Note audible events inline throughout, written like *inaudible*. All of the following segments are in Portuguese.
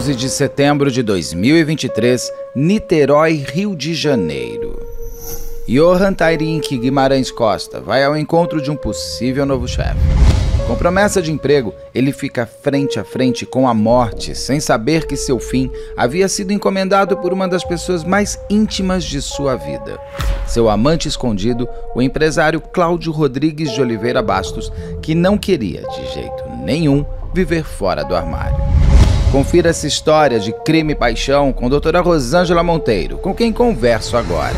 11 de setembro de 2023, Niterói, Rio de Janeiro. Johan Tairink Guimarães Costa vai ao encontro de um possível novo chefe. Com promessa de emprego, ele fica frente a frente com a morte, sem saber que seu fim havia sido encomendado por uma das pessoas mais íntimas de sua vida. Seu amante escondido, o empresário Cláudio Rodrigues de Oliveira Bastos, que não queria, de jeito nenhum, viver fora do armário. Confira essa história de crime e paixão com a doutora Rosângela Monteiro, com quem converso agora.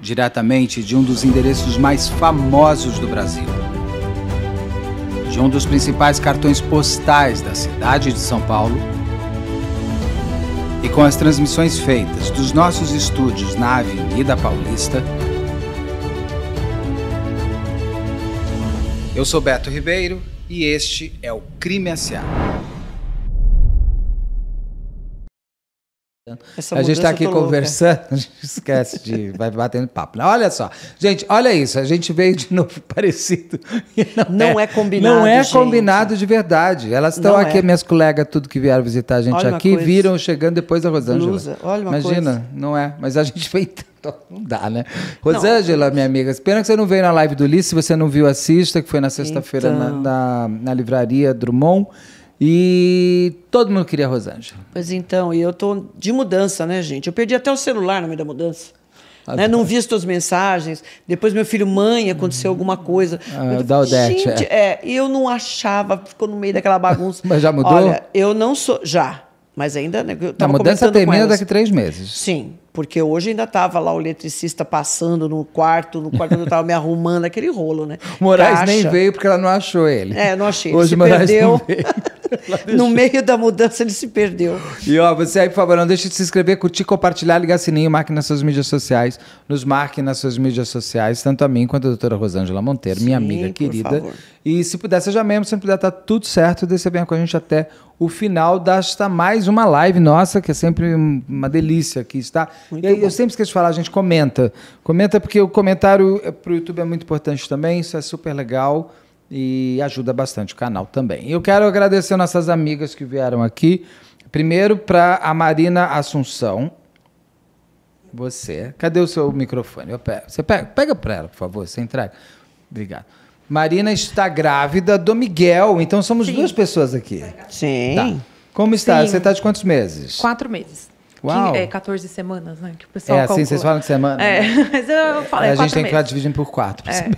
Diretamente de um dos endereços mais famosos do Brasil. De um dos principais cartões postais da cidade de São Paulo. E com as transmissões feitas dos nossos estúdios na Avenida Paulista. Eu sou Beto Ribeiro e este é o Crime S.A. Essa a gente está aqui conversando, louca. a gente esquece de. vai batendo papo. Olha só. Gente, olha isso. A gente veio de novo *laughs* parecido. Não, não é, é, combinado. Não é gente. combinado de verdade. Elas estão aqui, é. minhas colegas, tudo que vieram visitar a gente olha aqui, viram chegando depois da Rosângela. Lusa, olha uma Imagina, coisa. não é. Mas a gente *laughs* veio. Não dá, né? Rosângela, minha amiga, pena que você não veio na live do Ulisses, se você não viu, assista, que foi na então. sexta-feira então. na, na, na livraria Drummond. E todo mundo queria a Rosângela. Pois então, e eu tô de mudança, né, gente? Eu perdi até o celular no meio da mudança. Ah, né? Não vi as tuas mensagens. Depois meu filho, mãe, aconteceu uhum. alguma coisa. Ah, eu, da Odete, gente, é. é. eu não achava, ficou no meio daquela bagunça. *laughs* Mas já mudou? Olha, eu não sou. Já. Mas ainda, né? Eu a mudança termina daqui a três meses. Sim. Porque hoje ainda tava lá o eletricista passando no quarto, no quarto eu tava me arrumando, aquele rolo, né? *laughs* Moraes Caixa. nem veio porque ela não achou ele. É, não achei. Hoje ele se Moraes perdeu. *laughs* *laughs* no meio da mudança ele se perdeu. E ó, você aí, por favor, não deixe de se inscrever, curtir, compartilhar, ligar sininho, marque nas suas mídias sociais, nos marque nas suas mídias sociais, tanto a mim quanto a doutora Rosângela Monteiro, Sim, minha amiga querida. Favor. E se puder, seja mesmo, se não puder, tá tudo certo, deixa você venha com a gente até o final desta mais uma live nossa, que é sempre uma delícia aqui estar e aí, eu sempre esqueço de falar, a gente comenta. Comenta porque o comentário para o YouTube é muito importante também, isso é super legal e ajuda bastante o canal também. Eu quero agradecer nossas amigas que vieram aqui. Primeiro para a Marina Assunção. Você. Cadê o seu microfone? Você pega, pega para ela, por favor, você entrega. Obrigado. Marina está grávida do Miguel, então somos Sim. duas pessoas aqui. Sim. Tá. Como está? Sim. Você está de quantos meses? Quatro meses. 15, é, 14 semanas, né? Que o pessoal é, assim, vocês falam de semana. É, né? *laughs* mas eu falei. É, a é gente tem meses. que dividir dividindo por quatro. É.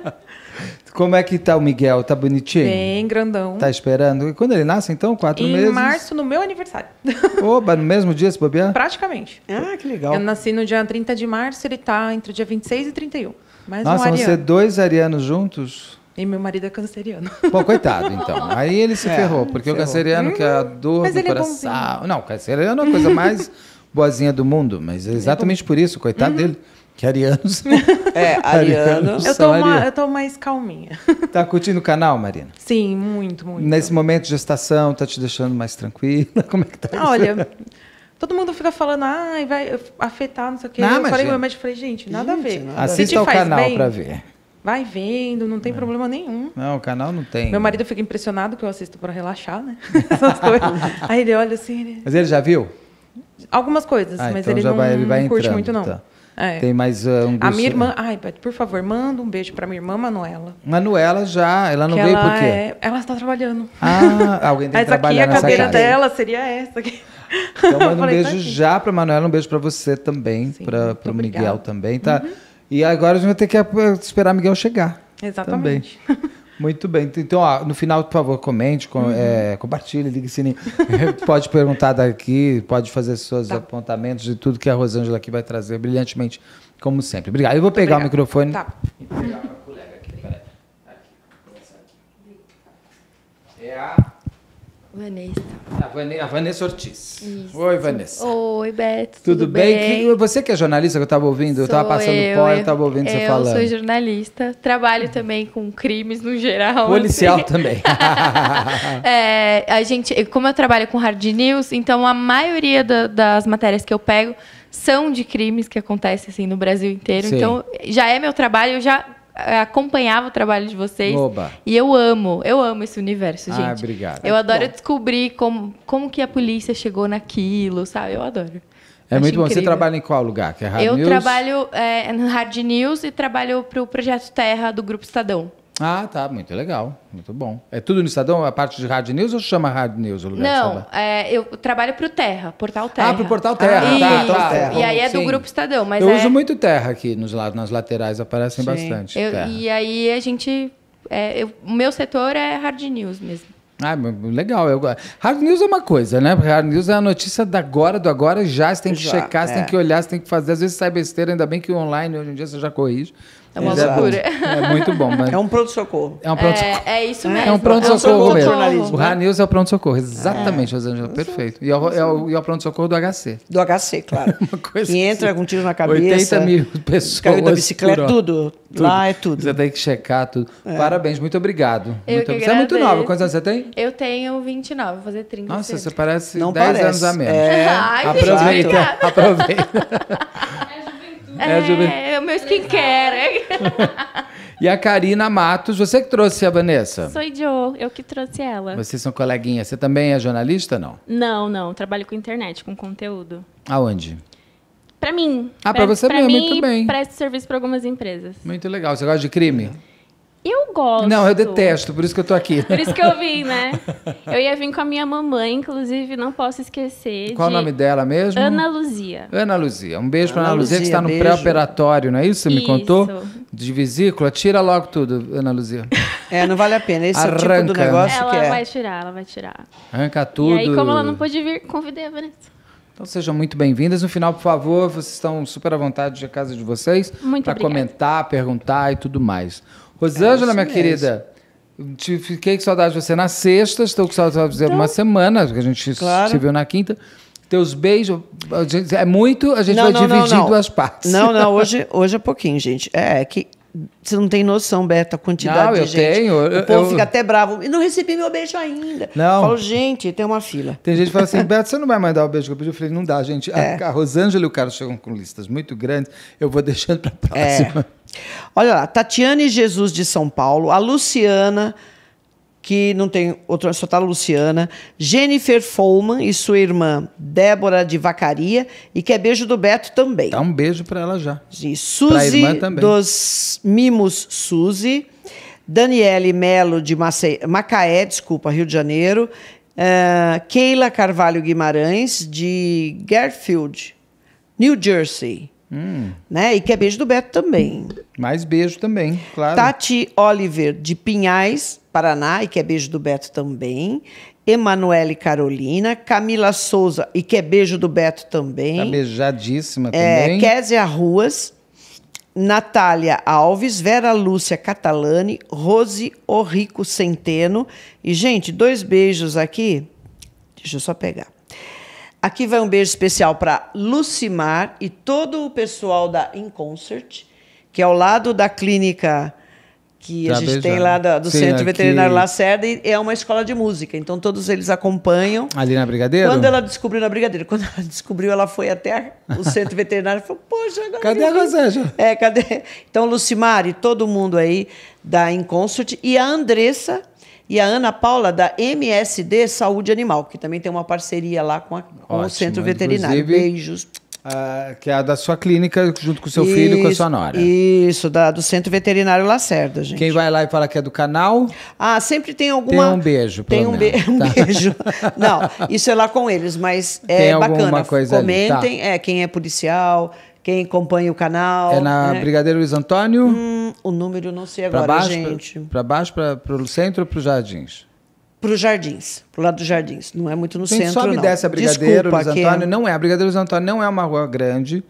*laughs* Como é que tá o Miguel? Tá bonitinho? Bem, grandão. Tá esperando? E quando ele nasce, então? Quatro em meses? Em março, no meu aniversário. *laughs* Oba, no mesmo dia, se bobear? Praticamente. Ah, que legal. Eu nasci no dia 30 de março, ele tá entre o dia 26 e 31. Mais Nossa, um vão ser dois arianos juntos? E meu marido é canceriano. Bom, coitado, então. Aí ele se é, ferrou, porque ferrou. o canceriano hum, que é a uhum. dor mas do ele é coração. É não, o canceriano é a coisa mais *laughs* boazinha do mundo, mas é exatamente é por isso, coitado uhum. dele. Que arianos. *laughs* É, *laughs* ariano. Eu tô, uma, eu tô mais calminha. Tá curtindo o canal, Marina? Sim, muito, muito. Nesse momento de gestação, tá te deixando mais tranquila? Como é que tá Olha, isso? Olha, todo mundo fica falando, ai, ah, vai afetar, não sei o quê. Não, eu imagina. falei, meu médico, falei, gente, nada gente, a ver. Nada assista ao canal para ver. Vai vendo, não tem é. problema nenhum. Não, o canal não tem. Meu marido fica impressionado que eu assisto para relaxar, né? *laughs* Essas coisas. Aí ele olha assim. Ele... Mas ele já viu? Algumas coisas, ah, mas então ele, não, vai, ele vai não curte muito, não. Tá. É. Tem mais uh, um A minha irmã, ai, por favor, manda um beijo para minha irmã Manuela. Manuela já, ela não que veio ela por quê? É... Ela está trabalhando. Ah, alguém tem que trabalhar nessa Mas aqui a cadeira dela seria essa aqui. Então, manda *laughs* um beijo tá já para Manuela, um beijo para você também, para o Miguel também, tá? Uhum. E agora a gente vai ter que esperar Miguel chegar. Exatamente. Também. *laughs* Muito bem. Então, ó, no final, por favor, comente, com, uhum. é, compartilhe, ligue sininho. *laughs* pode perguntar daqui, pode fazer seus tá. apontamentos de tudo que a Rosângela aqui vai trazer brilhantemente, como sempre. Obrigado. Eu vou pegar o microfone. Tá. Vou pegar uma colega aqui, peraí. Aqui, aqui. É a. Vanessa. A, Vanessa Ortiz. Isso. Oi, Vanessa. Oi, Beto. Tudo, tudo bem? bem? você que é jornalista que eu estava ouvindo, sou eu estava passando eu, pó, eu estava ouvindo eu você falando. Eu sou jornalista, trabalho também com crimes no geral. Policial assim. também. *laughs* é, a gente, como eu trabalho com hard news, então a maioria da, das matérias que eu pego são de crimes que acontecem assim no Brasil inteiro. Sim. Então já é meu trabalho, eu já eh, acompanhava o trabalho de vocês. Oba. E eu amo, eu amo esse universo, ah, gente. Ah, obrigado. Eu adoro Bom. descobrir como, como que a polícia chegou naquilo, sabe? Eu adoro. É Acho muito bom. Incrível. Você trabalha em qual lugar? Que é Hard eu News? trabalho é, no Hard News e trabalho para o Projeto Terra do Grupo Estadão. Ah, tá, muito legal, muito bom. É tudo no Estadão, a parte de Rádio News ou chama Rádio News o lugar Não, é, eu trabalho para o Terra, Portal Terra. Ah, para o Portal Terra, ah, tá, tá, Terra. E aí é do Sim. Grupo Estadão, mas Eu é... uso muito Terra aqui nos, lados, nas laterais, aparecem Sim. bastante eu, E aí a gente... É, eu, o meu setor é Hard News mesmo. Ah, legal. Eu, hard news é uma coisa, né? Porque hard news é a notícia da agora, do agora já. Você tem que já, checar, é. você tem é. que olhar, você tem que fazer. Às vezes sai besteira, ainda bem que online hoje em dia você já corrige. É uma Exato. loucura. É muito bom. Mas... É um pronto-socorro. É um pronto-socorro. É, é, isso é mesmo. É um pronto-socorro é um pronto mesmo. O né? Ranils é o pronto-socorro. É. Exatamente, é. Rosângela. Perfeito. E é o, é o pronto-socorro do HC. Do HC, claro. *laughs* Uma coisa que entra assim. com um tiro na cabeça. 80 mil pessoas. Caiu da bicicleta, tudo. tudo. Lá é tudo. Você tem que checar tudo. Parabéns, muito obrigado. Eu muito que você é muito nova. Quantos anos você tem? Eu tenho 29, vou fazer 30. Nossa, você parece Não 10 parece. anos a menos. É. Ai, aproveita, aproveita. *laughs* É é, é, é, o meu skincare. *laughs* e a Karina Matos, você que trouxe a Vanessa? Sou idiota, eu que trouxe ela. Vocês são coleguinhas. Você também é jornalista, não? Não, não. Trabalho com internet, com conteúdo. Aonde? Pra mim. Ah, pra, pra você pra mesmo, mim, muito bem. Presto serviço pra algumas empresas. Muito legal. Você gosta de crime? Eu gosto. Não, eu detesto, por isso que eu tô aqui. Por isso que eu vim, né? *laughs* Eu ia vir com a minha mamãe, inclusive, não posso esquecer. Qual de... o nome dela mesmo? Ana Luzia. Ana Luzia. Um beijo para Ana, Ana Luzia, que está no pré-operatório, não é isso? Você me contou? De vesícula. Tira logo tudo, Ana Luzia. É, não vale a pena. Esse Arranca. É o tipo do negócio ela que é. Ela vai tirar, ela vai tirar. Arranca tudo. E aí, como ela não pôde vir, convidei a Vanessa. Então sejam muito bem-vindas. No final, por favor, vocês estão super à vontade de casa de vocês para comentar, perguntar e tudo mais. Rosângela, é minha mesmo. querida. Te, fiquei com saudade de você na sexta, estou com saudade de você então, uma semana, porque a gente claro. se viu na quinta. Teus beijos, gente, é muito, a gente não, vai não, dividir não, duas partes. Não, não, *laughs* hoje, hoje é pouquinho, gente. É, é que você não tem noção, Beto, a quantidade não, de eu gente. Tenho, eu, o povo eu, fica até bravo. E não recebi meu beijo ainda. Não. falo, gente, tem uma fila. Tem gente que fala assim, Beto, você não vai mandar o beijo que eu pedi? Eu falei, não dá, gente. É. A, a, Rosângela e o Carlos chegam com listas muito grandes. Eu vou deixando para a é. próxima. É. Olha lá, Tatiane Jesus de São Paulo, a Luciana que não tem outro, só tá a Luciana, Jennifer Folman e sua irmã Débora de Vacaria, e quer beijo do Beto também. Dá um beijo para ela já. E Suzy dos Mimos Suzy, Daniele Melo de Mace... Macaé, desculpa, Rio de Janeiro, uh, Keila Carvalho Guimarães de Garfield, New Jersey. Hum. Né? E quer beijo do Beto também. Mais beijo também, claro. Tati Oliver de Pinhais, Paraná, e que é beijo do Beto também. Emanuele Carolina, Camila Souza, e que é beijo do Beto também. Tá beijadíssima é, também. Késia Kézia Ruas, Natália Alves, Vera Lúcia Catalani, Rose Orrico Centeno. E, gente, dois beijos aqui. Deixa eu só pegar. Aqui vai um beijo especial para Lucimar e todo o pessoal da In Concert, que é ao lado da clínica que já a gente tem lá do Sim, Centro aqui... Veterinário Lacerda e é uma escola de música. Então todos eles acompanham. Ali na Brigadeiro? Quando ela descobriu na Brigadeiro, quando ela *laughs* descobriu, ela foi até o Centro Veterinário e falou: "Poxa, agora cadê a Rosângela?" É, cadê? Então Lucimari, todo mundo aí da Inconsort. e a Andressa e a Ana Paula da MSD Saúde Animal, que também tem uma parceria lá com, a, com Ótimo, o Centro Veterinário. Beijos. Ah, que é a da sua clínica, junto com o seu isso, filho e com a sua nora. Isso, da, do Centro Veterinário Lacerda, gente. Quem vai lá e fala que é do canal. Ah, sempre tem alguma. Tem um beijo, Tem um, be um tá. beijo. *laughs* Não, isso é lá com eles, mas é tem bacana. Coisa tá. Comentem, tá. é, quem é policial, quem acompanha o canal. É na né? Brigadeiro Luiz Antônio? Hum, o número não sei agora, pra baixo, gente. Para baixo, para o centro ou para os jardins? para os jardins, para o lado dos jardins. Não é muito no Quem centro, sobe não. desce a Brigadeiro Desculpa, Luiz é Antônio, não é. A Brigadeiro Luiz Antônio não é uma rua grande.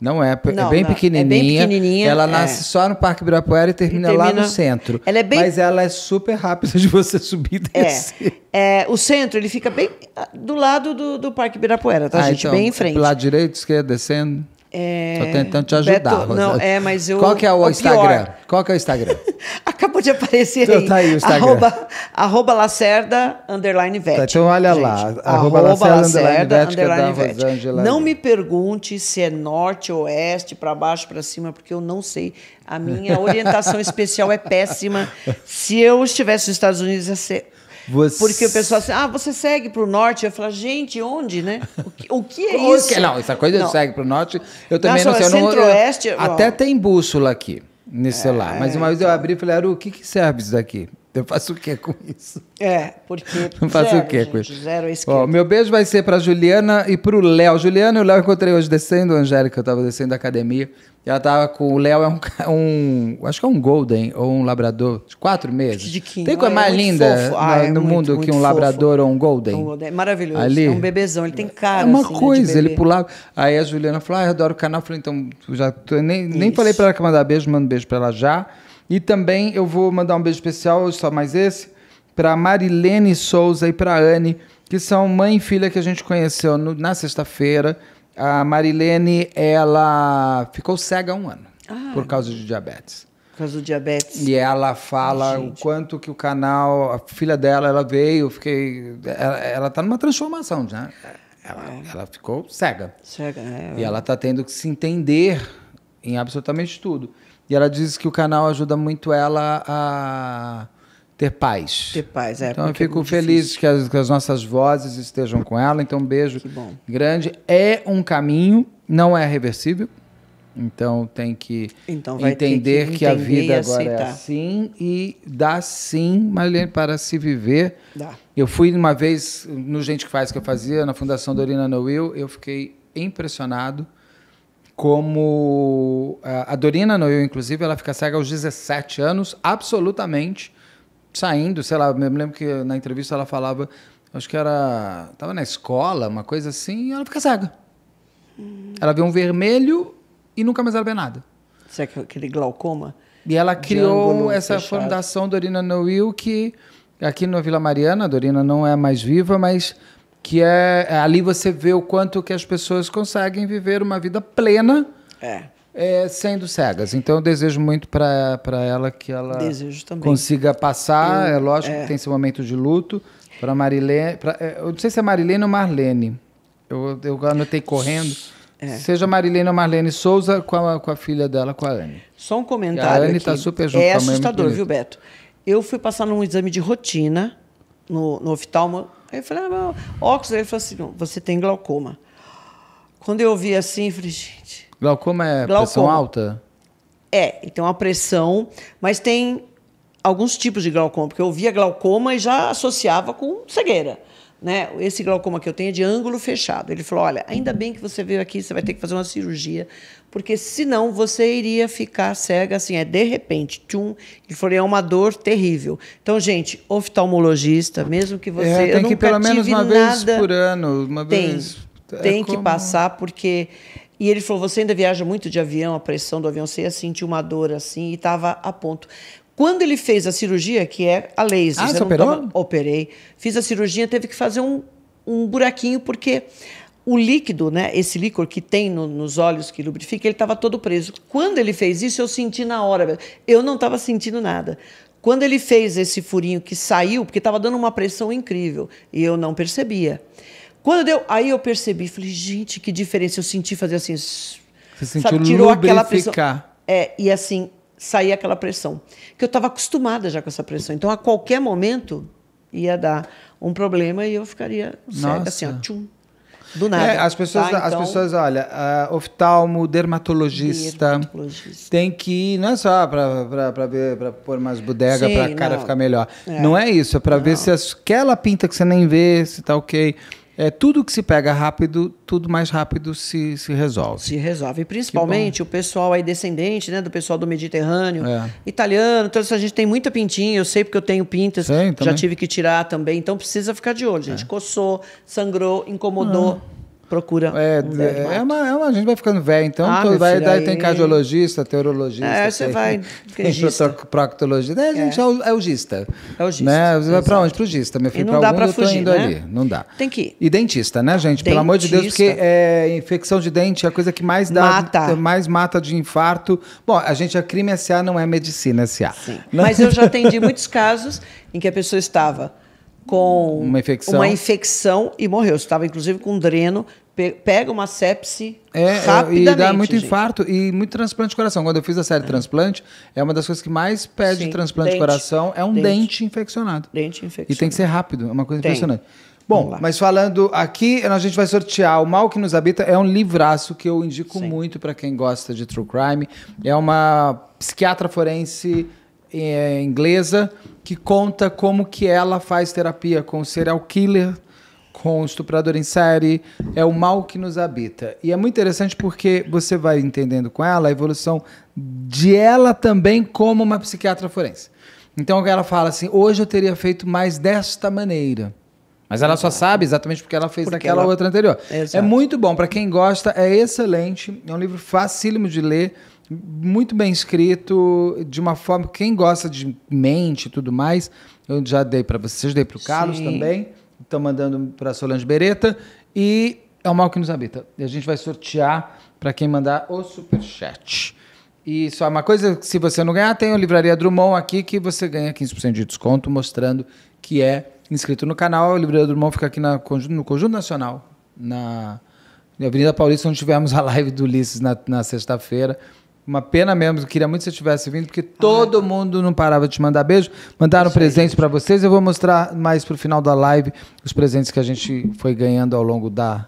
Não é, é não, é bem não. pequenininha. É bem pequenininha. Ela é. nasce só no Parque Ibirapuera e termina, e termina, lá no centro. Ela é bem... Mas ela é super rápida de você subir e é. descer. É. é. O centro, ele fica bem ah, do lado do, do Parque Ibirapuera, tá, ah, gente? Então, bem em frente. Lado direito, esquerdo, descendo? É... Tô tentando te ajudar. Beto, não, é, mas eu. Qual que é o, o Instagram? Pior. Qual que é o Instagram? *laughs* Acabou de aparecer então, aí. Tá aí o Instagram. Arroba, arroba Lacerda, underline vet. Tá, então olha gente. lá. Arroba, arroba Lacerda, Lacerda, é underline vet. Underline vet. Não me pergunte se é norte, oeste, para baixo, para cima, porque eu não sei. A minha orientação *laughs* especial é péssima. Se eu estivesse nos Estados Unidos, ia ser você... Porque o pessoal assim, ah, você segue para o norte. Eu falo, gente, onde, né? O que, o que é *laughs* isso? Que, é? não, essa coisa não. segue para o norte, eu também não sei. É Centro-Oeste. Até tem bússola aqui nesse é, celular. Mas uma vez eu abri e falei, Aru, o que, que serve isso daqui? *laughs* Eu faço o que com isso? É, porque. Não *laughs* faço zero, o que com isso? Zero Ó, meu beijo vai ser para Juliana e para o Léo. Juliana e o Léo encontrei hoje descendo, a Angélica, eu estava descendo da academia. E ela tava com. O Léo é um, um, Acho que é um Golden ou um Labrador, de quatro meses. De quinto. Tem coisa é, mais linda ah, no, é no muito, mundo muito que um fofo. Labrador ou um Golden? É um golden. É maravilhoso. Ali. Assim, é um bebezão, ele tem é cara. É uma assim, coisa, né, ele pulava. Aí a Juliana falou: ah, eu adoro o canal. Eu falei: então, já tô, nem, nem falei para ela que mandar beijo, mando beijo para ela já. E também eu vou mandar um beijo especial, só mais esse, para Marilene Souza e para Anne, que são mãe e filha que a gente conheceu no, na sexta-feira. A Marilene, ela ficou cega um ano ah, por causa de diabetes. Por causa do diabetes. E ela fala Ai, o quanto que o canal, a filha dela, ela veio, fiquei. Ela, ela tá numa transformação já. Né? Ela, é. ela ficou cega. Cega, é. E ela tá tendo que se entender em absolutamente tudo. E ela diz que o canal ajuda muito ela a ter paz. Ter paz, é. Então eu é fico é feliz que as, que as, nossas vozes estejam com ela. Então, um beijo grande. É um caminho, não é reversível. Então tem que então, entender que, que, a vida agora é assim e dá sim, Marlene, para se viver. Dá. Eu fui uma vez no Gente que Faz que eu fazia, na Fundação Dorina Noel, eu fiquei impressionado como ah, a Dorina Noel inclusive, ela fica cega aos 17 anos, absolutamente saindo, sei lá, eu me lembro que na entrevista ela falava, acho que era, estava na escola, uma coisa assim, e ela fica cega. Hum. Ela vê um vermelho e nunca mais ela vê nada. Isso é aquele glaucoma? E ela criou essa fechado. fundação Dorina Noel que aqui na Vila Mariana, a Dorina não é mais viva, mas que é, é ali você vê o quanto que as pessoas conseguem viver uma vida plena. É. É, sendo cegas. Então eu desejo muito para ela que ela consiga passar. Eu, é lógico é. que tem esse momento de luto. Para Marilene. Pra, é, eu não sei se é Marilene ou Marlene. Eu, eu anotei correndo. É. Seja Marilene ou Marlene Souza com a, com a filha dela, com a Anne. Só um comentário. a Anne está super junto É assustador, viu, Beto? Eu fui passar num exame de rotina no, no oftalmo Aí eu falei, ah, óculos. Aí ele falou assim, não, você tem glaucoma. Quando eu ouvi assim, eu falei, gente... Glaucoma é glaucoma. pressão alta? É, então a pressão, mas tem alguns tipos de glaucoma, porque eu via glaucoma e já associava com cegueira né, esse glaucoma que eu tenho é de ângulo fechado. Ele falou: olha, ainda uhum. bem que você veio aqui, você vai ter que fazer uma cirurgia, porque senão você iria ficar cega assim, é de repente, tchum. Ele falou: é uma dor terrível. Então, gente, oftalmologista, mesmo que você. É, tem que pelo menos uma nada, vez por ano, uma tem, vez. É tem como... que passar, porque. E ele falou: você ainda viaja muito de avião, a pressão do avião, você ia sentir uma dor assim, e estava a ponto. Quando ele fez a cirurgia, que é a laser. Ah, você operou? Toma, operei. Fiz a cirurgia, teve que fazer um, um buraquinho, porque o líquido, né, esse líquor que tem no, nos olhos que lubrifica, ele estava todo preso. Quando ele fez isso, eu senti na hora. Eu não estava sentindo nada. Quando ele fez esse furinho que saiu, porque estava dando uma pressão incrível, e eu não percebia. Quando deu, aí eu percebi, falei, gente, que diferença. Eu senti fazer assim. Você sabe, sentiu Lubrificar. aquela pressão. É, e assim, sair aquela pressão. Que eu estava acostumada já com essa pressão. Então, a qualquer momento, ia dar um problema e eu ficaria cega, assim, ó, tchum, do nada. É, as pessoas, tá, as então pessoas olha, uh, oftalmo, dermatologista, dermatologista, tem que ir, não é só para ver, para pôr mais bodega, para a cara ficar melhor. É. Não é isso, é para ver se aquela pinta que você nem vê, se está ok é, tudo que se pega rápido, tudo mais rápido se, se resolve. Se resolve. Principalmente o pessoal aí descendente, né? Do pessoal do Mediterrâneo, é. italiano. Então, a gente tem muita pintinha. Eu sei porque eu tenho pintas. Sei, já tive que tirar também. Então, precisa ficar de olho, é. gente. É. Coçou, sangrou, incomodou. Ah procura. É, é, é, uma, é uma, a gente vai ficando velho, então ah, todo, vai, daí aí... tem cardiologista, teurologista. É, você vai. Tem proctologista. É, a é. gente é, o, é o gista. É o gista. Né? Você vai para onde? Pro gista, meu filho. Para pra eu fugir, indo né? ali. Não dá. Tem que ir. E dentista, né, gente? Dentista. Pelo amor de Deus, porque é, infecção de dente é a coisa que mais dá. Mata. Mais mata de infarto. Bom, a gente, a crime SA não é medicina SA. Sim. *laughs* Né? Mas eu já atendi muitos casos em que a pessoa estava com uma infecção. uma infecção e morreu. Estava inclusive com um dreno, pega uma sepse é, rapidamente. É, e dá muito gente. infarto e muito transplante de coração. Quando eu fiz a série é. transplante, é uma das coisas que mais pede Sim, transplante dente, de coração, é um dente, dente, infeccionado. Dente infeccionado. E tem que ser rápido, é uma coisa tem. impressionante. Bom, mas falando aqui, a gente vai sortear O Mal Que Nos Habita, é um livraço que eu indico Sim. muito para quem gosta de true crime. É uma psiquiatra forense é, inglesa que conta como que ela faz terapia com o serial killer, com o estuprador em série, é o mal que nos habita. E é muito interessante porque você vai entendendo com ela a evolução de ela também como uma psiquiatra forense. Então ela fala assim: hoje eu teria feito mais desta maneira. Mas ela só sabe exatamente porque ela fez porque ela... outra anterior. É Exato. É muito bom. Para quem gosta, é excelente. É um livro facílimo de ler, muito bem escrito, de uma forma. Quem gosta de mente e tudo mais, eu já dei para vocês, dei para o Carlos Sim. também estão mandando para Solange Bereta e é o mal que nos habita. E a gente vai sortear para quem mandar o superchat. E só uma coisa, se você não ganhar, tem o Livraria Drummond aqui que você ganha 15% de desconto, mostrando que é inscrito no canal. O Livraria Drummond fica aqui na, no Conjunto Nacional, na Avenida Paulista, onde tivemos a live do Ulisses na, na sexta-feira. Uma pena mesmo, eu queria muito que você tivesse vindo, porque todo mundo não parava de te mandar beijo. Mandaram Isso presentes para vocês. Eu vou mostrar mais pro final da live os presentes que a gente foi ganhando ao longo da,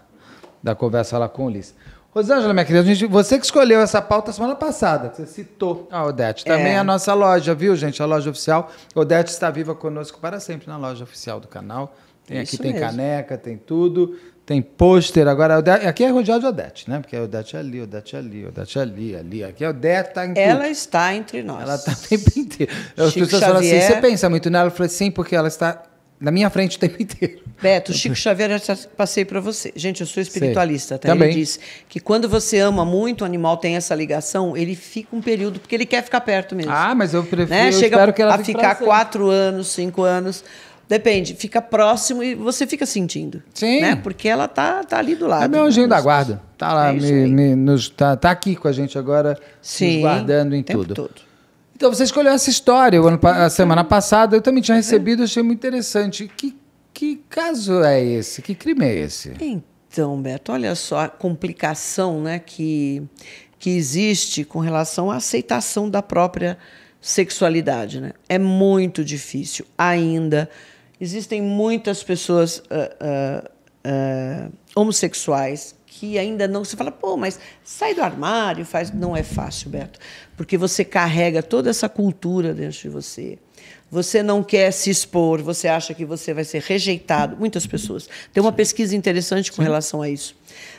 da conversa lá com o Ulisses. Rosângela, minha querida, gente, você que escolheu essa pauta semana passada, você citou a Odete. É. Também é. a nossa loja, viu, gente? A loja oficial. Odete está viva conosco para sempre na loja oficial do canal. Tem, aqui tem mesmo. caneca, tem tudo tem pôster agora. É aqui é rodeado de Odete, né? Porque é Odete é ali, Odete é ali, Odete é ali, ali. Aqui a é Odete está em tudo. Ela está entre nós. Ela está o tempo *laughs* inteiro. As pessoas falam assim, você pensa muito nela? Eu falei, sim, porque ela está na minha frente o tempo inteiro. Beto, Chico Xavier, eu já passei para você. Gente, eu sou espiritualista, tá? Também. Ele disse que quando você ama muito o animal, tem essa ligação, ele fica um período, porque ele quer ficar perto mesmo. Ah, mas eu prefiro, né? Chega espero que ela a ficar quatro anos, cinco anos. Depende, fica próximo e você fica sentindo. Sim. Né? Porque ela tá, tá ali do lado. É meu anjinho da guarda. Tá lá, é me, me, nos, tá, tá aqui com a gente agora, Sim, nos guardando em tudo. Todo. Então você escolheu essa história ano, a uhum. semana passada, eu também tinha uhum. recebido, achei muito interessante. Que, que caso é esse? Que crime é esse? Então, Beto, olha só a complicação né, que, que existe com relação à aceitação da própria sexualidade. Né? É muito difícil ainda existem muitas pessoas uh, uh, uh, homossexuais que ainda não se fala, pô, mas sai do armário, faz. Não é fácil, Beto, porque você carrega toda essa cultura dentro de você. Você não quer se expor, você acha que você vai ser rejeitado. Muitas pessoas. Tem uma pesquisa interessante com Sim. relação a isso,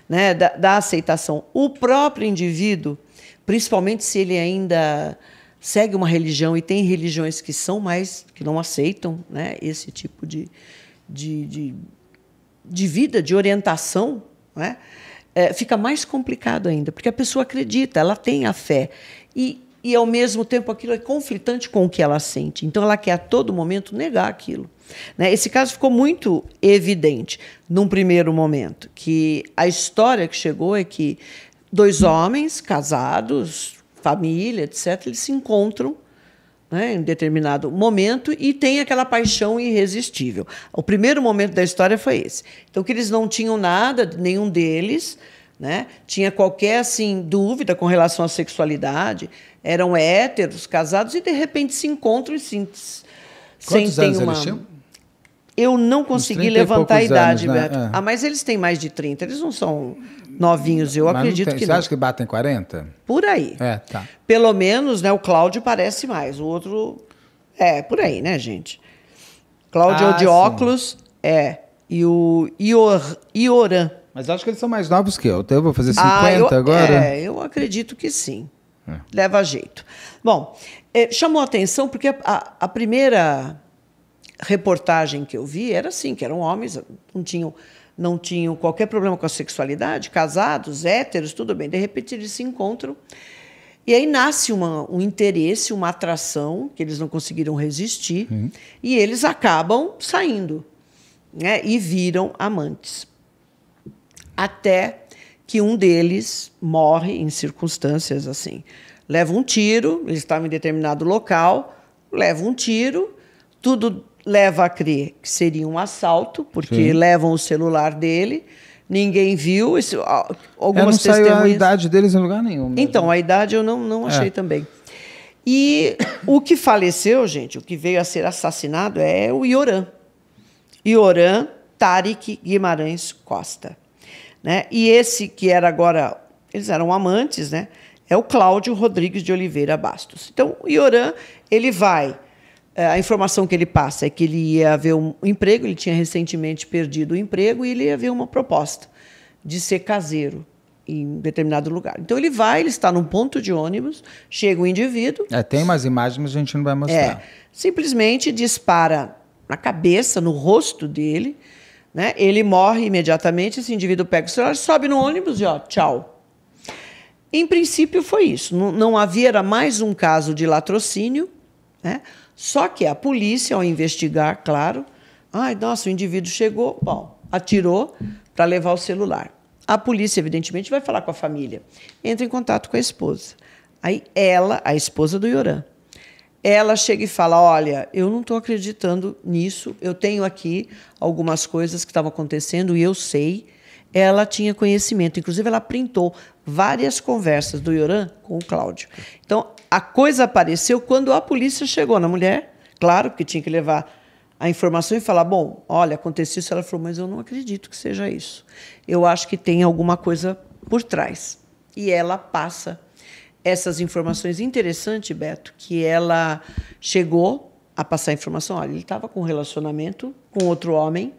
né? Da, da aceitação. O próprio indivíduo, principalmente se ele ainda segue uma religião e tem religiões que são mais que não aceitam né, esse tipo de, de, de, de vida, de orientação, né, é, fica mais complicado ainda, porque a pessoa acredita, ela tem a fé e, e ao mesmo tempo aquilo é conflitante com o que ela sente. Então ela quer a todo momento negar aquilo. Né? Esse caso ficou muito evidente num primeiro momento, que a história que chegou é que dois homens casados família, etc., eles se encontram né, em determinado momento e tem aquela paixão irresistível. O primeiro momento da história foi esse. Então, que eles não tinham nada, nenhum deles, né, tinha qualquer assim dúvida com relação à sexualidade, eram héteros, casados e de repente se encontram e se Quantos sentem anos uma. Eles tinham? Eu não consegui levantar a idade, anos, né? Beto. É. Ah, mas eles têm mais de 30, eles não são novinhos, eu mas acredito que você não. Você acha que batem 40? Por aí. É, tá. Pelo menos, né, o Cláudio parece mais, o outro é por aí, né, gente? Cláudio é ah, de sim. óculos, é, e o Ior, Ioran. Mas acho que eles são mais novos que eu. Então eu vou fazer 50 ah, eu, agora? É, eu acredito que sim. É. Leva jeito. Bom, eh, chamou atenção porque a, a, a primeira reportagem que eu vi era assim, que eram homens, não tinham, não tinham qualquer problema com a sexualidade, casados, héteros, tudo bem. De repente eles se encontram e aí nasce uma, um interesse, uma atração que eles não conseguiram resistir uhum. e eles acabam saindo né, e viram amantes. Até que um deles morre em circunstâncias assim. Leva um tiro, eles estavam em determinado local, leva um tiro, tudo leva a crer que seria um assalto, porque Sim. levam o celular dele. Ninguém viu. Isso, é, algumas eu não testemunhas. a idade deles em lugar nenhum. Mesmo. Né? Então, a idade eu não, não é. achei é. também. E *coughs* o que faleceu, gente, o que veio a ser assassinado é o Ioran. Ioran Tarek Guimarães Costa. Né? E esse que era agora, eles eram amantes, né? É o Cláudio Rodrigues de Oliveira Bastos. Então, o Ioran, ele vai eh, a informação que ele passa é que ele ia ver um emprego, ele tinha recentemente perdido o emprego e ele ia ver uma proposta de ser caseiro em determinado lugar. Então ele vai, ele está num ponto de ônibus, chega o um indivíduo. É, tem umas imagens, mas a gente não vai mostrar. É, simplesmente dispara na cabeça, no rosto dele, né? Ele morre imediatamente, esse indivíduo pega o celular, sobe no ônibus e ó, tchau. Em princípio foi isso. Não, não havia mais um caso de latrocínio, né? Só que a polícia, ao investigar, claro, ai, nossa, o indivíduo chegou, bom, atirou para levar o celular. A polícia, evidentemente, vai falar com a família. Entra em contato com a esposa. Aí ela, a esposa do Yoran, ela chega e fala: Olha, eu não estou acreditando nisso, eu tenho aqui algumas coisas que estavam acontecendo e eu sei ela tinha conhecimento. Inclusive, ela printou várias conversas do Ioran com o Cláudio. Então, a coisa apareceu quando a polícia chegou na mulher, claro, porque tinha que levar a informação e falar: bom, olha, aconteceu isso. Ela falou: mas eu não acredito que seja isso. Eu acho que tem alguma coisa por trás. E ela passa essas informações. Interessante, Beto, que ela chegou a passar a informação: olha, ele estava com um relacionamento com outro homem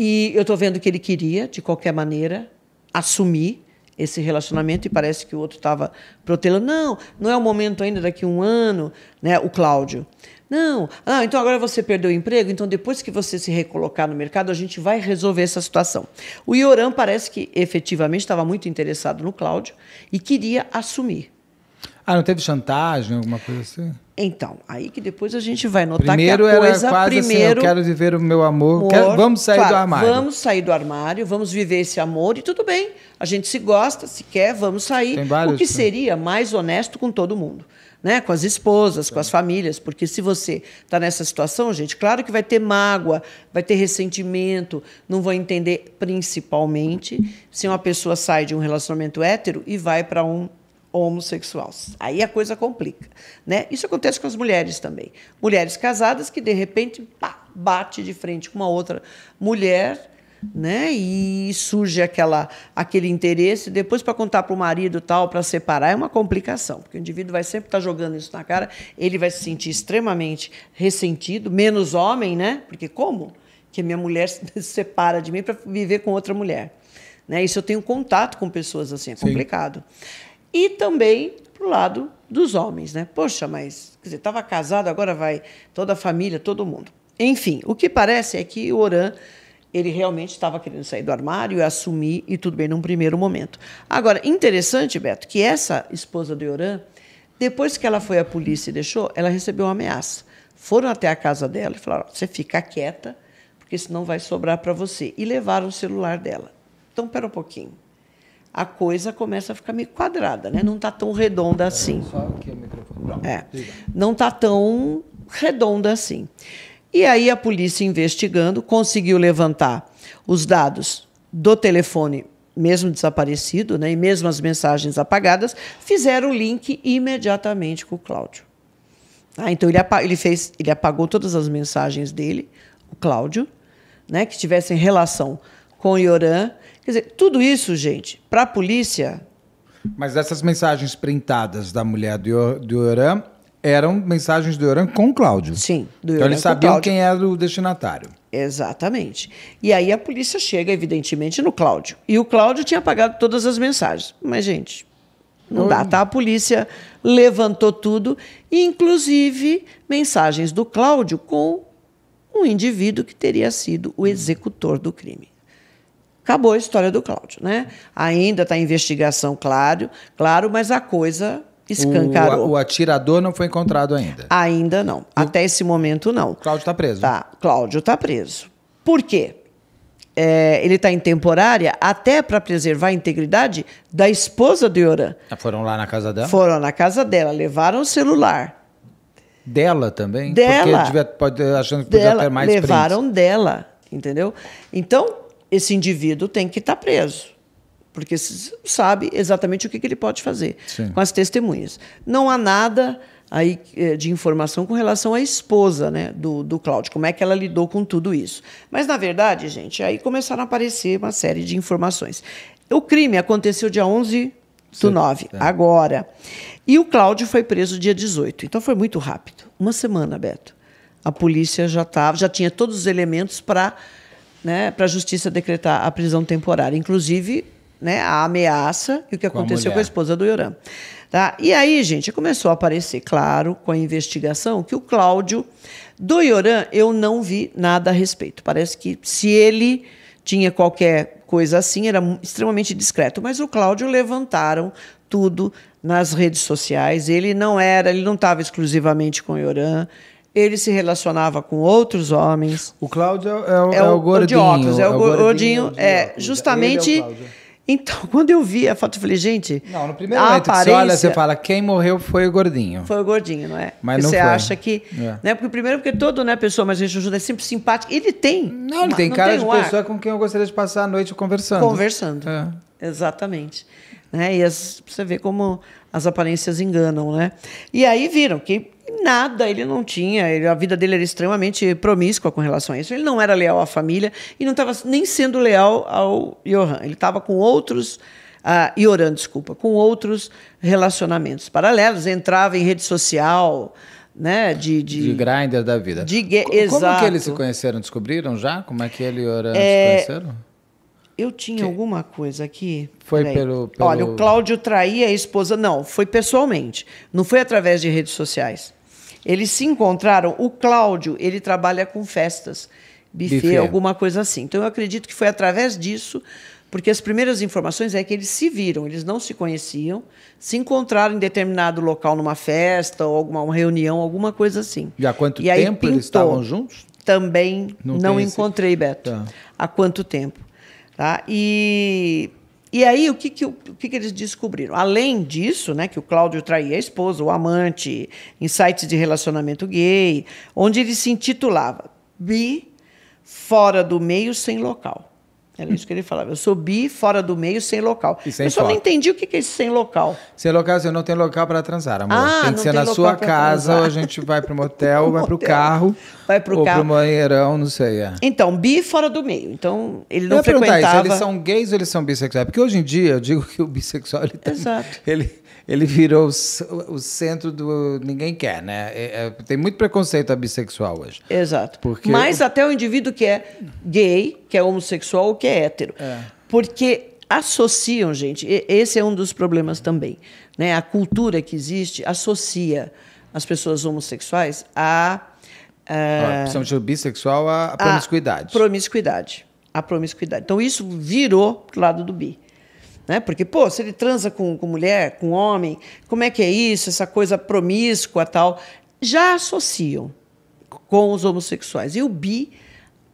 e eu estou vendo que ele queria, de qualquer maneira, assumir esse relacionamento e parece que o outro estava protelando. Não, não é o momento ainda, daqui um ano, né? O Cláudio. Não, ah, então agora você perdeu o emprego, então depois que você se recolocar no mercado, a gente vai resolver essa situação. O Ioran parece que efetivamente estava muito interessado no Cláudio e queria assumir. Ah, não teve chantagem, alguma coisa assim? Então, aí que depois a gente vai notar primeiro que a coisa... primeiro Era quase primeiro assim, eu quero viver o meu amor, amor quero, vamos sair claro, do armário. Vamos sair do armário, vamos viver esse amor e tudo bem. A gente se gosta, se quer, vamos sair. O que seria mais honesto com todo mundo. Né, com as esposas, com as famílias, porque se você está nessa situação, gente, claro que vai ter mágoa, vai ter ressentimento, não vão entender, principalmente se uma pessoa sai de um relacionamento hétero e vai para um homossexuais. Aí a coisa complica, né? Isso acontece com as mulheres também. Mulheres casadas que de repente pá, bate de frente com uma outra mulher, né? E surge aquela aquele interesse, depois para contar para o marido tal, para separar é uma complicação, porque o indivíduo vai sempre estar tá jogando isso na cara, ele vai se sentir extremamente ressentido, menos homem, né? Porque como que minha mulher *laughs* se separa de mim para viver com outra mulher? Né? Isso eu tenho contato com pessoas assim, é complicado. Sim e também para o lado dos homens, né? Poxa, mas quer estava casado, agora vai toda a família, todo mundo. Enfim, o que parece é que o Oran ele realmente estava querendo sair do armário e assumir e tudo bem num primeiro momento. Agora, interessante, Beto, que essa esposa do Oran, depois que ela foi à polícia e deixou, ela recebeu uma ameaça. Foram até a casa dela e falaram: "Você fica quieta, porque senão vai sobrar para você". E levaram o celular dela. Então, pera um pouquinho a coisa começa a ficar meio quadrada, né? Não está tão redonda assim. Só aqui o microfone. É, não está tão redonda assim. E aí a polícia investigando conseguiu levantar os dados do telefone mesmo desaparecido, né, e mesmo as mensagens apagadas, fizeram o link imediatamente com o Cláudio. Ah, então ele, ele fez, ele apagou todas as mensagens dele, o Cláudio, né, que tivessem relação com o Ioran, Quer dizer, tudo isso, gente, para a polícia. Mas essas mensagens printadas da mulher do, Oran eram mensagens do Oran com o Cláudio. Sim, do Então eles sabiam quem era o destinatário. Exatamente. E aí a polícia chega, evidentemente, no Cláudio. E o Cláudio tinha apagado todas as mensagens. Mas, gente, não Oi. dá, tá? A polícia levantou tudo, inclusive mensagens do Cláudio com um indivíduo que teria sido o executor do crime acabou a história do Cláudio, né? Ainda está em investigação, claro, claro, mas a coisa escancarou. O, o, atirador não foi encontrado ainda? Ainda não. O, Até esse momento, não. Cláudio está preso? Tá. Cláudio está preso. Por quê? É, ele está em temporária até para preservar a integridade da esposa do Ioran. Ah, foram lá na casa dela? Foram na casa dela, levaram o celular. Dela também? Dela. Porque devia, pode, achando que podia ter mais Levaram prints. dela, entendeu? Então, esse indivíduo tem que estar tá preso. Porque sabe exatamente o que, que ele pode fazer Sim. com as testemunhas. Não há nada aí eh, de informação com relação à esposa né, do, do Cláudio, como é que ela lidou com tudo isso. Mas, na verdade, gente, aí começaram a aparecer uma série de informações. O crime aconteceu dia 11 do Sim, 9, é. agora. E o Cláudio foi preso dia 18. Então foi muito rápido. Uma semana, Beto. A polícia já, tava, já tinha todos os elementos para né, para a justiça decretar a prisão temporária, inclusive né, a ameaça e o que aconteceu com a, com a esposa do Yoram. Tá? E aí, gente, começou a aparecer, claro, com a investigação, que o Cláudio do Yoram eu não vi nada a respeito. Parece que se ele tinha qualquer coisa assim, era extremamente discreto. Mas o Cláudio levantaram tudo nas redes sociais. Ele não era, ele não estava exclusivamente com o Yoram ele se relacionava com outros homens. O Cláudio é o, é o, é o gordinho. O óculos, é o, é o gordinho, gordinho, é, é justamente... Então, *laughs* quando eu vi a foto, eu falei, gente. Não, no primeiro momento aparência... que você olha, você fala, quem morreu foi o gordinho. Foi o gordinho, não é? Mas porque não você foi. acha que. É. Né? Porque primeiro, porque todo, né, pessoa mais rejujuda é sempre simpática. Ele tem. Não, ele tem uma, cara de um pessoa ar. com quem eu gostaria de passar a noite conversando. Conversando. É. Exatamente. Né? E as, você vê como as aparências enganam, né? E aí viram que nada ele não tinha. Ele, a vida dele era extremamente promíscua com relação a isso. Ele não era leal à família e não estava nem sendo leal ao Johan. Ele estava com outros. Ah, desculpa, com outros relacionamentos paralelos, entrava em rede social, né? De, de, de grinder da vida. De, Como exato. que eles se conheceram? Descobriram já? Como é que ele e o é, se conheceram? Eu tinha que... alguma coisa aqui. Foi pelo, pelo, Olha, o Cláudio traía a esposa. Não, foi pessoalmente. Não foi através de redes sociais. Eles se encontraram. O Cláudio, ele trabalha com festas, buffet, buffet, alguma coisa assim. Então, eu acredito que foi através disso, porque as primeiras informações é que eles se viram, eles não se conheciam, se encontraram em determinado local numa festa ou alguma reunião, alguma coisa assim. E há quanto e tempo pintou. eles estavam juntos? Também não, não encontrei, esse... Beto. Tá. Há quanto tempo? Tá? E e aí, o que, que, o, que, que eles descobriram? Além disso, né, que o Cláudio traía a esposa, o amante, em sites de relacionamento gay, onde ele se intitulava bi, fora do meio, sem local. Era isso que ele falava. Eu sou bi, fora do meio, sem local. sem eu só foto. não entendi o que é isso, sem local. Sem local, você não tem local para transar, amor. Ah, tem que ser tem na sua casa, ou a gente vai para o motel, *laughs* vai para o carro. Vai para o carro. Ou para o banheirão, não sei. É. Então, bi, fora do meio. Então, ele não eu frequentava... Isso, eles são gays ou eles são bissexuais? Porque hoje em dia, eu digo que o bissexual... Ele Exato. Tá, ele ele virou o, o centro do ninguém quer, né? É, é, tem muito preconceito bissexual hoje. Exato. Porque Mas eu... até o indivíduo que é gay, que é homossexual ou que é hétero. É. Porque associam, gente, esse é um dos problemas também. Né? A cultura que existe associa as pessoas homossexuais a. É, a precisamos de bissexual à promiscuidade. A promiscuidade. A promiscuidade. Então, isso virou para lado do bi. Né? Porque, pô, se ele transa com, com mulher, com homem, como é que é isso, essa coisa promíscua tal? Já associam com os homossexuais. E o bi,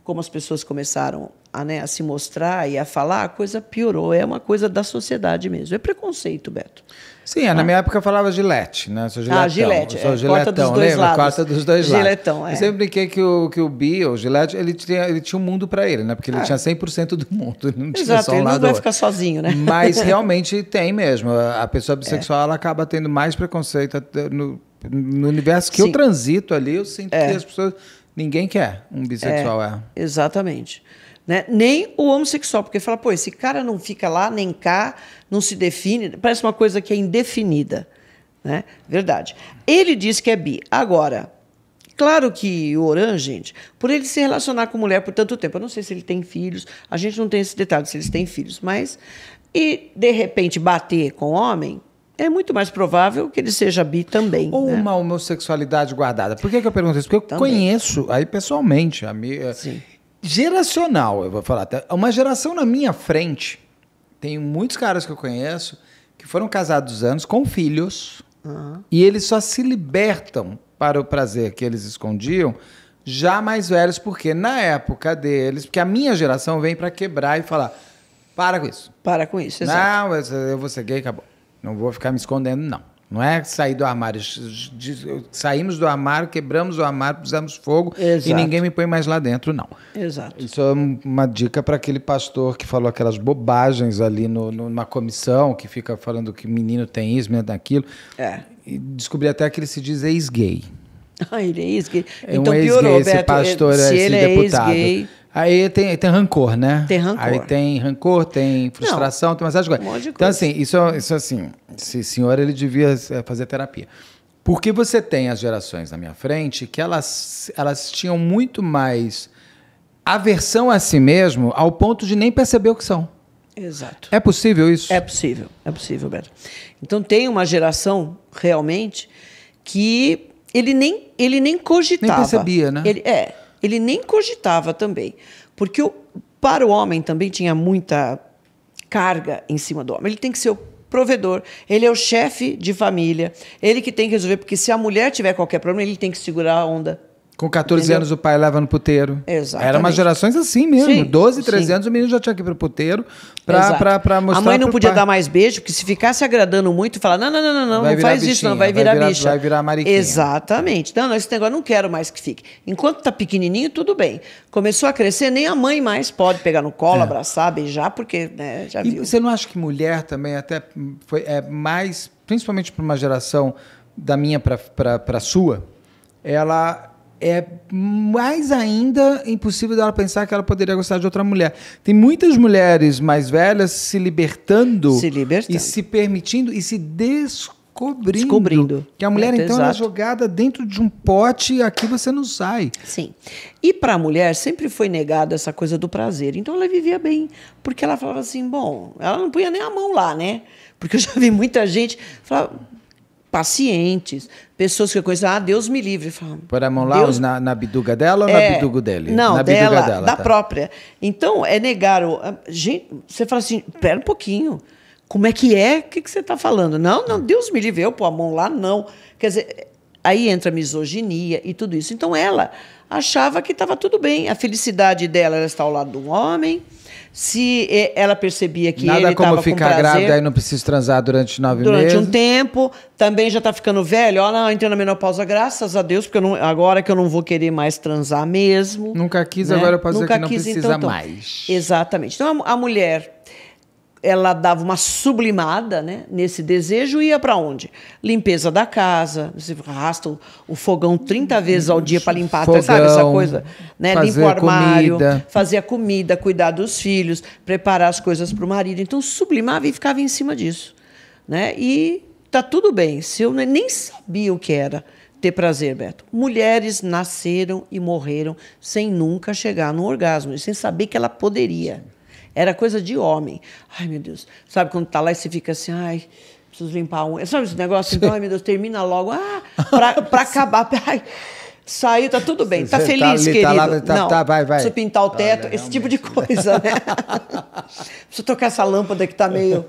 como as pessoas começaram a, né, a, se mostrar e a falar, a coisa piorou. É uma coisa da sociedade mesmo. É preconceito, Beto. Sim, é, ah. na minha época eu falava gilete, né? sou ah, giletão. Ah, gilete. sou é, giletão, corta lembra? Corta dos dois lados. Giletão, é. Eu sempre brinquei que o, que o Bi, o gilete, ele tinha, ele tinha um mundo para ele, né? Porque ele é. tinha 100% do mundo. *laughs* Ele não Exato, tinha só um ele lado não vai ficar sozinho, né? Mas *laughs* realmente tem mesmo. A pessoa bissexual, é. ela acaba tendo mais preconceito no, no universo que Sim. eu transito ali. Eu sinto que é. as pessoas... Ninguém quer um bissexual, é. é. Exatamente. Exatamente. Né? Nem o homossexual, porque fala, pô, esse cara não fica lá nem cá, não se define, parece uma coisa que é indefinida. Né? Verdade. Ele diz que é bi. Agora, claro que o Oran, gente, por ele se relacionar com mulher por tanto tempo, eu não sei se ele tem filhos, a gente não tem esse detalhe se eles têm filhos, mas. E, de repente, bater com homem, é muito mais provável que ele seja bi também. Ou né? uma homossexualidade guardada. Por que, que eu pergunto isso? Porque eu também. conheço aí pessoalmente. A minha, eh, Sim geracional, eu vou falar. Tá? É uma geração na minha frente, tem muitos caras que eu conheço que foram casados anos com filhos uhum. e eles só se libertam para o prazer que eles escondiam já mais velhos, porque na época deles, porque a minha geração vem para quebrar e falar: para com isso. Para com isso, exato. Não, eu vou ser gay, acabou. Não vou ficar me escondendo, não. Não é sair do armário. Saímos do armário, quebramos o armário, pusemos fogo Exato. e ninguém me põe mais lá dentro, não. Exato. Isso é uma dica para aquele pastor que falou aquelas bobagens ali no, numa comissão, que fica falando que menino tem isso, menino tem aquilo. É. E descobri até que ele se diz ex-gay. *laughs* Ah, ele é ex-gay. É então um ex -gay, piorou, Beto. Esse pastor, se esse ele é Aí tem, tem rancor, né? Tem rancor. Aí tem rancor, tem frustração, Não, tem uma série de coisas. Um monte de então, assim, isso, isso assim, esse senhor ele devia eh, fazer terapia. Porque você tem as gerações na minha frente que elas, elas tinham muito mais aversão a si mesmo ao ponto de nem perceber o que são. Exato. É possível isso? É possível, é possível, Beto. Então tem uma geração realmente que ele nem, ele nem cogitava. Nem percebia, né? Ele, é, ele nem cogitava também. Porque o, para o homem também tinha muita carga em cima do homem. Ele tem que ser o provedor, ele é o chefe de família, ele que tem que resolver, porque se a mulher tiver qualquer problema, ele tem que segurar a onda com 14 Entendeu? anos o pai leva no puteiro. Exatamente. Eram umas gerações assim mesmo. Sim, 12, 13 sim. anos o menino já tinha que ir pro puteiro para mostrar. A mãe não podia pai. dar mais beijo, porque se ficasse agradando muito, falar: não, não, não, não, não, não faz bichinha, isso, não, vai, vai virar, bicha. Vai virar mariquinha. Exatamente. Não, não, esse negócio não quero mais que fique. Enquanto tá pequenininho, tudo bem. Começou a crescer, nem a mãe mais pode pegar no colo, é. abraçar, beijar, porque né, já e viu. Você não acha que mulher também até foi, é mais, principalmente para uma geração da minha para a sua, ela é mais ainda impossível dela pensar que ela poderia gostar de outra mulher. Tem muitas mulheres mais velhas se libertando, se libertando. e se permitindo e se descobrindo. descobrindo. Que a mulher, é, então, é exato. é jogada dentro de um pote e aqui você não sai. Sim. E para a mulher sempre foi negada essa coisa do prazer. Então ela vivia bem, porque ela falava assim: bom, ela não punha nem a mão lá, né? Porque eu já vi muita gente falar pacientes, pessoas que eu conheço, ah, Deus me livre. Falo, Pôr a mão lá Deus... na, na biduga dela ou é, na biduga dele? Não, na dela, dela da tá. própria. Então, é negar. O, gente, você fala assim, pera um pouquinho, como é que é? O que, que você está falando? Não, não, Deus me livre, eu pôr a mão lá, não. Quer dizer, aí entra a misoginia e tudo isso. Então, ela achava que estava tudo bem, a felicidade dela era estar ao lado de um homem, se eh, ela percebia que Nada ele estava como ficar grávida e não preciso transar durante nove durante meses. Durante um tempo, também já está ficando velho. Olha, entrei na menopausa, graças a Deus, porque não, agora que eu não vou querer mais transar mesmo. Nunca quis, né? agora pode Nunca dizer que não quis, então precisa então, mais. Exatamente. Então, a, a mulher ela dava uma sublimada né, nesse desejo e ia para onde? Limpeza da casa, você arrasta o, o fogão 30 vezes ao dia para limpar, fogão, sabe essa coisa? Né? Limpa o armário, comida. fazer a comida, cuidar dos filhos, preparar as coisas para o marido. Então sublimava e ficava em cima disso. Né? E tá tudo bem, se eu nem sabia o que era ter prazer, Beto. Mulheres nasceram e morreram sem nunca chegar no orgasmo, sem saber que ela poderia. Era coisa de homem. Ai, meu Deus. Sabe quando tá lá e você fica assim, ai, preciso limpar um. Sabe esse negócio? Então, ai, meu Deus, termina logo. Ah, pra, *laughs* pra acabar. Ai, saiu, tá tudo bem. Tá, tá feliz, tá, querido. Tá lá, tá, Não, tá, vai, vai. Preciso pintar o teto, Olha, esse tipo de coisa, né? *laughs* preciso trocar essa lâmpada que tá meio...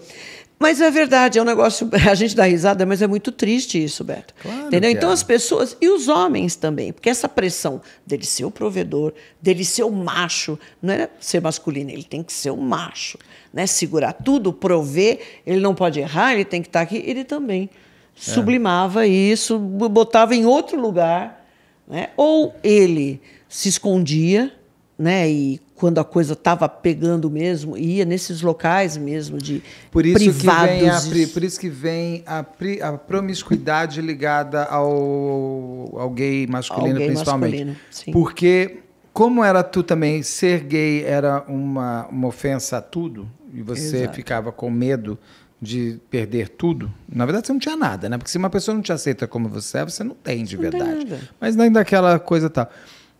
Mas é verdade, é um negócio. *laughs* A gente dá risada, mas é muito triste isso, Beto. Claro Entendeu? Então é. as pessoas. E os homens também, porque essa pressão dele ser o provedor, dele ser o macho, não é ser masculino, ele tem que ser o macho. Né? Segurar tudo, prover, ele não pode errar, ele tem que estar tá aqui. Ele também é. sublimava isso, botava em outro lugar. Né? Ou ele se escondia né? E quando a coisa estava pegando mesmo, ia nesses locais mesmo de por isso privados. Que vem a, de... por isso que vem a, a promiscuidade ligada ao, ao gay masculino, ao gay principalmente. Masculino, sim. Porque como era tu também ser gay era uma, uma ofensa a tudo e você Exato. ficava com medo de perder tudo, na verdade você não tinha nada, né? Porque se uma pessoa não te aceita como você é, você não tem de não verdade. Tem Mas nem daquela coisa tal. Tá.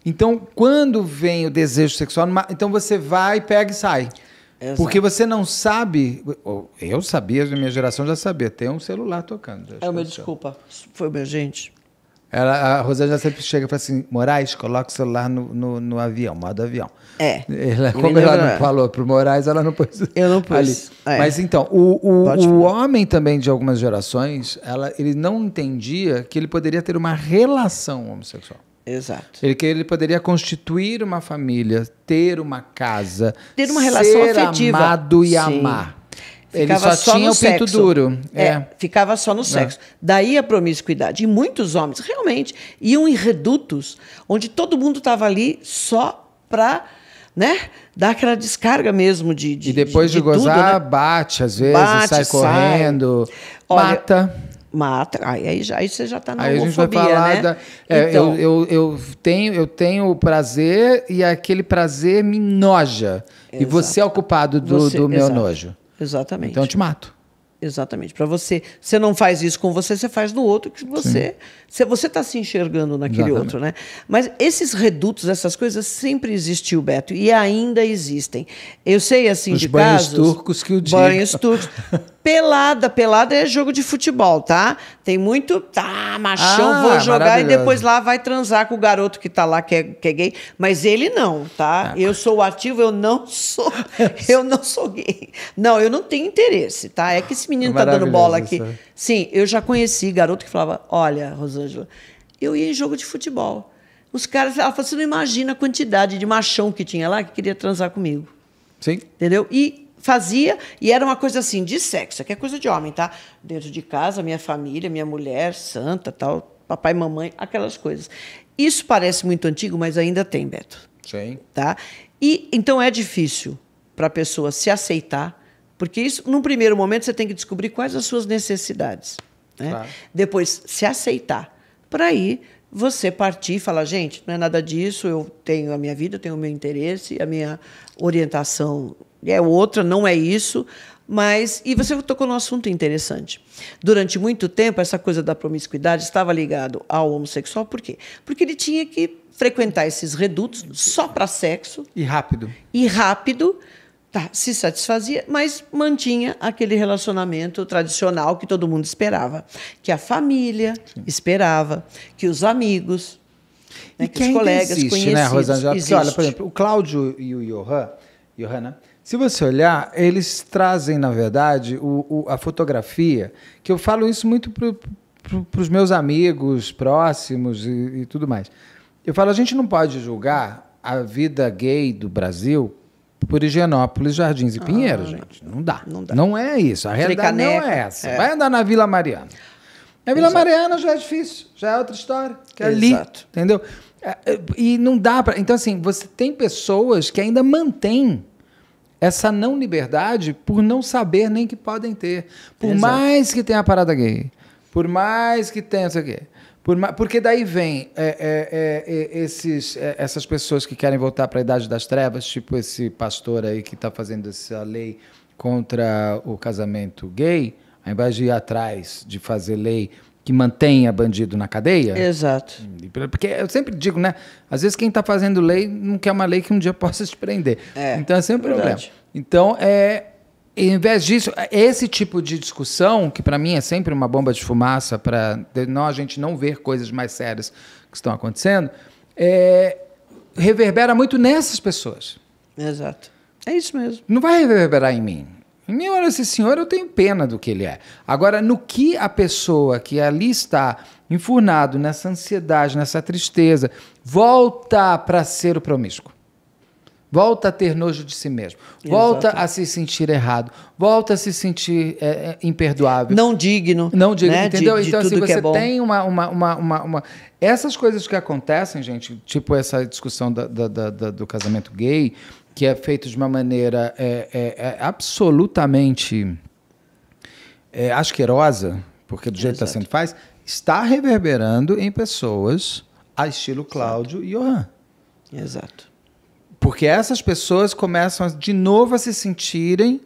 Então, quando vem o desejo sexual, então você vai, pega e sai. Exato. Porque você não sabe. Eu sabia, a minha geração já sabia. Tem um celular tocando. É o meu desculpa. Foi meu gente. Ela, a Rosângela sempre chega e fala assim: Moraes, coloca o celular no, no, no avião, modo avião. É. Ela, como ela não falou pro Moraes, ela não pôs. *laughs* Eu não pus. É. Mas então, o, o, o homem também de algumas gerações, ela, ele não entendia que ele poderia ter uma relação homossexual. Exato. Ele que ele poderia constituir uma família, ter uma casa, ter uma relação ser afetiva, amado e Sim. amar. Ficava ele só, só tinha o pinto sexo. duro. É, é, Ficava só no é. sexo. É. Daí a promiscuidade. E muitos homens realmente iam em redutos onde todo mundo estava ali só para né, dar aquela descarga mesmo de. de e depois de, de, de gozar, tudo, né? bate às vezes, bate, sai, sai correndo, Olha, mata. Mata, aí, já, aí você já está na aí homofobia, a gente vai falar né? Da, é, então, eu, eu, eu, tenho, eu tenho prazer e aquele prazer me noja. Exato. E você é o culpado do, você, do meu exato. nojo. Exatamente. Então eu te mato. Exatamente. Para você, você não faz isso com você, você faz no outro que você, você está se enxergando naquele Exatamente. outro, né? Mas esses redutos, essas coisas sempre existiu, Beto, e ainda existem. Eu sei assim Os de banhos Banhos turcos que o dia. Banhos turcos. *laughs* pelada. Pelada é jogo de futebol, tá? Tem muito, tá, machão, ah, vou jogar e depois lá vai transar com o garoto que tá lá, que é, que é gay. Mas ele não, tá? Ah, eu tá. sou ativo, eu não sou. *laughs* eu não sou gay. Não, eu não tenho interesse, tá? É que esse menino tá dando bola aqui. Né? Sim, eu já conheci garoto que falava: olha, Rosângela, eu ia em jogo de futebol. Os caras, ela falou, você não imagina a quantidade de machão que tinha lá que queria transar comigo. Sim. Entendeu? E fazia e era uma coisa assim de sexo, que é coisa de homem, tá? Dentro de casa, minha família, minha mulher, santa, tal, papai, mamãe, aquelas coisas. Isso parece muito antigo, mas ainda tem, Beto. Sim. Tá? E então é difícil para a pessoa se aceitar, porque isso, num primeiro momento, você tem que descobrir quais as suas necessidades. Né? Claro. Depois, se aceitar. Para aí você partir e falar, gente, não é nada disso, eu tenho a minha vida, eu tenho o meu interesse, a minha orientação é outra, não é isso. Mas, e você tocou num assunto interessante. Durante muito tempo, essa coisa da promiscuidade estava ligado ao homossexual, por quê? Porque ele tinha que frequentar esses redutos só para sexo. E rápido. E rápido, tá, se satisfazia, mas mantinha aquele relacionamento tradicional que todo mundo esperava. Que a família Sim. esperava, que os amigos, né, que os colegas existe, né, conhecidos. Né, Rosângela? Porque, olha, por exemplo, o Cláudio e o Johan, Johanna se você olhar, eles trazem, na verdade, o, o, a fotografia, que eu falo isso muito para os meus amigos próximos e, e tudo mais. Eu falo, a gente não pode julgar a vida gay do Brasil por Higienópolis, Jardins e ah, Pinheiros, gente. Não dá. não dá. Não é isso. A realidade não é essa. É. Vai andar na Vila Mariana. Na Vila Exato. Mariana já é difícil, já é outra história. Que é ali, entendeu? É, é, e não dá para. Então, assim, você tem pessoas que ainda mantêm essa não liberdade por não saber nem que podem ter. Por Exato. mais que tenha a parada gay, por mais que tenha isso aqui. Por porque daí vem é, é, é, é esses, é, essas pessoas que querem voltar para a Idade das Trevas, tipo esse pastor aí que está fazendo essa lei contra o casamento gay, ao invés de ir atrás de fazer lei que mantenha bandido na cadeia. Exato. Hum, porque eu sempre digo, né? Às vezes quem está fazendo lei não quer uma lei que um dia *laughs* possa te prender. É, então é sempre um problema. Então, é, em vez disso, esse tipo de discussão, que para mim é sempre uma bomba de fumaça para a gente não ver coisas mais sérias que estão acontecendo, é, reverbera muito nessas pessoas. Exato. É isso mesmo. Não vai reverberar em mim. Minha esse senhor eu tenho pena do que ele é. Agora, no que a pessoa que ali está enfurnado nessa ansiedade, nessa tristeza, volta para ser o promíscuo. Volta a ter nojo de si mesmo. Volta Exato. a se sentir errado. Volta a se sentir é, é imperdoável. Não digno. Não digno, né? entendeu? De, então, assim, você é tem uma, uma, uma, uma, Essas coisas que acontecem, gente, tipo essa discussão da, da, da, do casamento gay, que é feito de uma maneira é, é, é absolutamente é, asquerosa, porque do jeito que está sendo faz, está reverberando em pessoas a estilo Cláudio e Johan. Exato. Porque essas pessoas começam de novo a se sentirem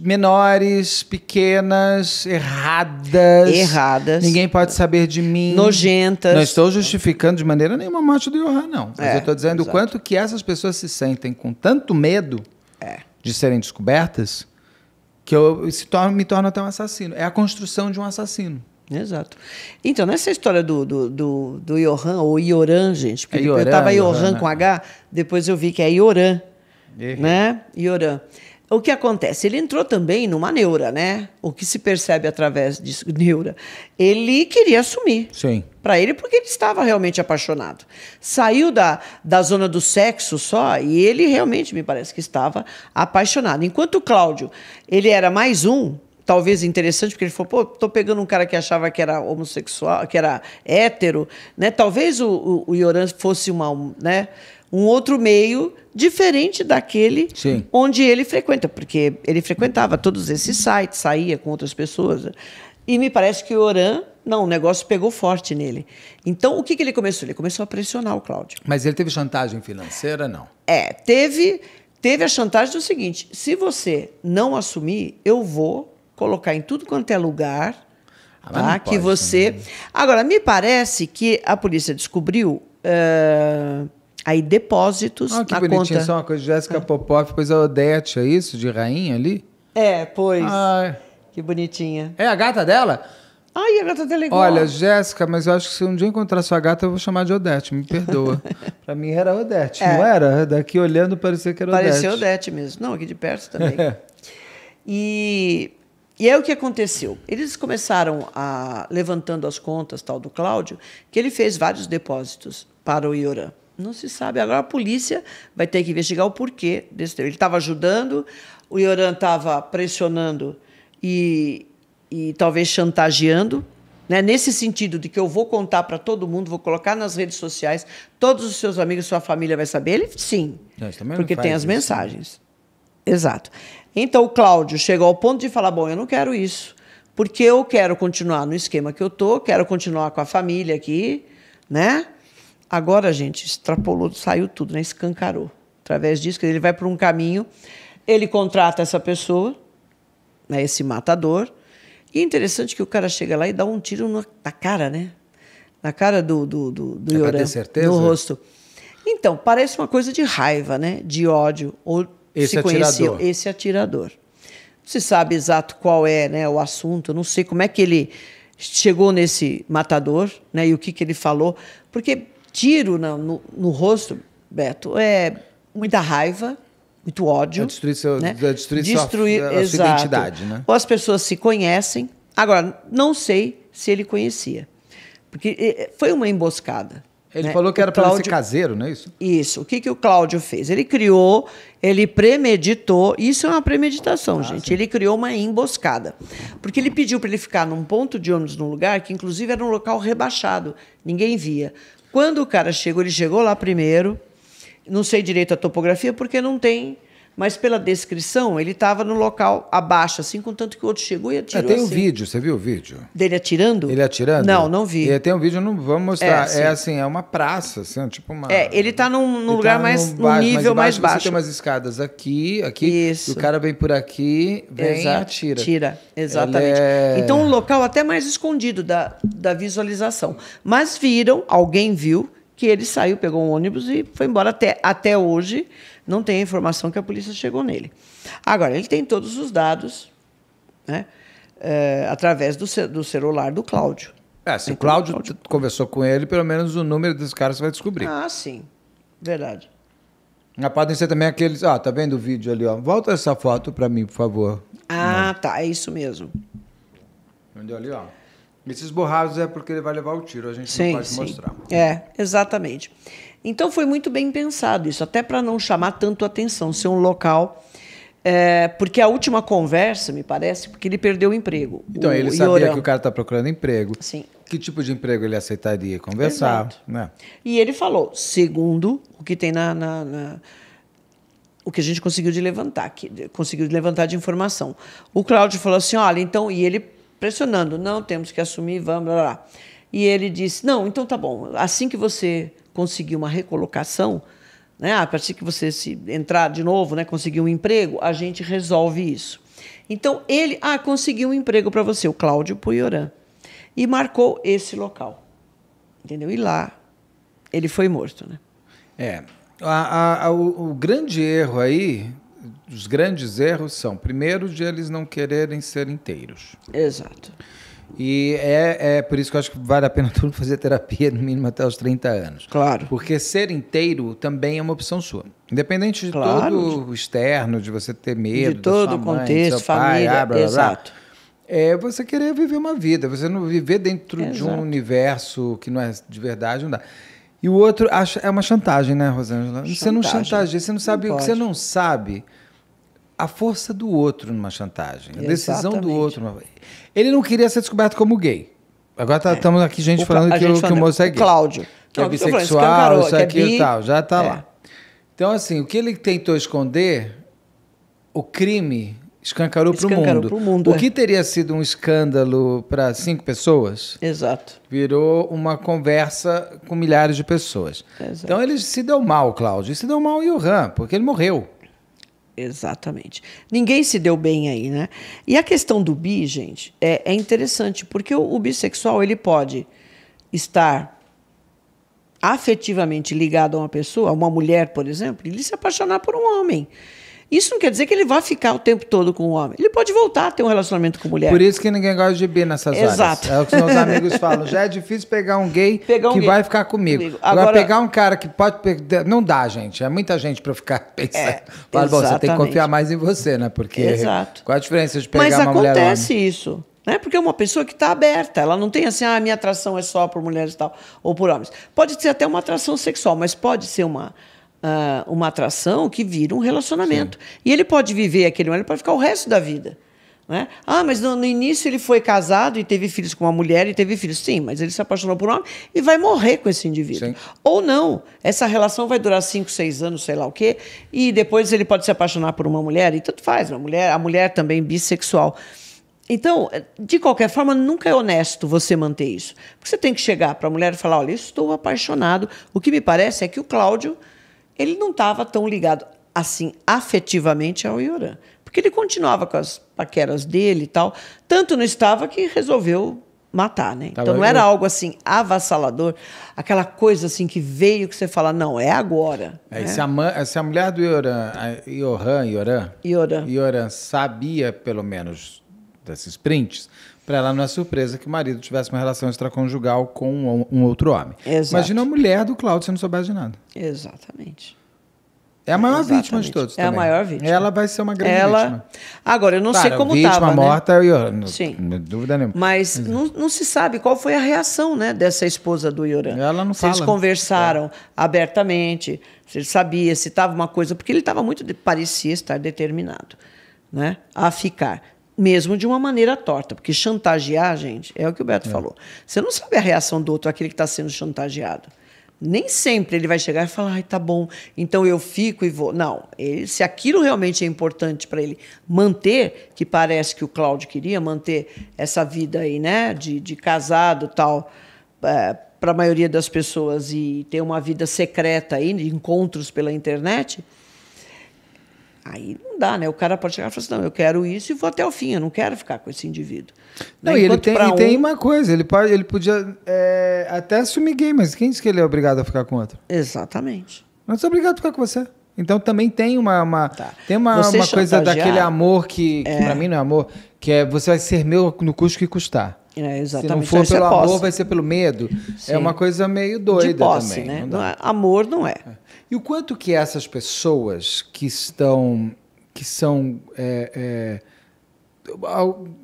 menores, pequenas, erradas. Erradas. Ninguém pode saber de mim. Nojentas. Não estou justificando de maneira nenhuma a morte do Johan, não. Mas é, eu estou dizendo o quanto que essas pessoas se sentem com tanto medo é. de serem descobertas que eu torno, me torno até um assassino. É a construção de um assassino. Exato. Então, nessa história do, do, do, do Johan, ou Ioran, gente, porque é Ioran, eu estava Iorã com né? H, depois eu vi que é Ioran, né? Ioran. O que acontece? Ele entrou também numa neura, né? O que se percebe através de *laughs* neura. Ele queria assumir. Sim. Para ele, porque ele estava realmente apaixonado. Saiu da, da zona do sexo só e ele realmente me parece que estava apaixonado. Enquanto o Cláudio, ele era mais um, talvez interessante, porque ele falou, pô, tô pegando um cara que achava que era homossexual, que era hétero, né? Talvez o, o, o Yoran fosse uma, né? um outro meio diferente daquele Sim. onde ele frequenta, porque ele frequentava todos esses sites, saía com outras pessoas. E me parece que o Oran, não, o negócio pegou forte nele. Então, o que, que ele começou? Ele começou a pressionar o Cláudio. Mas ele teve chantagem financeira, não? É, teve, teve a chantagem do seguinte: se você não assumir, eu vou colocar em tudo quanto é lugar. Ah, tá? que pode, você. Também. Né? Agora, me parece que a polícia descobriu. Uh Aí depósitos ah, que na bonitinho. conta. Isso é uma coisa Jéssica é. Popov, pois a é Odete, é isso? De rainha ali? É, pois. Ai. Que bonitinha. É a gata dela? Ai, a gata dela é igual. Olha, Jéssica, mas eu acho que se um dia encontrar sua gata, eu vou chamar de Odete, me perdoa. *laughs* pra mim era Odete, é. não era? Daqui olhando parecia que era Odete. Parecia Odete mesmo. Não, aqui de perto também. *laughs* É. e, e é o que aconteceu. Eles começaram a levantando as contas tal do Cláudio, que ele fez vários depósitos para o Ioran. Não se sabe. Agora a polícia vai ter que investigar o porquê desse Ele estava ajudando, o Ioran estava pressionando e, e talvez chantageando, né? nesse sentido de que eu vou contar para todo mundo, vou colocar nas redes sociais, todos os seus amigos, sua família vai saber. Ele, sim, porque tem as isso. mensagens. Exato. Então o Cláudio chegou ao ponto de falar: bom, eu não quero isso, porque eu quero continuar no esquema que eu tô, quero continuar com a família aqui, né? Agora, gente, extrapolou, saiu tudo, né? escancarou. Através disso, ele vai por um caminho, ele contrata essa pessoa, né? esse matador. E é interessante que o cara chega lá e dá um tiro na, na cara, né? Na cara do, do, do, do é Yoram, ter certeza? no rosto. Então, parece uma coisa de raiva, né? De ódio. Ou esse se atirador. esse atirador. Não se sabe exato qual é né, o assunto, não sei como é que ele chegou nesse matador né, e o que, que ele falou, porque tiro no, no, no rosto, Beto, é muita raiva, muito ódio. É destruir destruição, né? É destruir, a, sua identidade, né? Ou as pessoas se conhecem. Agora, não sei se ele conhecia. Porque foi uma emboscada. Ele né? falou que era Cláudio... para ser caseiro, não é isso? Isso. O que, que o Cláudio fez? Ele criou, ele premeditou. Isso é uma premeditação, ah, gente. Sim. Ele criou uma emboscada. Porque ele pediu para ele ficar num ponto de ônibus num lugar que, inclusive, era um local rebaixado. Ninguém via. Quando o cara chegou, ele chegou lá primeiro, não sei direito a topografia, porque não tem mas pela descrição, ele estava no local abaixo, assim, contanto que o outro chegou e é, atirou. É, tem um assim. vídeo, você viu o vídeo? Dele atirando? Ele atirando? Não, não vi. E é, tem um vídeo, não vamos mostrar. É, é assim, é uma praça, assim, tipo uma. É, ele está num, num tá lugar tá mais. Num baixo, nível mais baixo. baixo. Você tem umas escadas aqui, aqui. Isso. o cara vem por aqui, vem Exato. e atira. Tira, exatamente. É... Então, um local até mais escondido da, da visualização. Mas viram, alguém viu, que ele saiu, pegou um ônibus e foi embora até, até hoje não tem a informação que a polícia chegou nele. Agora, ele tem todos os dados né, é, através do, do celular do Cláudio. É, se então, o Cláudio, Cláudio conversou com ele, pelo menos o número desse cara você vai descobrir. Ah, sim. Verdade. Ah, podem ser também aqueles. Ah, tá vendo o vídeo ali, ó. Volta essa foto para mim, por favor. Ah, Não. tá. É isso mesmo. Entendeu ali, ó? Esses borrados é porque ele vai levar o tiro, a gente sim, não pode sim. mostrar. É, exatamente. Então foi muito bem pensado isso, até para não chamar tanto atenção, ser um local. É, porque a última conversa, me parece, porque ele perdeu o emprego. Então, o, ele sabia que o cara está procurando emprego. Sim. Que tipo de emprego ele aceitaria conversar? Exato. Né? E ele falou, segundo o que tem na, na, na o que a gente conseguiu de levantar, que, conseguiu de levantar de informação. O Cláudio falou assim, olha, então, e ele pressionando, não, temos que assumir, vamos, blá, blá. E ele disse, não, então tá bom, assim que você conseguir uma recolocação, né? Ah, a partir que você se entrar de novo, né, conseguir um emprego, a gente resolve isso. Então ele, ah, conseguiu um emprego para você, o Cláudio Puioran, e marcou esse local, entendeu? E lá ele foi morto, né? É, a, a, o, o grande erro aí, os grandes erros são, primeiro, de eles não quererem ser inteiros. Exato. E é, é por isso que eu acho que vale a pena *laughs* todo mundo fazer terapia, no mínimo até os 30 anos. Claro. Porque ser inteiro também é uma opção sua. Independente de claro. todo o externo, de você ter medo, de todo o contexto, família, pai, ah, blá, blá, exato. Blá, é você querer viver uma vida, você não viver dentro exato. de um universo que não é de verdade, não dá. E o outro acha, é uma chantagem, né, Rosângela? Chantagem. Você não chantageia, você não sabe não o que você não sabe. A força do outro numa chantagem, a Exatamente. decisão do outro. Numa... Ele não queria ser descoberto como gay. Agora estamos tá, é. aqui gente o falando que, gente o, que o moço é gay. Cláudio. Que é, é bissexual, isso, é aqui e tal. Já está é. lá. Então, assim, o que ele tentou esconder, o crime escancarou para o mundo. mundo. O é. que teria sido um escândalo para cinco pessoas, Exato. virou uma conversa com milhares de pessoas. Exato. Então ele se deu mal, Cláudio. E se deu mal o Ram, porque ele morreu. Exatamente. Ninguém se deu bem aí, né? E a questão do bi, gente, é, é interessante, porque o, o bissexual ele pode estar afetivamente ligado a uma pessoa, a uma mulher, por exemplo, e ele se apaixonar por um homem. Isso não quer dizer que ele vá ficar o tempo todo com o homem. Ele pode voltar a ter um relacionamento com mulher. Por isso que ninguém gosta de bi nessas Exato. horas. É o que os meus amigos falam. Já é difícil pegar um gay *laughs* pegar um que gay. vai ficar comigo. comigo. Agora, Agora, pegar um cara que pode... não dá, gente. É muita gente para ficar *laughs* pensando. É, Mas bom, você tem que confiar mais em você, né? Porque Exato. qual a diferença de pegar Mas uma mulher Mas acontece isso. Né? Porque é uma pessoa que está aberta, ela não tem assim, ah, minha atração é só por mulheres e tal, ou por homens. Pode ser até uma atração sexual, mas pode ser uma uh, uma atração que vira um relacionamento. Sim. E ele pode viver aquele homem, ele pode ficar o resto da vida. Né? Ah, mas no, no, início ele foi casado e teve filhos com uma mulher e teve filhos. Sim, mas ele se apaixonou por um homem e vai morrer com esse indivíduo. Sim. Ou não, essa relação vai durar cinco, seis anos, sei lá o quê, e depois ele pode se apaixonar por uma mulher, e tanto faz, uma mulher, a mulher também bissexual. Então, de qualquer forma, nunca é honesto você manter isso. Porque você tem que chegar para a mulher e falar: olha, estou apaixonado. O que me parece é que o Cláudio ele não estava tão ligado assim afetivamente ao Iorã, Porque ele continuava com as paqueras dele e tal. Tanto não estava que resolveu matar, né? Tá então não era eu... algo assim avassalador, aquela coisa assim que veio que você fala, não, é agora. É, né? se, a man, se, a mulher do Iorã, Iorã, Iorã, Iorã sabia pelo menos desses prints, para ela não é surpresa que o marido tivesse uma relação extraconjugal com um, um outro homem. Exato. Imagina a mulher do Cláudio se não soubesse de nada. Exatamente. É a maior Exatamente. vítima de todos. É a maior vítima. Ela vai ser uma grande Ela... vítima. Agora, eu não claro, sei como estava. Vítima tava, né? morta, né? Ioran. Sim. Não, dúvida nenhuma. Mas é. não, não, se sabe qual foi a reação né, dessa esposa do Ioran. Ela não se fala. Se eles conversaram é. abertamente, se ele sabia, se estava uma coisa. Porque ele estava muito. parecia estar determinado né, a ficar mesmo de uma maneira torta, porque chantagear, gente, é o que o Beto é. falou. Você não sabe a reação do outro, aquele que está sendo chantageado. Nem sempre ele vai chegar e falar, ai, tá bom, então eu fico e vou. Não, ele, se aquilo realmente é importante para ele manter, que parece que o Cláudio queria, manter essa vida aí, né, de, de casado tal, é, para a maioria das pessoas e ter uma vida secreta aí, encontros pela internet, Aí não dá, né? O cara pode chegar e falar assim, não, eu quero isso e vou até o fim, eu não quero ficar com esse indivíduo. Não, né? e ele tem, e um... tem uma coisa, ele, pode, ele podia é, até sumir gay, mas quem disse que ele é obrigado a ficar com outro? Exatamente. Não sou obrigado a ficar com você. Então também tem uma, uma tá. tem uma, uma coisa daquele amor que, que é. para mim não é amor, que é você vai ser meu no custo que custar. É, exatamente. Se não for é pelo amor, posse. vai ser pelo medo. É Sim. É uma coisa meio doida De posse, também. Né? Não não é, amor não é. é. E o quanto que essas pessoas que estão, que são é, é,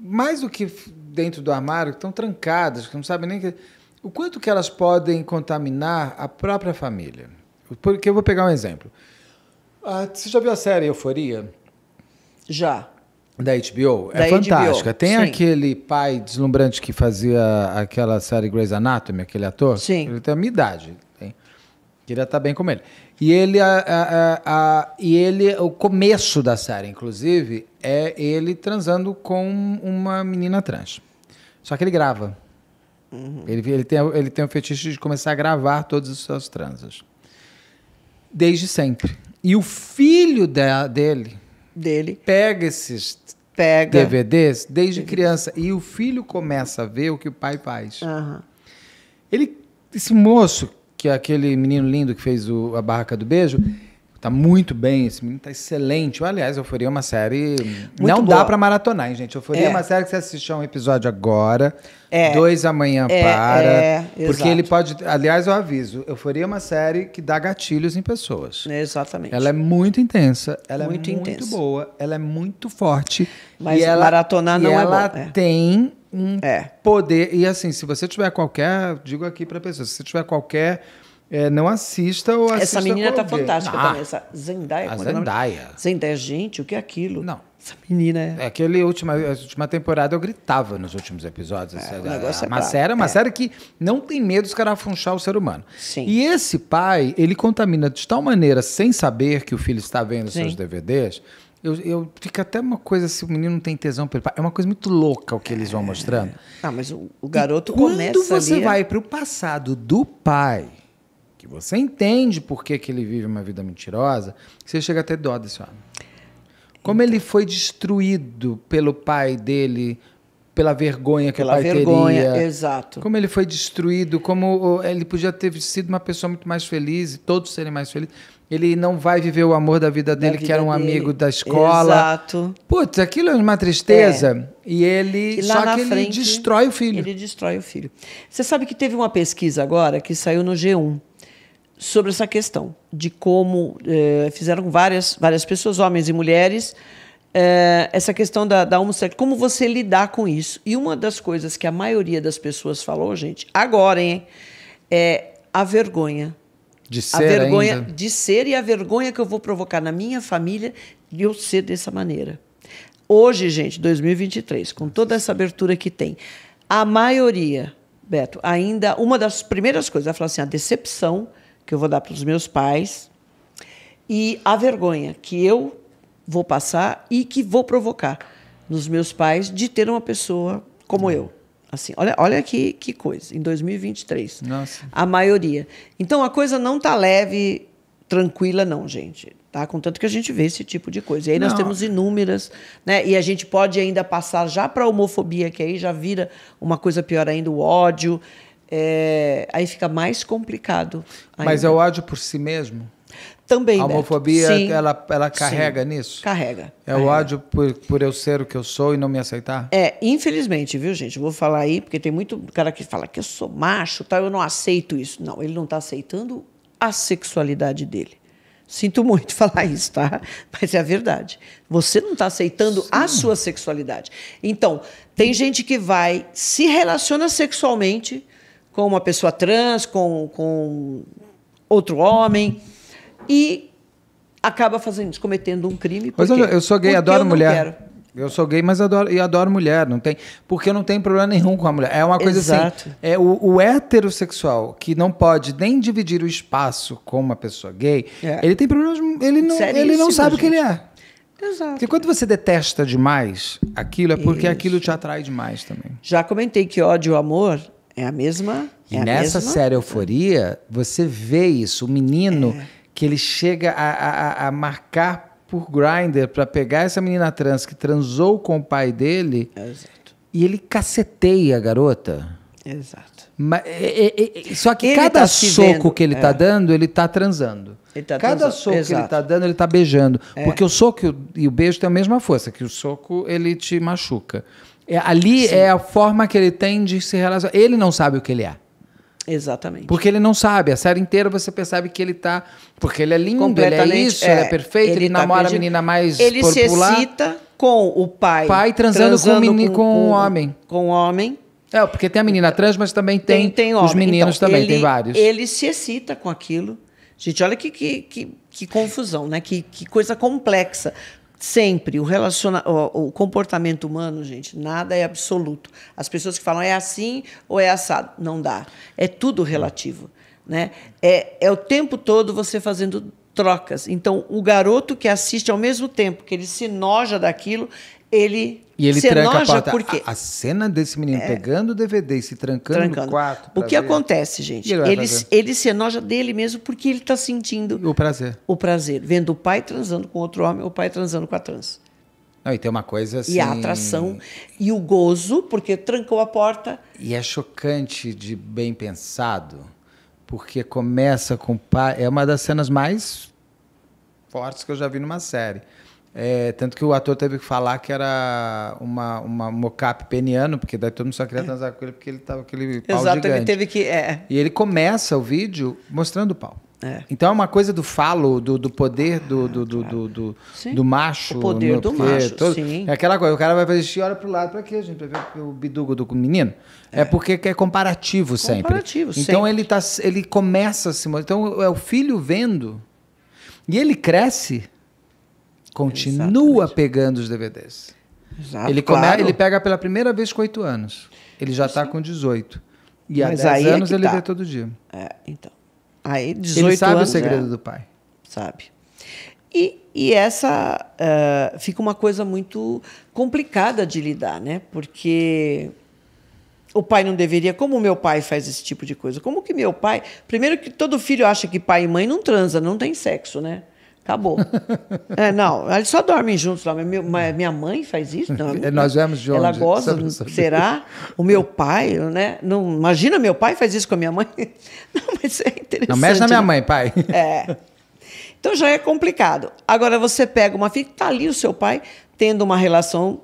mais do que dentro do armário, que estão trancadas, que não sabem nem que, o quanto que elas podem contaminar a própria família? Porque eu vou pegar um exemplo. Ah, você já viu a série Euforia? Já. Da HBO? É da é fantástica. HBO. Tem Sim. aquele pai deslumbrante que fazia aquela série Grey's Anatomy, aquele ator? Sim. Ele tem a minha idade. Queria estar bem com ele. E ele, a, a, a, e ele, o começo da série, inclusive, é ele transando com uma menina trans. Só que ele grava. Uhum. Ele, ele, tem, ele tem o fetiche de começar a gravar todos os seus transas. Desde sempre. E o filho dele, dele pega esses pega. DVDs desde criança. E o filho começa a ver o que o pai faz. Uhum. Ele, esse moço que é aquele menino lindo que fez o, a Barraca do Beijo. Tá muito bem, esse menino tá excelente. Aliás, eu faria uma série. Muito não boa. dá para maratonar, hein, gente? eu faria é. uma série que você assiste um episódio agora, é. dois amanhã é, para. É, porque exato. ele pode. Aliás, eu aviso: eu faria uma série que dá gatilhos em pessoas. Exatamente. Ela é muito intensa, ela é muito é muito intensa. boa, ela é muito forte. Mas maratonar ela, não é ela bom. Ela é. tem um é. poder. E assim, se você tiver qualquer, digo aqui para pessoa, se você tiver qualquer é, não assista ou assista Essa menina tá fantástica ah, também, essa Zendaya. A é é Zendaya. Zendaya, gente, o que é aquilo? Não. Essa menina é... é aquele última, última temporada eu gritava nos últimos episódios. É, essa, o negócio a, é uma claro. série, uma é. série que não tem medo de escarafunchar o ser humano. Sim. E esse pai, ele contamina de tal maneira, sem saber que o filho está vendo Sim. seus DVDs eu, eu fico até uma coisa se o menino não tem tesão pelo pai. É uma coisa muito louca o que eles vão é. mostrando. Ah, mas o, garoto e começa quando você ali... vai para o passado do pai, que você entende por que, que ele vive uma vida mentirosa, você chega a ter dó desse homem. Como então. ele foi destruído pelo pai dele, pela vergonha que pela o pai vergonha, teria. exato. Como ele foi destruído, como ele podia ter sido uma pessoa muito mais feliz e todos serem mais felizes. Ele não vai viver o amor da vida dele, da vida que era um dele. amigo da escola. Exato. Putz, aquilo é uma tristeza. É. E ele. E só que ele destrói o filho. Ele destrói o filho. Você sabe que teve uma pesquisa agora que saiu no G1 sobre essa questão de como eh, fizeram várias, várias pessoas, homens e mulheres, eh, essa questão da, da homossexualidade, como você lidar com isso. E uma das coisas que a maioria das pessoas falou, gente, agora, hein, é a vergonha de ser a vergonha ainda. de ser e a vergonha que eu vou provocar na minha família de eu ser dessa maneira. Hoje, gente, 2023, com toda essa abertura que tem, a maioria, Beto, ainda uma das primeiras coisas, ela fala assim, a decepção que eu vou dar para os meus pais e a vergonha que eu vou passar e que vou provocar nos meus pais de ter uma pessoa como hum. eu. Assim, olha, olha que, que coisa, em 2023. Nossa. A maioria. Então a coisa não tá leve, tranquila, não, gente. Tá? Contanto que a gente vê esse tipo de coisa. E aí não. nós temos inúmeras, né? E a gente pode ainda passar já para a homofobia, que aí já vira uma coisa pior ainda, o ódio. É... Aí fica mais complicado. Ainda. Mas é o ódio por si mesmo? Também. A homofobia, ela, ela carrega Sim. nisso? Carrega. É carrega. o ódio por, por eu ser o que eu sou e não me aceitar? É, infelizmente, viu, gente? vou falar aí, porque tem muito cara que fala que eu sou macho, tal, tá? eu não aceito isso. Não, ele não está aceitando a sexualidade dele. Sinto muito *laughs* falar isso, tá? Mas é a verdade. Você não está aceitando Sim. a sua sexualidade. Então, tem gente que vai, se relaciona sexualmente com uma pessoa trans, com, com outro homem e acaba fazendo cometendo um crime. Mas olha, eu sou gay, porque adoro eu mulher. Eu sou gay, mas adoro, e adoro mulher. Não tem, porque não tem problema nenhum com a mulher. É uma coisa assim, Exato. assim. É o, o heterossexual que não pode nem dividir o espaço com uma pessoa gay, é. ele tem problemas. Ele não, ele não sabe o que ele é. Exato. Porque quando você detesta demais aquilo, é porque isso. aquilo te atrai demais também. Já comentei que ódio e amor é a mesma. e é nessa mesma. série Euforia, você vê isso. O menino. É que ele chega a, a, a marcar por grinder para pegar essa menina trans que transou com o pai dele. Exato. E ele caceteia a garota. Exato. Mas, é, é, é, só que ele tá cada tá soco que ele é. tá dando, ele tá transando. Ele tá cada transando. soco Exato. que ele tá dando, ele tá beijando. É. Porque o soco e o, e o beijo têm a mesma força, que o soco ele te machuca. É, ali Sim. é a forma que ele tem de se relacionar. Ele não sabe o que ele é. Exatamente. Porque ele não sabe. A série inteira você percebe que ele tá. Porque ele é lindo, ele é isso, é, ele é perfeito, ele, ele tá namora a menina mais. Ele popular. se excita com o pai. Pai transando, transando com, o com, com, um homem. Com o homem. É, porque tem a menina trans, mas também tem, tem, tem os meninos então, também, ele, tem vários. Ele se excita com aquilo. Gente, olha que, que, que, que confusão, né? Que, que coisa complexa. Sempre. O, relaciona... o comportamento humano, gente, nada é absoluto. As pessoas que falam é assim ou é assado, não dá. É tudo relativo. Né? É, é o tempo todo você fazendo trocas. Então, o garoto que assiste ao mesmo tempo que ele se noja daquilo, ele e ele tranca a porta. porque a, a cena desse menino é. pegando o DVD e se trancando, trancando. no quarto. O que ver. acontece, gente? Ele, ele, ele, se enoja dele mesmo porque ele está sentindo o prazer. O prazer, vendo o pai transando com outro homem, o pai transando com a trans. Não, e tem uma coisa assim. E a assim atração e o gozo, porque trancou a porta. E é chocante de bem pensado, porque começa com o pai. É uma das cenas mais fortes que eu já vi numa série é, tanto que o ator teve que falar que era uma, uma mocap peniano, porque daí todo mundo só queria transar com ele porque ele tava aquele pau Exato, gigante. ele teve que. É, é. E ele começa o vídeo mostrando o pau. É. Então é uma coisa do falo, do, do poder do, ah, do, do, é. do, do, do macho. O poder né? do macho, todo, sim. É aquela coisa, o cara vai fazer xixi, olha pro lado, pra quê, gente? Pra ver o bidugo do menino? É, é porque é comparativo sempre. Comparativo, Então sempre. Ele, tá, ele começa a se... Então é o filho vendo, e ele cresce Continua Exatamente. pegando os DVDs. Exato, ele, claro. ele pega pela primeira vez com 8 anos. Ele já está com 18. E Mas há 10 é anos é ele tá. vê todo dia. É, então. Aí, 18 ele sabe anos, o segredo é. do pai. Sabe. E, e essa uh, fica uma coisa muito complicada de lidar, né? Porque o pai não deveria. Como o meu pai faz esse tipo de coisa? Como que meu pai. Primeiro que todo filho acha que pai e mãe não transa, não tem sexo, né? Acabou. é, não, eles só dormem juntos lá. Minha mãe faz isso? Não, *laughs* Nós vemos de onde? Ela gosta, não, será? O meu pai, né? Não, imagina, meu pai faz isso com a minha mãe. *laughs* Não, mas é interessante. Não mexe na minha né? mãe, pai. É. Então já é complicado. Agora você pega uma filha que está ali, o seu pai, tendo uma relação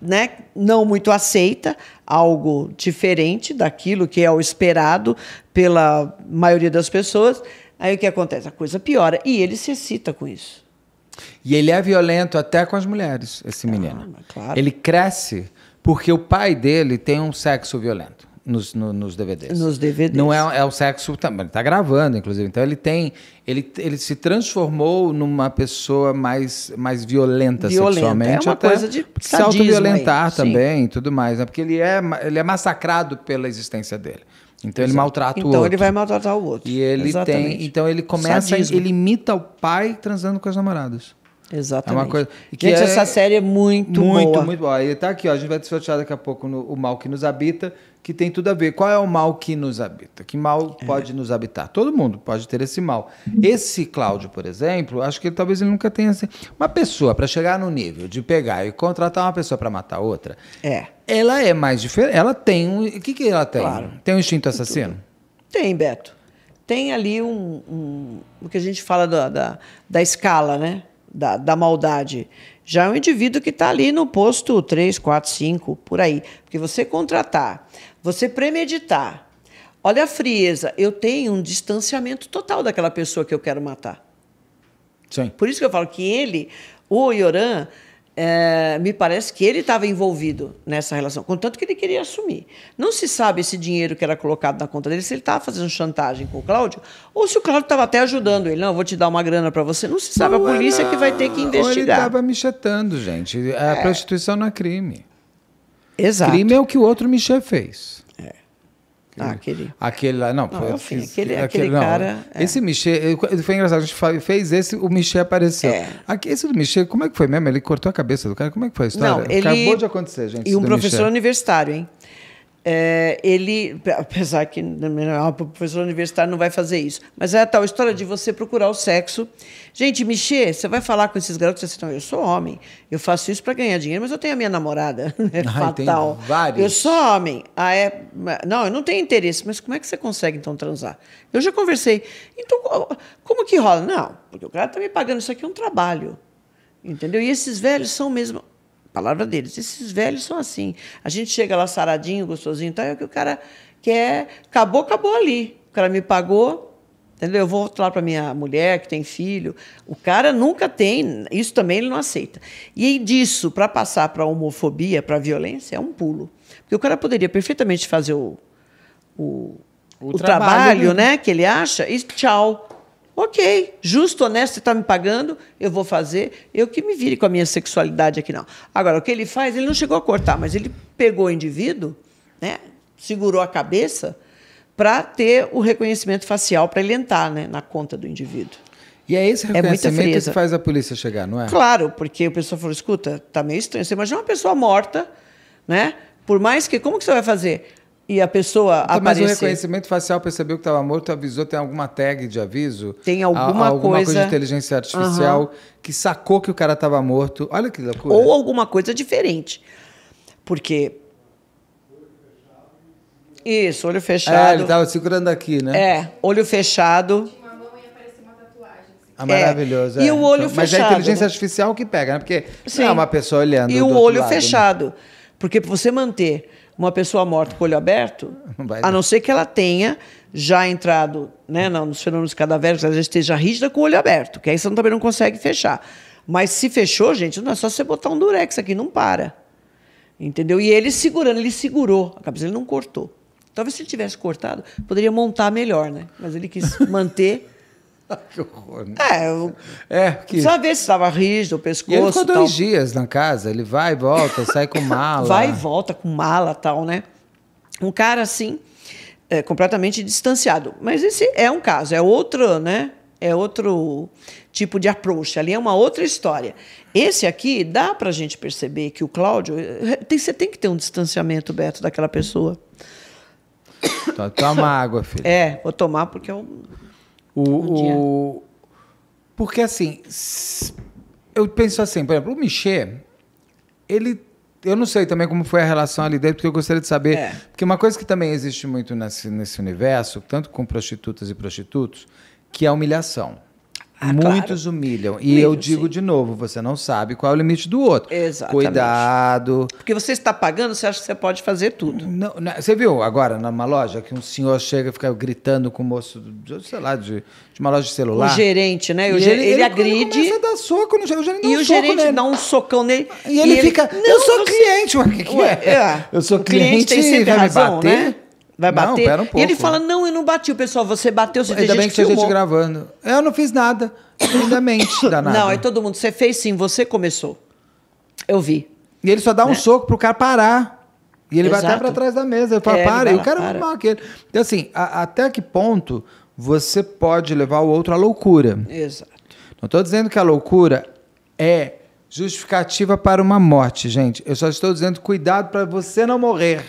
né, não muito aceita, algo diferente daquilo que é o esperado pela maioria das pessoas. Aí o que acontece? A coisa piora e ele se excita com isso. E ele é violento até com as mulheres, esse ah, menino. Claro. Ele cresce porque o pai dele tem um sexo violento nos, no, nos DVDs. Nos DVDs. Não é, é o sexo também. Ele está gravando, inclusive. Então ele tem, ele, ele se transformou numa pessoa mais, mais violenta, violenta. sexualmente. É uma até coisa de se auto-violentar também, Sim. tudo mais, né? Porque ele é, ele é massacrado pela existência dele. Então ele maltrata então, o outro. Então ele vai maltratar o outro. E ele Exatamente. tem, então ele começa, Sadismo. ele imita o pai transando com as namoradas. Exatamente. É uma coisa. Que gente, é essa série é muito, muito boa. Muito, muito boa. E tá aqui, ó, a gente vai desfrutar daqui a pouco no, o mal que nos habita, que tem tudo a ver. Qual é o mal que nos habita? Que mal é. pode nos habitar? Todo mundo pode ter esse mal. Esse Cláudio, por exemplo, acho que ele, talvez ele nunca tenha. Assim, uma pessoa, para chegar no nível de pegar e contratar uma pessoa para matar outra, é. ela é mais diferente. Ela tem um. O que, que ela tem? Claro. Tem um instinto assassino? Tem, Beto. Tem ali um, um o que a gente fala da, da, da escala, né? da, da maldade. Já é um indivíduo que está ali no posto 3, 4, 5, por aí. Porque você contratar, você premeditar. Olha a frieza, eu tenho um distanciamento total daquela pessoa que eu quero matar. Sim. Por isso que eu falo que ele, o Ioran, é, me parece que ele estava envolvido nessa relação, contanto que ele queria assumir. Não se sabe esse dinheiro que era colocado na conta dele, se ele estava fazendo chantagem com o Cláudio, ou se o Cláudio estava até ajudando ele. Não, vou te dar uma grana para você. Não se sabe, não a polícia era... que vai ter que investigar. Ou ele estava me gente. A é. prostituição não é crime. Exato. Crime é o que o outro Michel fez. Ah, aquele. Aquele lá, não. não foi, enfim, aquele, aquele, aquele cara. Não. É. Esse Michel, foi engraçado, a gente fez esse, o Michel apareceu. É. Aqui, esse do Michel, como é que foi mesmo? Ele cortou a cabeça do cara, como é que foi a história? Não, ele... Acabou de acontecer, gente. E um professor Michel. universitário, hein? É, ele, apesar que né, o professor universitário não vai fazer isso, mas é a tal história de você procurar o sexo. Gente, Michê, você vai falar com esses garotos assim, não, eu sou homem, eu faço isso para ganhar dinheiro, mas eu tenho a minha namorada, *laughs* é né, Ai, ah, fatal. Eu sou homem. Ah, é, não, eu não tenho interesse, mas como é que você consegue então transar? Eu já conversei. Então, como que rola? Não, porque o cara está me pagando isso aqui é um trabalho. Entendeu? E esses velhos são mesmo palavra deles. Esses velhos são assim. A gente chega lá saradinho, gostosinho, então é o que o cara quer. Acabou, acabou ali. O cara me pagou, entendeu? Eu volto lá para minha mulher que tem filho. O cara nunca tem, isso também ele não aceita. E disso para passar para homofobia, para violência, é um pulo. Porque o cara poderia perfeitamente fazer o, o, o, o trabalho, trabalho né, né que ele acha e tchau. Ok, justo, honesto, você está me pagando, eu vou fazer, eu que me vire com a minha sexualidade aqui, não. Agora, o que ele faz, ele não chegou a cortar, mas ele pegou o indivíduo, né, segurou a cabeça, para ter o reconhecimento facial, para ele entrar né, na conta do indivíduo. E é esse é reconhecimento é que faz a polícia chegar, não é? Claro, porque o pessoal falou, escuta, tá meio estranho. Você imagina uma pessoa morta, né? Por mais que, como que você vai fazer? e a pessoa então, aparecer. Mas o reconhecimento facial percebeu que estava morto, avisou, tem alguma tag de aviso? Tem alguma, alguma coisa... coisa de inteligência artificial uhum. que sacou que o cara estava morto. Olha que loucura. Ou alguma coisa diferente. Porque... Isso, olho fechado. É, ele estava segurando aqui, né? É, olho fechado. Ah, maravilhoso. É. E é. o olho então, fechado. Mas é a inteligência né? artificial que pega, né? Porque Sim. não é uma pessoa olhando. E o olho lado, né? fechado. Né? Porque para você manter uma pessoa morta com o olho aberto, não a não ser que ela tenha já entrado né, nos fenômenos cadavéricos, ela já esteja rígida com o olho aberto, que aí você também não consegue fechar. Mas se fechou, gente, não é só você botar um durex aqui, não para. Entendeu? E ele segurando, ele segurou a cabeça, ele não cortou. Talvez se ele tivesse cortado, poderia montar melhor, né? Mas ele quis *laughs* manter *laughs* que horror, né? É, eu... é que... só ver se estava rígido o pescoço. E ele ficou dois dias na casa, ele vai e volta, sai com mala. Vai e volta com mala tal, né? Um cara assim, é, completamente distanciado. Mas esse é um caso, é outro, né? É outro tipo de approach, ali é uma outra história. Esse aqui dá para a gente perceber que o Cláudio. É, tem, você tem que ter um distanciamento, Beto, daquela pessoa. Toma água, filho. É, vou tomar porque é um. O, o, porque assim, eu penso assim, por exemplo, o Michel, ele eu não sei também como foi a relação ali dentro, porque eu gostaria de saber. É. Porque uma coisa que também existe muito nesse, nesse universo, tanto com prostitutas e prostitutos, que é a humilhação. Ah, Muitos claro. humilham. E eu digo sim. de novo, você não sabe qual é o limite do outro. Exatamente. Cuidado. Porque você está pagando, você acha que você pode fazer tudo. Não, não, né, você viu agora numa loja que um senhor chega e fica gritando com o moço, sei lá, de, de, uma loja de celular. O gerente, né? E ele, ele, ele agride. Ele dar soco no gerente. O gerente e um o gerente nele. dá um socão nele. E ele, e ele fica, não, eu sou cliente. o que que é? é? Eu sou o cliente, cliente tem vai razão, me bater. Né? vai bater. Não, pera um pouco. E ele fala: Não, eu não bati. O pessoal, você bateu, você Ainda bem que, que tinha gente gravando. Eu não fiz nada. Ainda mente, *coughs* Não, aí todo mundo, você fez sim, você começou. Eu vi. E ele só dá né? um soco pro cara parar. E ele Exato. vai até pra trás da mesa. Ele fala, é, para, ele eu quero mal aquele. Então, assim, a, até que ponto você pode levar o outro à loucura? Exato. Não estou dizendo que a loucura é justificativa para uma morte, gente. Eu só estou dizendo cuidado para você não morrer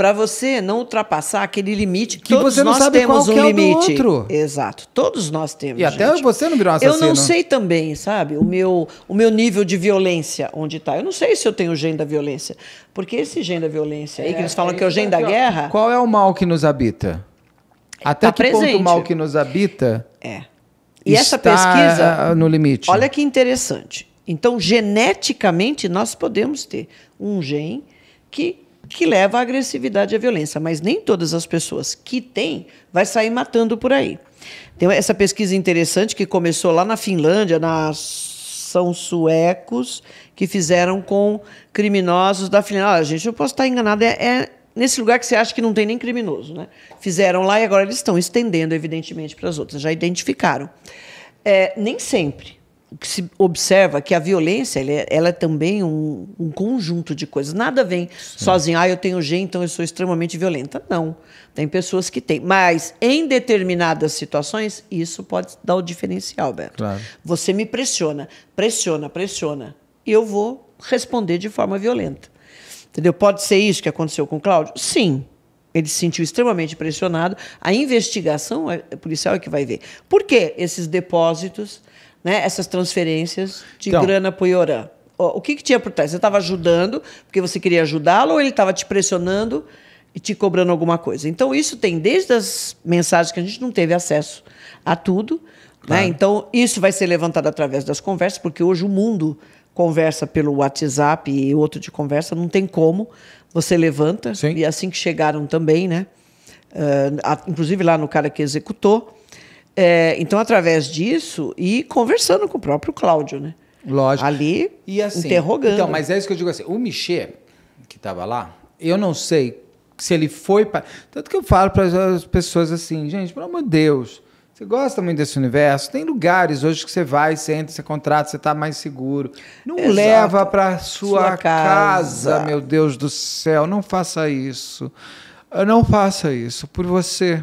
para você não ultrapassar aquele limite que todos você não nós sabe temos qual um é limite. Outro. Exato, todos nós temos. E até gente. você não virou um assassino. Eu não sei também, sabe, o meu, o meu nível de violência onde está. Eu não sei se eu tenho gen da violência, porque esse gen da violência é, aí que é, eles falam é que é o gen da guerra. Qual é o mal que nos habita? Tá até tá que presente. ponto o mal que nos habita? É. E essa pesquisa no limite. Olha que interessante. Então, geneticamente nós podemos ter um gene que que leva à agressividade e à violência. Mas nem todas as pessoas que têm vai sair matando por aí. Tem essa pesquisa interessante que começou lá na Finlândia, na são suecos que fizeram com criminosos da Finlândia. Ah, gente eu posso estar enganado, é, é, nesse lugar que você acha que não tem nem criminoso. Né? Fizeram lá e agora eles estão estendendo, evidentemente, para as outras, já identificaram. É, nem sempre que se observa que a violência ela é, ela é também um, um, conjunto de coisas. Nada vem Sim. sozinho. Ah, eu tenho G, então eu sou extremamente violenta. Não. Tem pessoas que têm. Mas em determinadas situações, isso pode dar o diferencial, Beto. Claro. Você me pressiona, pressiona, pressiona. E eu vou responder de forma violenta. Entendeu? Pode ser isso que aconteceu com o Cláudio? Sim. Ele se sentiu extremamente pressionado. A investigação é, policial é que vai ver. Por que esses depósitos né, essas transferências de então, grana para o Iorã? O que, que tinha por trás? Você estava ajudando porque você queria ajudá-lo ou ele estava te pressionando e te cobrando alguma coisa? Então, isso tem desde as mensagens que a gente não teve acesso a tudo. Né? Claro. Né? Então, isso vai ser levantado através das conversas, porque hoje o mundo conversa pelo WhatsApp e outro de conversa, não tem como. Você levanta. Sim. E é assim que chegaram também, né? Uh, inclusive lá no cara que executou, é, então, através disso, e conversando com o próprio Cláudio, né? Lógico. Ali, e assim, interrogando. Então, mas é isso que eu digo assim. O Michê, que estava lá, eu não sei se ele foi... para. Tanto que eu falo para as pessoas assim, gente, pelo amor de Deus... Você gosta muito desse universo? Tem lugares hoje que você vai, você entra, você contrata, você está mais seguro. Não Exato. leva para sua, sua casa. casa, meu Deus do céu. Não faça isso. Não faça isso por você.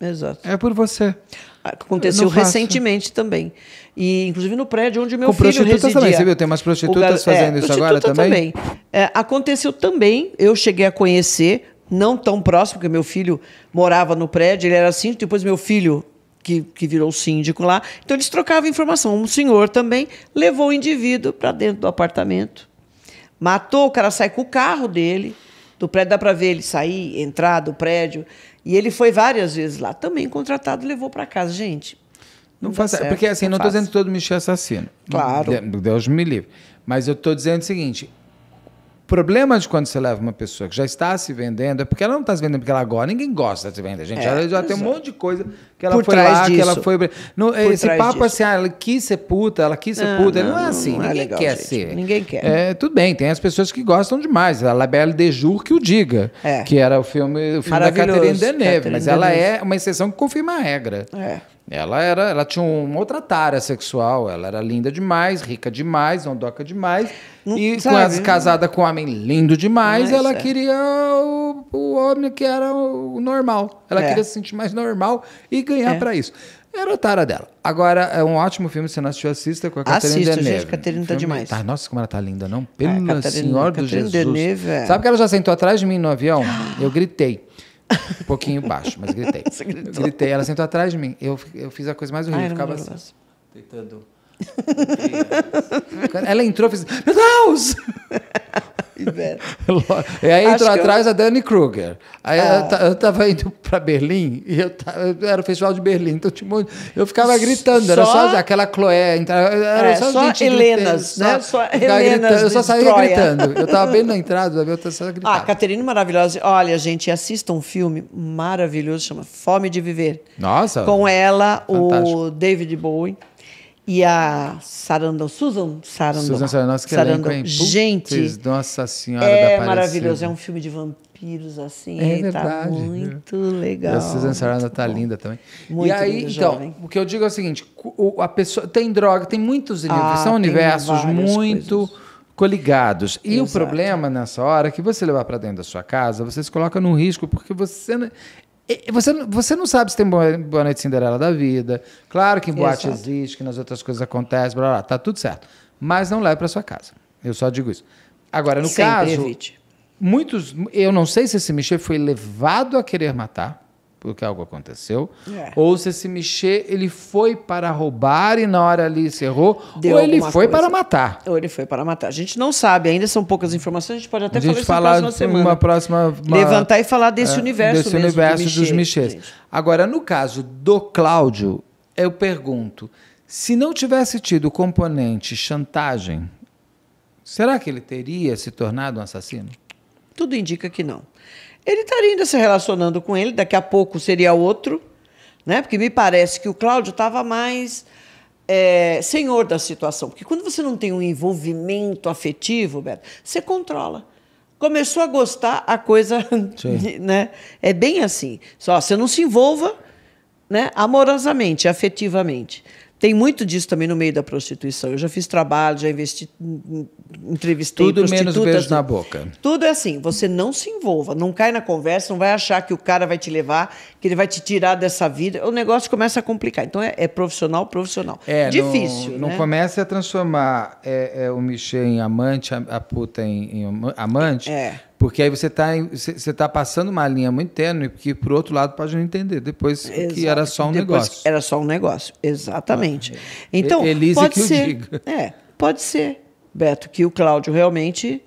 Exato. É por você. Aconteceu recentemente também. E, inclusive, no prédio onde o meu Com filho prostitutas residia. também, você viu? Tem umas prostitutas gar... É, fazendo é, isso agora também? também. É, aconteceu também, eu cheguei a conhecer, não tão próximo, porque meu filho morava no prédio, ele era síndico, depois meu filho, que, que virou síndico lá. Então, eles trocavam informação. Um senhor também levou o indivíduo para dentro do apartamento. Matou, o cara sai com o carro dele do prédio, dá para ver ele sair, entrar do prédio. E ele foi várias vezes lá, também contratado, levou para casa. Gente, não, não faça. Certo, porque assim, não estou dizendo todo Michel é assassino. Claro. Deus me livre. Mas eu estou dizendo o seguinte: problema de quando você leva uma pessoa que já está se vendendo é porque ela não está se vendendo porque ela gosta. Ninguém gosta de se vender, gente. É, ela já tem um é. monte de coisa que ela Por foi lá, disso. que ela foi. No, esse papo disso. assim, ah, ela quis ser puta, ela quis ser não, puta. Não, não, é assim. Não é ninguém é legal, quer gente. ser. Ninguém quer. É, tudo bem, tem as pessoas que gostam demais. A Labelle de Jour que o diga, é. que era o filme, o filme da Catherine Deneuve. Catherine mas Deneuve. ela é uma exceção que confirma a regra. É. Ela era, ela tinha uma outra tara sexual, ela era linda demais, rica demais, ondoca demais. e sabe, com né? casada com um homem lindo demais, Mas, ela é. queria o, o, homem que era o normal. Ela é. queria se sentir mais normal e ganhar é. para isso. Era a tara dela. Agora, é um ótimo filme, se não assistiu, assista com a Catarina Deneuve. Assisto, gente, Catarina tá demais. Tá, nossa, como ela tá linda, não? Ah, Pelo Ai, Catarina, Senhora Catarina do Jesus. Deneuve, é. Sabe que ela já sentou atrás de mim no avião? *gasps* Eu gritei. Um pouquinho baixo, mas gritei. *laughs* Gritei, ela sentou atrás de mim. Eu, eu fiz a coisa mais horrível, Ai, ficava assim. Ela entrou e fez: Meu Deus! *laughs* *laughs* e aí entrou Acho atrás eu... a Dani Kruger. Aí ah. eu, tava indo para Berlim e eu, tava, era o festival de Berlim, então tipo, eu ficava gritando, só... era só aquela Chloé, era é, só, só gente Helenas, né? só Helenas eu só saía Troia. gritando. Eu tava bem na *laughs* entrada, eu tava só gritando. Ah, Caterina maravilhosa. Olha, gente, assista um filme maravilhoso chama Fome de Viver. Nossa. Com ela, Fantástico. o David Bowie e a Sarandon, Susan Sarandon. Susan Sarandon, que Sarandon. Elenco, Gente, Nossa Senhora da é maravilhoso, é um filme de vampiros assim, é tá verdade, tá muito viu? legal. E a Susan Sarandon tá bom. linda também. Muito e aí, lindo, então, jovem. o que eu digo é o seguinte, a pessoa tem droga, tem muitos livros, ah, são universos muito coisas. coligados. E Exato. o problema nessa hora é que você levar para dentro da sua casa, você se coloca num risco porque você né, você, você não sabe se tem boa, noite Cinderela da vida. Claro que em boate Exato. existe, que nas outras coisas acontece, blá, blá, blá tá tudo certo. Mas não leve para sua casa. Eu só digo isso. Agora, no Sempre caso, evite. muitos, eu não sei se esse Michel foi levado a querer matar porque algo aconteceu. É. Ou se esse mexer, ele foi para roubar e na hora ali se errou. Deu ou ele foi coisa. para matar. Ou ele foi para matar. A gente não sabe, ainda são poucas informações, a gente pode até a gente falar isso na próxima semana. Uma, Levantar e falar desse é, universo Desse mesmo, universo do dos Michês. Agora, no caso do Cláudio, eu pergunto, se não tivesse tido o componente chantagem, será que ele teria se tornado um assassino? Tudo indica que não ele estaria tá ainda se relacionando com ele, daqui a pouco seria outro, né? Porque me parece que o Cláudio estava mais é, senhor da situação. Porque quando você não tem um envolvimento afetivo, Beto, você controla. Começou a gostar, a coisa. *laughs* né? É bem assim. Só você não se envolva né, amorosamente, afetivamente. Tem muito disso também no meio da prostituição. Eu já fiz trabalho, já investi, hum, hum, entrevistei Tudo menos beijo na boca. Tudo é assim, você não se envolva, não cai na conversa, não vai achar que o cara vai te levar, que ele vai te tirar dessa vida. O negócio começa a complicar. Então é, é profissional, profissional. É, Difícil, Não, não né? comece a transformar é, é, o Michel em amante, a, a puta em, em amante, é porque aí você está você tá passando uma linha muito tênue, porque por outro lado pode não entender depois Exato. que era só um depois negócio. Era só um negócio, exatamente. Ah, então, Elise pode ser. É, pode ser, Beto, que o Cláudio realmente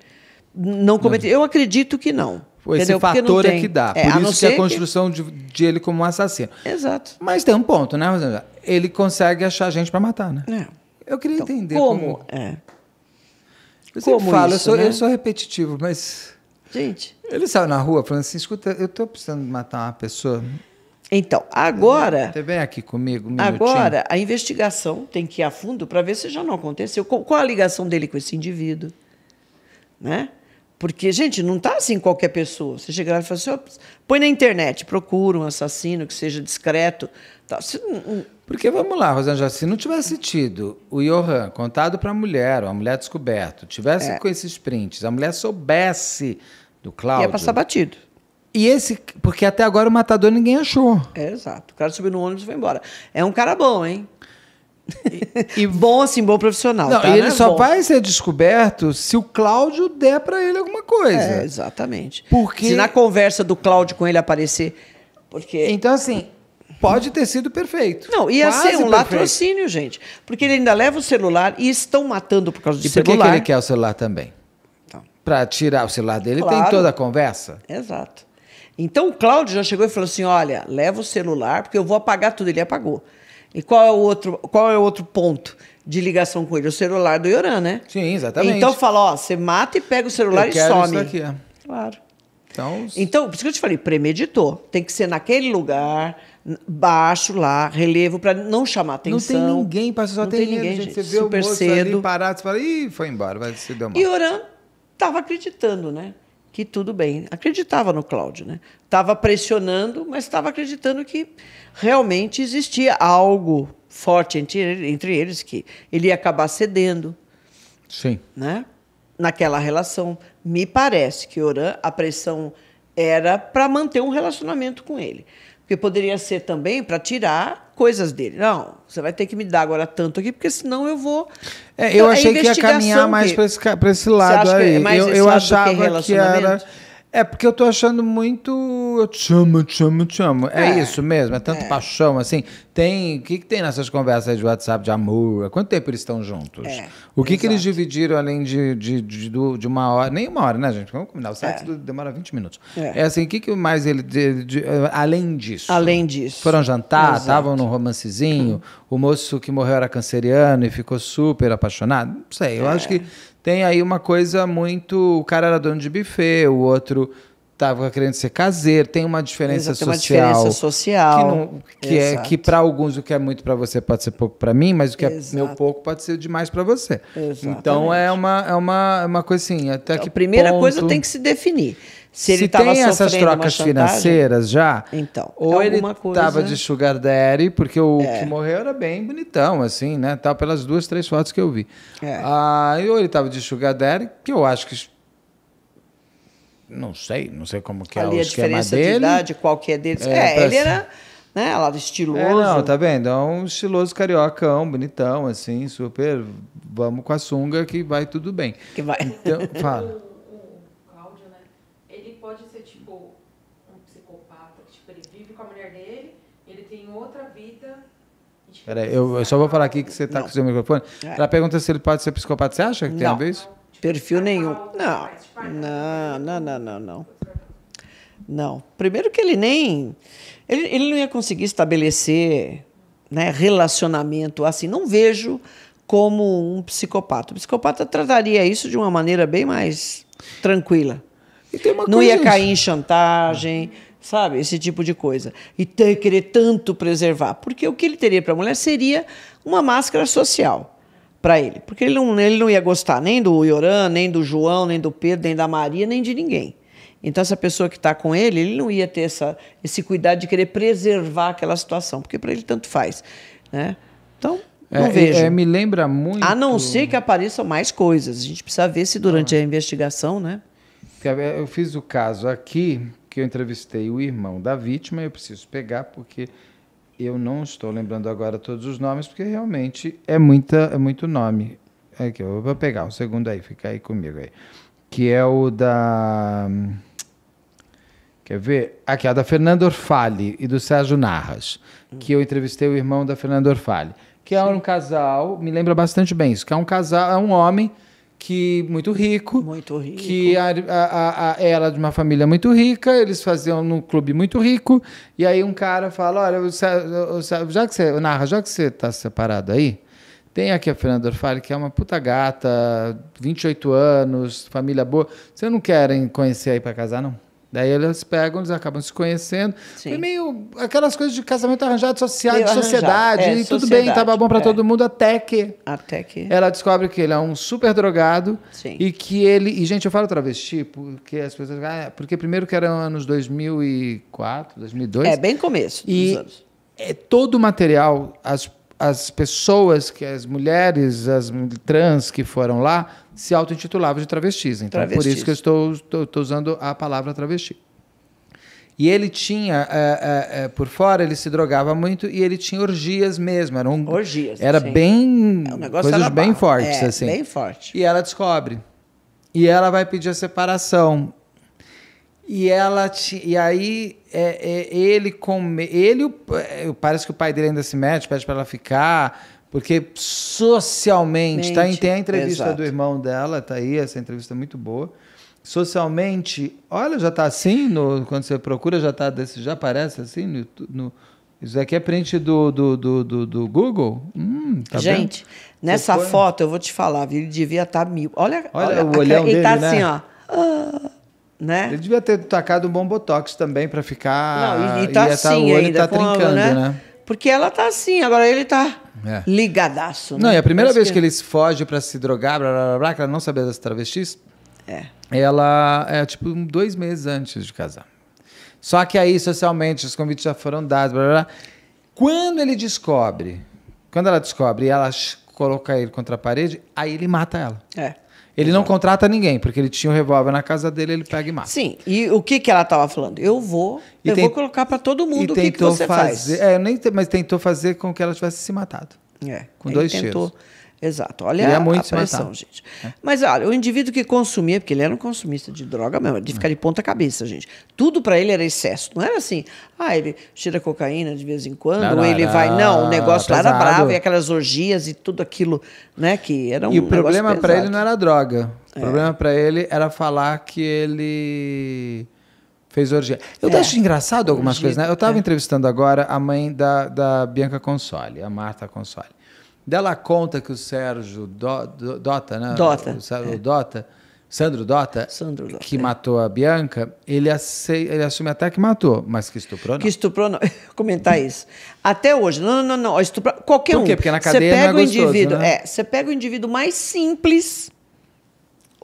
não cometeu. Eu acredito que não. Esse entendeu? fator é que dá. É, Por isso que a construção que... De, de, ele como um assassino. Exato. Mas tem um ponto, né, Rosana Ele consegue achar gente para matar, né? É. Eu queria então, entender como. como... É. Eu como falo, isso, eu, sou, né? eu sou repetitivo, mas. Gente. Ele saiu na rua falando assim: escuta, eu tô precisando matar uma pessoa. Então, agora. Você vem aqui comigo, um Agora, a investigação tem que ir a fundo para ver se já não aconteceu. Qual a ligação dele com esse indivíduo? Né? Porque, gente, não está assim qualquer pessoa. Você chega lá e fala assim, põe na internet, procura um assassino que seja discreto. Tá. Porque, vamos lá, Rosângela, se não tivesse tido o Johan contado para a mulher, ou a mulher descoberto, tivesse é. com esses prints, a mulher soubesse do é Cláudio. Ia passar batido. E esse, porque até agora o matador ninguém achou. É, exato. O cara subiu no ônibus e foi embora. É um cara bom, hein? E, *laughs* e bom assim, bom profissional. Não, tá, ele né? só bom. vai ser descoberto se o Cláudio der para ele alguma coisa. É, exatamente. Porque se na conversa do Cláudio com ele aparecer, porque Então assim, pode ter sido perfeito. Não, ia é Quase ser um perfeito. latrocínio, gente. Porque ele ainda leva o celular e estão matando por causa de Você celular. Por que ele quer o celular também? Para tirar o celular dele, claro. tem toda a conversa. Exato. Então o Cláudio já chegou e falou assim: olha, leva o celular, porque eu vou apagar tudo. Ele apagou. E qual é o outro, qual é o outro ponto de ligação com ele? O celular do Ioran, né? Sim, exatamente. Então fala: ó, você mata e pega o celular eu e quero some. Isso aqui. é. Claro. Então, então, por isso que eu te falei, premeditou. Tem que ser naquele lugar, baixo lá, relevo, para não chamar atenção. Não tem ninguém, passa só não tem, tem ninguém, gente. Você vê Super o moço cedo. ali parado, você fala, ih, foi embora, vai se deu mal. E Oran estava acreditando, né? Que tudo bem. Acreditava no Cláudio, né? Estava pressionando, mas estava acreditando que realmente existia algo forte entre, entre eles, que ele ia acabar cedendo. Sim. Né? Naquela relação. Me parece que Oran, a pressão era para manter um relacionamento com ele. Porque poderia ser também para tirar coisas dele. Não, você vai ter que me dar agora tanto aqui, porque senão eu vou. É, eu então, é achei que ia caminhar mais para esse, esse lado é aí. É eu, eu achava que, que, era é porque eu tô achando muito. Eu te amo, te amo, te amo. É, é isso mesmo, é tanto é. paixão, assim. Tem. O que, que tem nessas conversas de WhatsApp de amor? Há quanto tempo eles estão juntos? É, o que, que eles dividiram além de, de, de, de, uma hora? Nem uma hora, né, gente? Vamos combinar. O é. sexo demora 20 minutos. É. é, assim, o que, que mais ele. De, de, além disso. Além disso. Foram jantar, estavam num romancezinho. Hum. O moço que morreu era canceriano e ficou super apaixonado. Não sei, eu é. acho que tem aí uma coisa muito. O cara era dono de buffet, o outro estava querendo ser caseiro, tem uma diferença Exato, social. Tem uma diferença social. Que, não, que é que para alguns o que é muito para você pode ser pouco para mim, mas o que Exato. é meu pouco pode ser demais para você. Então, é Exatamente. Então é uma é uma, uma coisa assim, até então, que a primeira ponto... coisa tem que se definir se ele tava sofrendo essas trocas financeiras já, então ou ele tava de sugar daddy, porque o é. que morreu era bem bonitão, assim, né? Tal pelas duas, três fotos que eu vi. É. Ah, ou ele tava de sugar daddy, que eu acho que não sei, não sei como que é Ali é o esquema dele. a diferença de idade, qual que é deles. É, é ele era né? Ela estiloso. É, não, tá vendo? É um estiloso cariocão, bonitão, assim, super. Vamos com a sunga que vai tudo bem. Que vai. Então, fala. *laughs* tem outra vida. Peraí, eu, eu só vou falar aqui que você está com o seu microfone. Ela é. pergunta se ele pode ser psicopata. Você acha que tem a ver isso? Perfil nenhum. Não. Não, não, não, não, não. Não. Primeiro que ele nem. Ele, ele não ia conseguir estabelecer né, relacionamento assim. Não vejo como um psicopata. O psicopata trataria isso de uma maneira bem mais tranquila. não ia cair em chantagem sabe? Esse tipo de coisa. E ter, querer tanto preservar. Porque o que ele teria para a mulher seria uma máscara social para ele. Porque ele não, ele não ia gostar nem do Iorã nem do João, nem do Pedro, nem da Maria, nem de ninguém. Então, essa pessoa que está com ele, ele não ia ter essa, esse cuidado de querer preservar aquela situação, porque para ele tanto faz. Né? Então, não é, é, vejo. É, me lembra muito. A não ser que apareçam mais coisas. A gente precisa ver se durante ah. a investigação. né? É, eu fiz o caso aqui que eu entrevistei o irmão da vítima, eu preciso pegar porque eu não estou lembrando agora todos os nomes, porque realmente é, muita, é muito nome. Aqui, é eu vou pegar um segundo aí, fica aí comigo aí. Que é o da. Quer ver? Aqui, a é da Fernanda Orfale e do Sérgio Narras, hum. que eu entrevistei o irmão da Fernanda Orfale Que é um casal, me lembra bastante bem isso, que é um casal, é um homem que muito rico, muito rico. que a, a, a, ela de uma família muito rica, eles faziam num clube muito rico, e aí um cara fala, olha, já que você, narra, já que você está separado aí, tem aqui a Fernanda Orfale, que é uma puta gata, 28 anos, família boa, você não querem conhecer aí para casar, não? Daí eles pegam, eles acabam se conhecendo. Sim. E é meio aquelas coisas de casamento arranjado, social, de sociedade. É, e tudo bem, estava tá bom para é. todo mundo, até que, até que. Ela descobre que ele é um super drogado. Sim. E que ele. E, gente, eu falo travesti porque as pessoas. Ah, porque primeiro que eram anos 2004, 2002. É, bem começo. E é, todo o material, as as pessoas, que as mulheres, as trans que foram lá, se auto-intitulavam de travestis. Então, travestis. por isso que eu estou, estou, estou, usando a palavra travesti. E ele tinha, é, é, por fora, ele se drogava muito e ele tinha orgias mesmo. Era um, orgias. Era sim. bem. É, o negócio coisas bem fortes, é, assim. Bem forte. E ela descobre. E ela vai pedir a separação. E ela e aí é, é, ele com ele é, parece que o pai dele ainda se mete, pede para ela ficar, porque socialmente, tá Mente. tá? tem a entrevista Exato. do irmão dela, tá aí, essa entrevista é muito boa. Socialmente, olha, já tá assim, no, quando você procura, já tá desse, já aparece assim no, no isso aqui é print do, do, do, do, do Google? Hum, tá Gente, vendo? nessa foto, eu vou te falar, ele devia estar tá mil. Olha, olha, olha o olhão cara, tá dele, Ele assim, está né? assim, ó. Ah né? Ele devia ter tacado um bom botox também para ficar. Não, e, e tá e assim o olho ainda, tá trincando, né? né? Porque ela tá assim, agora ele tá é. ligadaço. Né? Não, e a primeira Parece vez que... que eles fogem para se drogar, blá, blá, blá, que ela não sabia das travestis, é. ela é tipo dois meses antes de casar. Só que aí, socialmente, os convites já foram dados, blá, blá, blá. Quando ele descobre, quando ela descobre e ela coloca ele contra a parede, aí ele mata ela. É. Ele não contrata ninguém, porque ele tinha um revólver na casa dele, ele pega e mata. Sim, e o que, que ela estava falando? Eu vou, e eu vou colocar para todo mundo o que, que você fazer, faz. É, nem, mas tentou fazer com que ela tivesse se matado. É. Com dois tentou, tiros. Exato. Olha a, muito a pressão, gente. É. Mas olha, o indivíduo que consumia, porque ele era um consumista de droga mesmo, de uhum. ficar de ponta cabeça, gente. Tudo para ele era excesso. Não era assim, ah, ele tira cocaína de vez em quando, não, ou ele vai. Não, o negócio pesado. lá era bravo, e aquelas orgias e tudo aquilo, né? Que era um E o problema para ele não era droga. O é. problema para ele era falar que ele fez orgia. Eu é. acho engraçado algumas orgia, coisas, né? Eu estava é. entrevistando agora a mãe da, da Bianca Consoli, a Marta Consoli dela conta que o Sérgio Do, Do, Dota, né? Dota. O, Sérgio é. Dota, Sandro Dota, Sandro Dota que é. matou a Bianca, ele, acei, ele assume até que matou, mas que estuprou não. Que estuprou não. *laughs* Comentar isso. Até hoje. Não, não, não. não estuprou, qualquer Por quê? um. Porque na cadeia você pega não é gostoso, o indivíduo, né? É, você pega o indivíduo mais simples,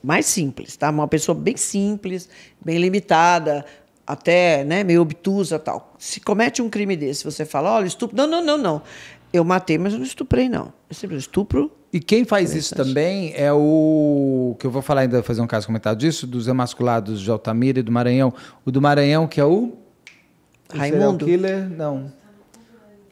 mais simples, tá? Uma pessoa bem simples, bem limitada, até né, meio obtusa tal. Se comete um crime desse, você fala, olha, estupro. Não, não, não, não. Eu matei, mas eu não estuprei, não. Eu sempre estupro. E quem faz isso também é o. que eu vou falar ainda, fazer um caso comentado disso, dos emasculados de Altamira e do Maranhão. O do Maranhão, que é o. o Killer? Não.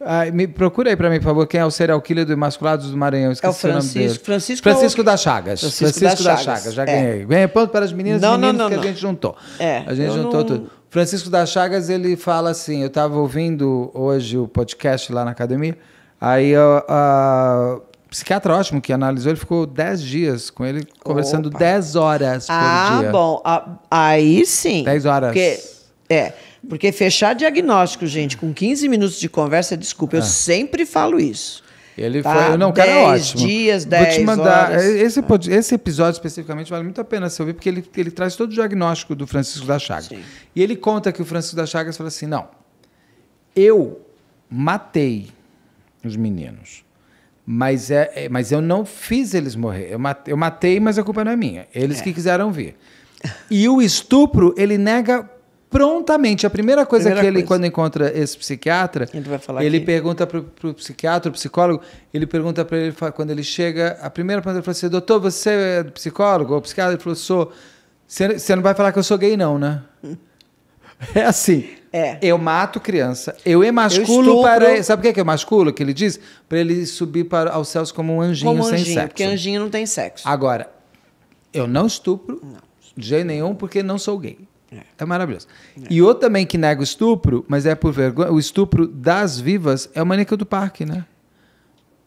Ah, me procura aí para mim, por favor, quem é o serial killer do Emasculados do Maranhão. É esqueci é o Francisco. O nome dele. Francisco, Francisco é o... da Chagas. Francisco, Francisco da, da Chagas. já é. ganhei. Ganhei ponto para as meninas não, e meninos não, não, que não. a gente juntou. É, a gente juntou não... tudo. Francisco da Chagas, ele fala assim, eu estava ouvindo hoje o podcast lá na academia, Aí a, a psiquiatra ótimo que analisou, ele ficou 10 dias com ele, conversando 10 horas por ah, dia. Ah, bom. A, aí sim. 10 horas. Porque, é. Porque fechar diagnóstico, gente, com 15 minutos de conversa, desculpa, é. eu ah. sempre falo isso. Ele tá, foi. Não, o cara é ótimo. dias, 10 Vou te mandar. É, esse, esse episódio especificamente vale muito a pena você ouvir, porque ele, ele traz todo o diagnóstico do Francisco da Chagas. Sim. E ele conta que o Francisco da Chagas fala assim: não, eu matei os meninos. Mas, é, é, mas eu não fiz eles morrer. Eu matei, eu matei mas a culpa não é minha. Eles é. que quiseram vir. E o estupro, ele nega prontamente. A primeira coisa primeira que ele, coisa. quando encontra esse psiquiatra, ele, ele que... pergunta para o psiquiatra, o psicólogo, ele pergunta para ele, quando ele chega, a primeira pergunta ele fala assim: doutor, você é psicólogo ou psicólogo? Ele falou: sou. Você não vai falar que eu sou gay, não, né? *laughs* É assim. É. Eu mato criança. Eu emasculo eu para. Sabe o que é que eu masculo? Que ele diz? Para ele subir para, aos céus como um anjinho como sem anjinho, sexo. Porque anjinho não tem sexo. Agora, eu não estupro não. de jeito nenhum porque não sou gay. É, é maravilhoso. É. E outro também que nega o estupro, mas é por vergonha. O estupro das vivas é o maníaco do parque, né?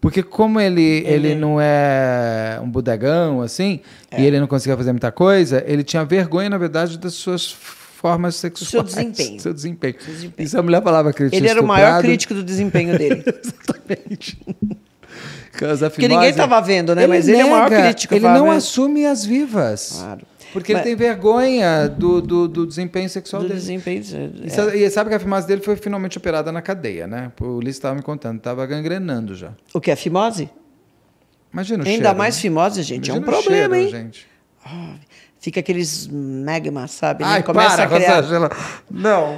Porque como ele, ele, ele não é um bodegão, assim, é. e ele não conseguia fazer muita coisa, ele tinha vergonha, na verdade, das suas formas sexual. Seu desempenho. Seu desempenho. Seu desempenho. Isso é a mulher falava que ele tinha Ele era estuprado. o maior crítico do desempenho dele. *laughs* Exatamente. Porque ninguém estava vendo, né? Ele Mas nega, ele é o maior crítico. Ele não mesmo. Né? assume as vivas. Claro. Porque Mas... ele tem vergonha do, do, do desempenho sexual do dele. Desempenho, é. E sabe que a fimose dele foi finalmente operada na cadeia, né? O Ulisses estava me contando, estava gangrenando já. O que? A fimose? Imagina o Ainda cheiro, mais né? fimose, gente. Imagina é um problema, cheiro, hein? Gente. Oh. Fica aqueles magma, sabe? Né? Ai, né? Começa para, a criar... Rosângela. Não.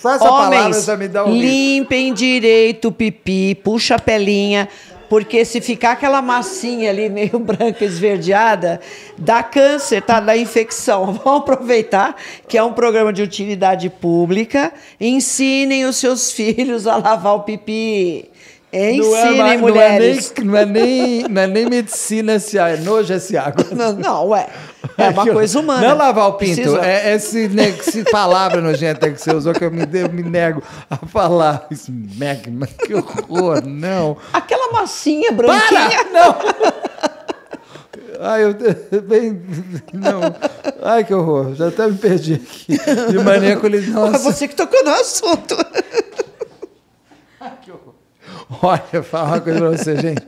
Só essa Homens, palavra já me dá um. Limpem direito o pipi, puxa a pelinha, porque se ficar aquela massinha ali meio *laughs* branca esverdeada, dá câncer, tá? Dá infecção. *laughs* Vão aproveitar que é um programa de utilidade pública. Ensinem os seus filhos a lavar o pipi. É, é ensinem não é, mulheres. Não é, nem, não, é nem, não é nem medicina esse ar, é nojo esse água. Não, não, ué. É uma *laughs* coisa humana. Não lavar o pinto. Precisa... É né, esse, palavra nojenta que você usou que eu me, eu me nego a falar. Isso, que horror, não. Aquela massinha branquinha. Para! Não! Ai, eu bem. Não. Ai, que horror. Já até me perdi aqui. De maneira nossa. É você que tocou no assunto. Ai, que horror. Olha, eu falar uma coisa pra você, gente.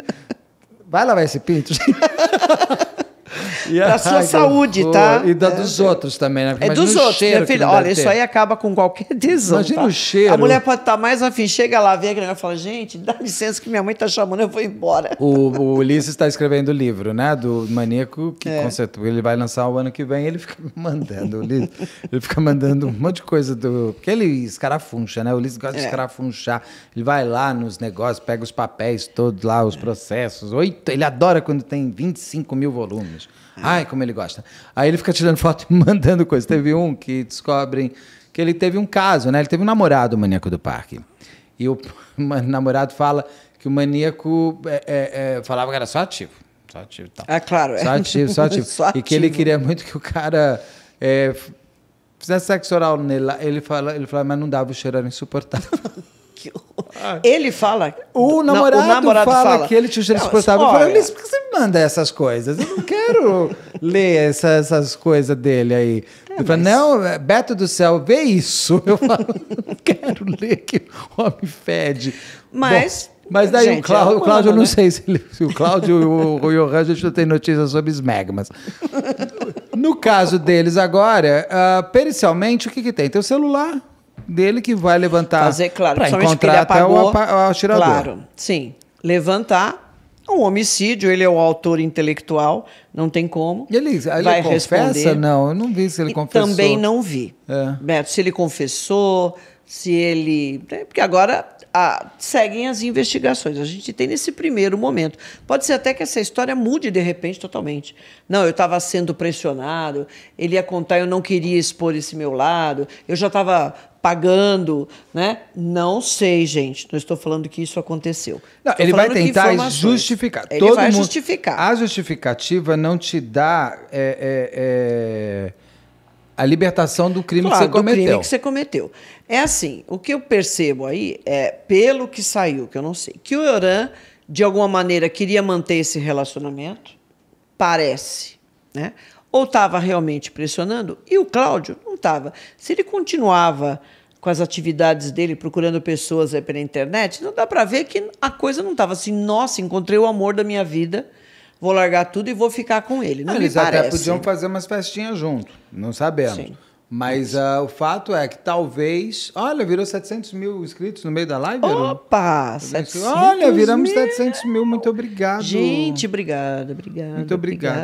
Vai lavar esse pinto, gente da sua saúde, tá? E da é, dos outros também, né? Porque é dos outros, meu filho. Olha, isso aí acaba com qualquer *laughs* tesão. Imagina tá? o cheiro. A mulher pode estar tá mais afim, chega lá, vê aquele negócio e fala: gente, dá licença que minha mãe tá chamando, eu vou embora. O, o Ulisses está escrevendo o livro, né? Do Maníaco, que é. certeza, ele vai lançar o ano que vem, ele fica *laughs* mandando. Ulisses, ele fica mandando um monte de coisa do. Porque ele escarafuncha, né? O Ulisses gosta é. de escarafunchar. Ele vai lá nos negócios, pega os papéis todos lá, os processos. Oito, ele adora quando tem 25 mil volumes. Ai, como ele gosta. Aí ele fica tirando foto e *laughs* mandando coisa. Teve um que descobrem que ele teve um caso, né? Ele teve um namorado o maníaco do parque. E o *laughs* namorado fala que o maníaco é, é, é, falava que era só ativo. Só ativo e tal. Ah, é claro. Só ativo, só ativo. *laughs* só ativo. E que ele queria muito que o cara é, fizesse sexo oral nele. Ele fala, ele fala, mas não dava o cheiro, era insuportável que ah. Ele fala. O namorado, não, o namorado fala, fala, que ele te insuportável. Eu falei, por que você me manda essas coisas? Eu não quero *laughs* ler essa, essas coisas dele aí. É, fala, não, é, Beto do céu, vê isso. Eu falo, não quero ler que o homem fede. Mas. Bom, mas daí gente, o Cláudio, é o Cláudio eu não né? sei se, ele, se, o Cláudio e o, o Johan já tem notícias sobre esmegmas. *laughs* No caso deles agora, uh, pericialmente, o que, que tem? Tem o celular, dele que vai levantar. Fazer, claro, encontrar até o, atirador. Claro, sim. Levantar. O homicídio, ele é o autor intelectual, não tem como. E ele, ele vai confessa? Responder. Não, eu não vi se ele e confessou. Também não vi. É. Beto, se ele confessou, se ele. Né, porque agora a, seguem as investigações. A gente tem nesse primeiro momento. Pode ser até que essa história mude de repente totalmente. Não, eu estava sendo pressionado, ele ia contar, eu não queria expor esse meu lado, eu já estava pagando, né? Não sei, gente. Não estou falando que isso aconteceu. Não, ele vai tentar justificar. Ele Todo vai mundo... justificar. A justificativa não te dá é, é, é, a libertação do crime claro, que você cometeu. Do crime que você cometeu. É assim. O que eu percebo aí é pelo que saiu, que eu não sei, que o Yoran de alguma maneira queria manter esse relacionamento, parece, né? Ou estava realmente pressionando e o Cláudio perguntava se ele continuava com as atividades dele procurando pessoas eh, pela internet, não dá para ver que a coisa não estava assim, nossa, encontrei o amor da minha vida, vou largar tudo e vou ficar com ele. Não, não eles parece. até podiam fazer umas festinhas junto, não sabemos. Sim. Mas uh, o fato é que talvez. Olha, virou 700 mil inscritos no meio da live? Opa! 700 olha, viramos mil. 700 mil, muito obrigado. Gente, obrigado, obrigado. Muito obrigado,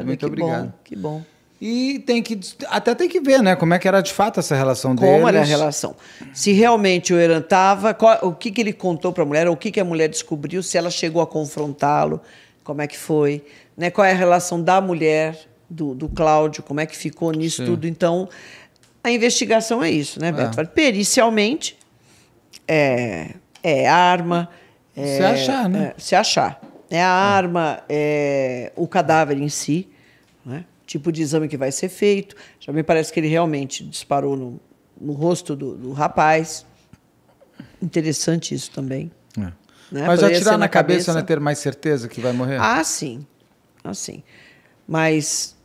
obrigado muito que obrigado. Bom, que bom. E tem que até tem que ver, né? Como é que era de fato essa relação dele Como deles. era a relação? Se realmente o Eran estava, o que, que ele contou para a mulher, o que, que a mulher descobriu, se ela chegou a confrontá-lo, como é que foi, né? Qual é a relação da mulher do, do Cláudio, como é que ficou nisso Sim. tudo? Então, a investigação é isso, né, Beto? É. Pericialmente, é, é arma. É, se achar, né? É, se achar. É a é. arma, é, o cadáver em si tipo de exame que vai ser feito. Já me parece que ele realmente disparou no, no rosto do, do, rapaz. Interessante isso também. É. Né? Mas Poderia tirar é na, cabeça, cabeça, é Ter mais certeza que vai morrer? Ah, sim. Assim. Mas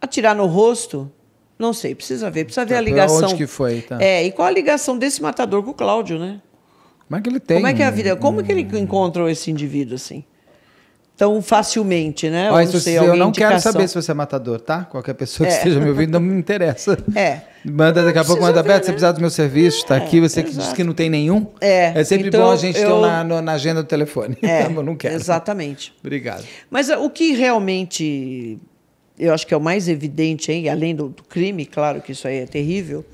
atirar no rosto, não sei, precisa ver, precisa ver tá, a ligação. Onde que foi, tá. É, e qual a ligação desse matador com o Cláudio, né? Como é que ele tem? Como é que é a vida? Como é que ele é. encontrou esse indivíduo assim? tão facilmente, né? Olha, não sei, eu não quero saber se você é matador, tá? Qualquer pessoa que é. esteja me ouvindo não me interessa. É. Manda daqui a pouco, manda aberto, né? você precisar do meu serviço está é, aqui, você que diz que não tem nenhum. É. É sempre então, bom a gente eu... ter na, na, agenda do telefone. É, *laughs* eu não quero. Exatamente. Obrigado. Mas eh, o que realmente eu acho que é o mais evidente, hein? além do, do crime, claro que isso aí é terrível,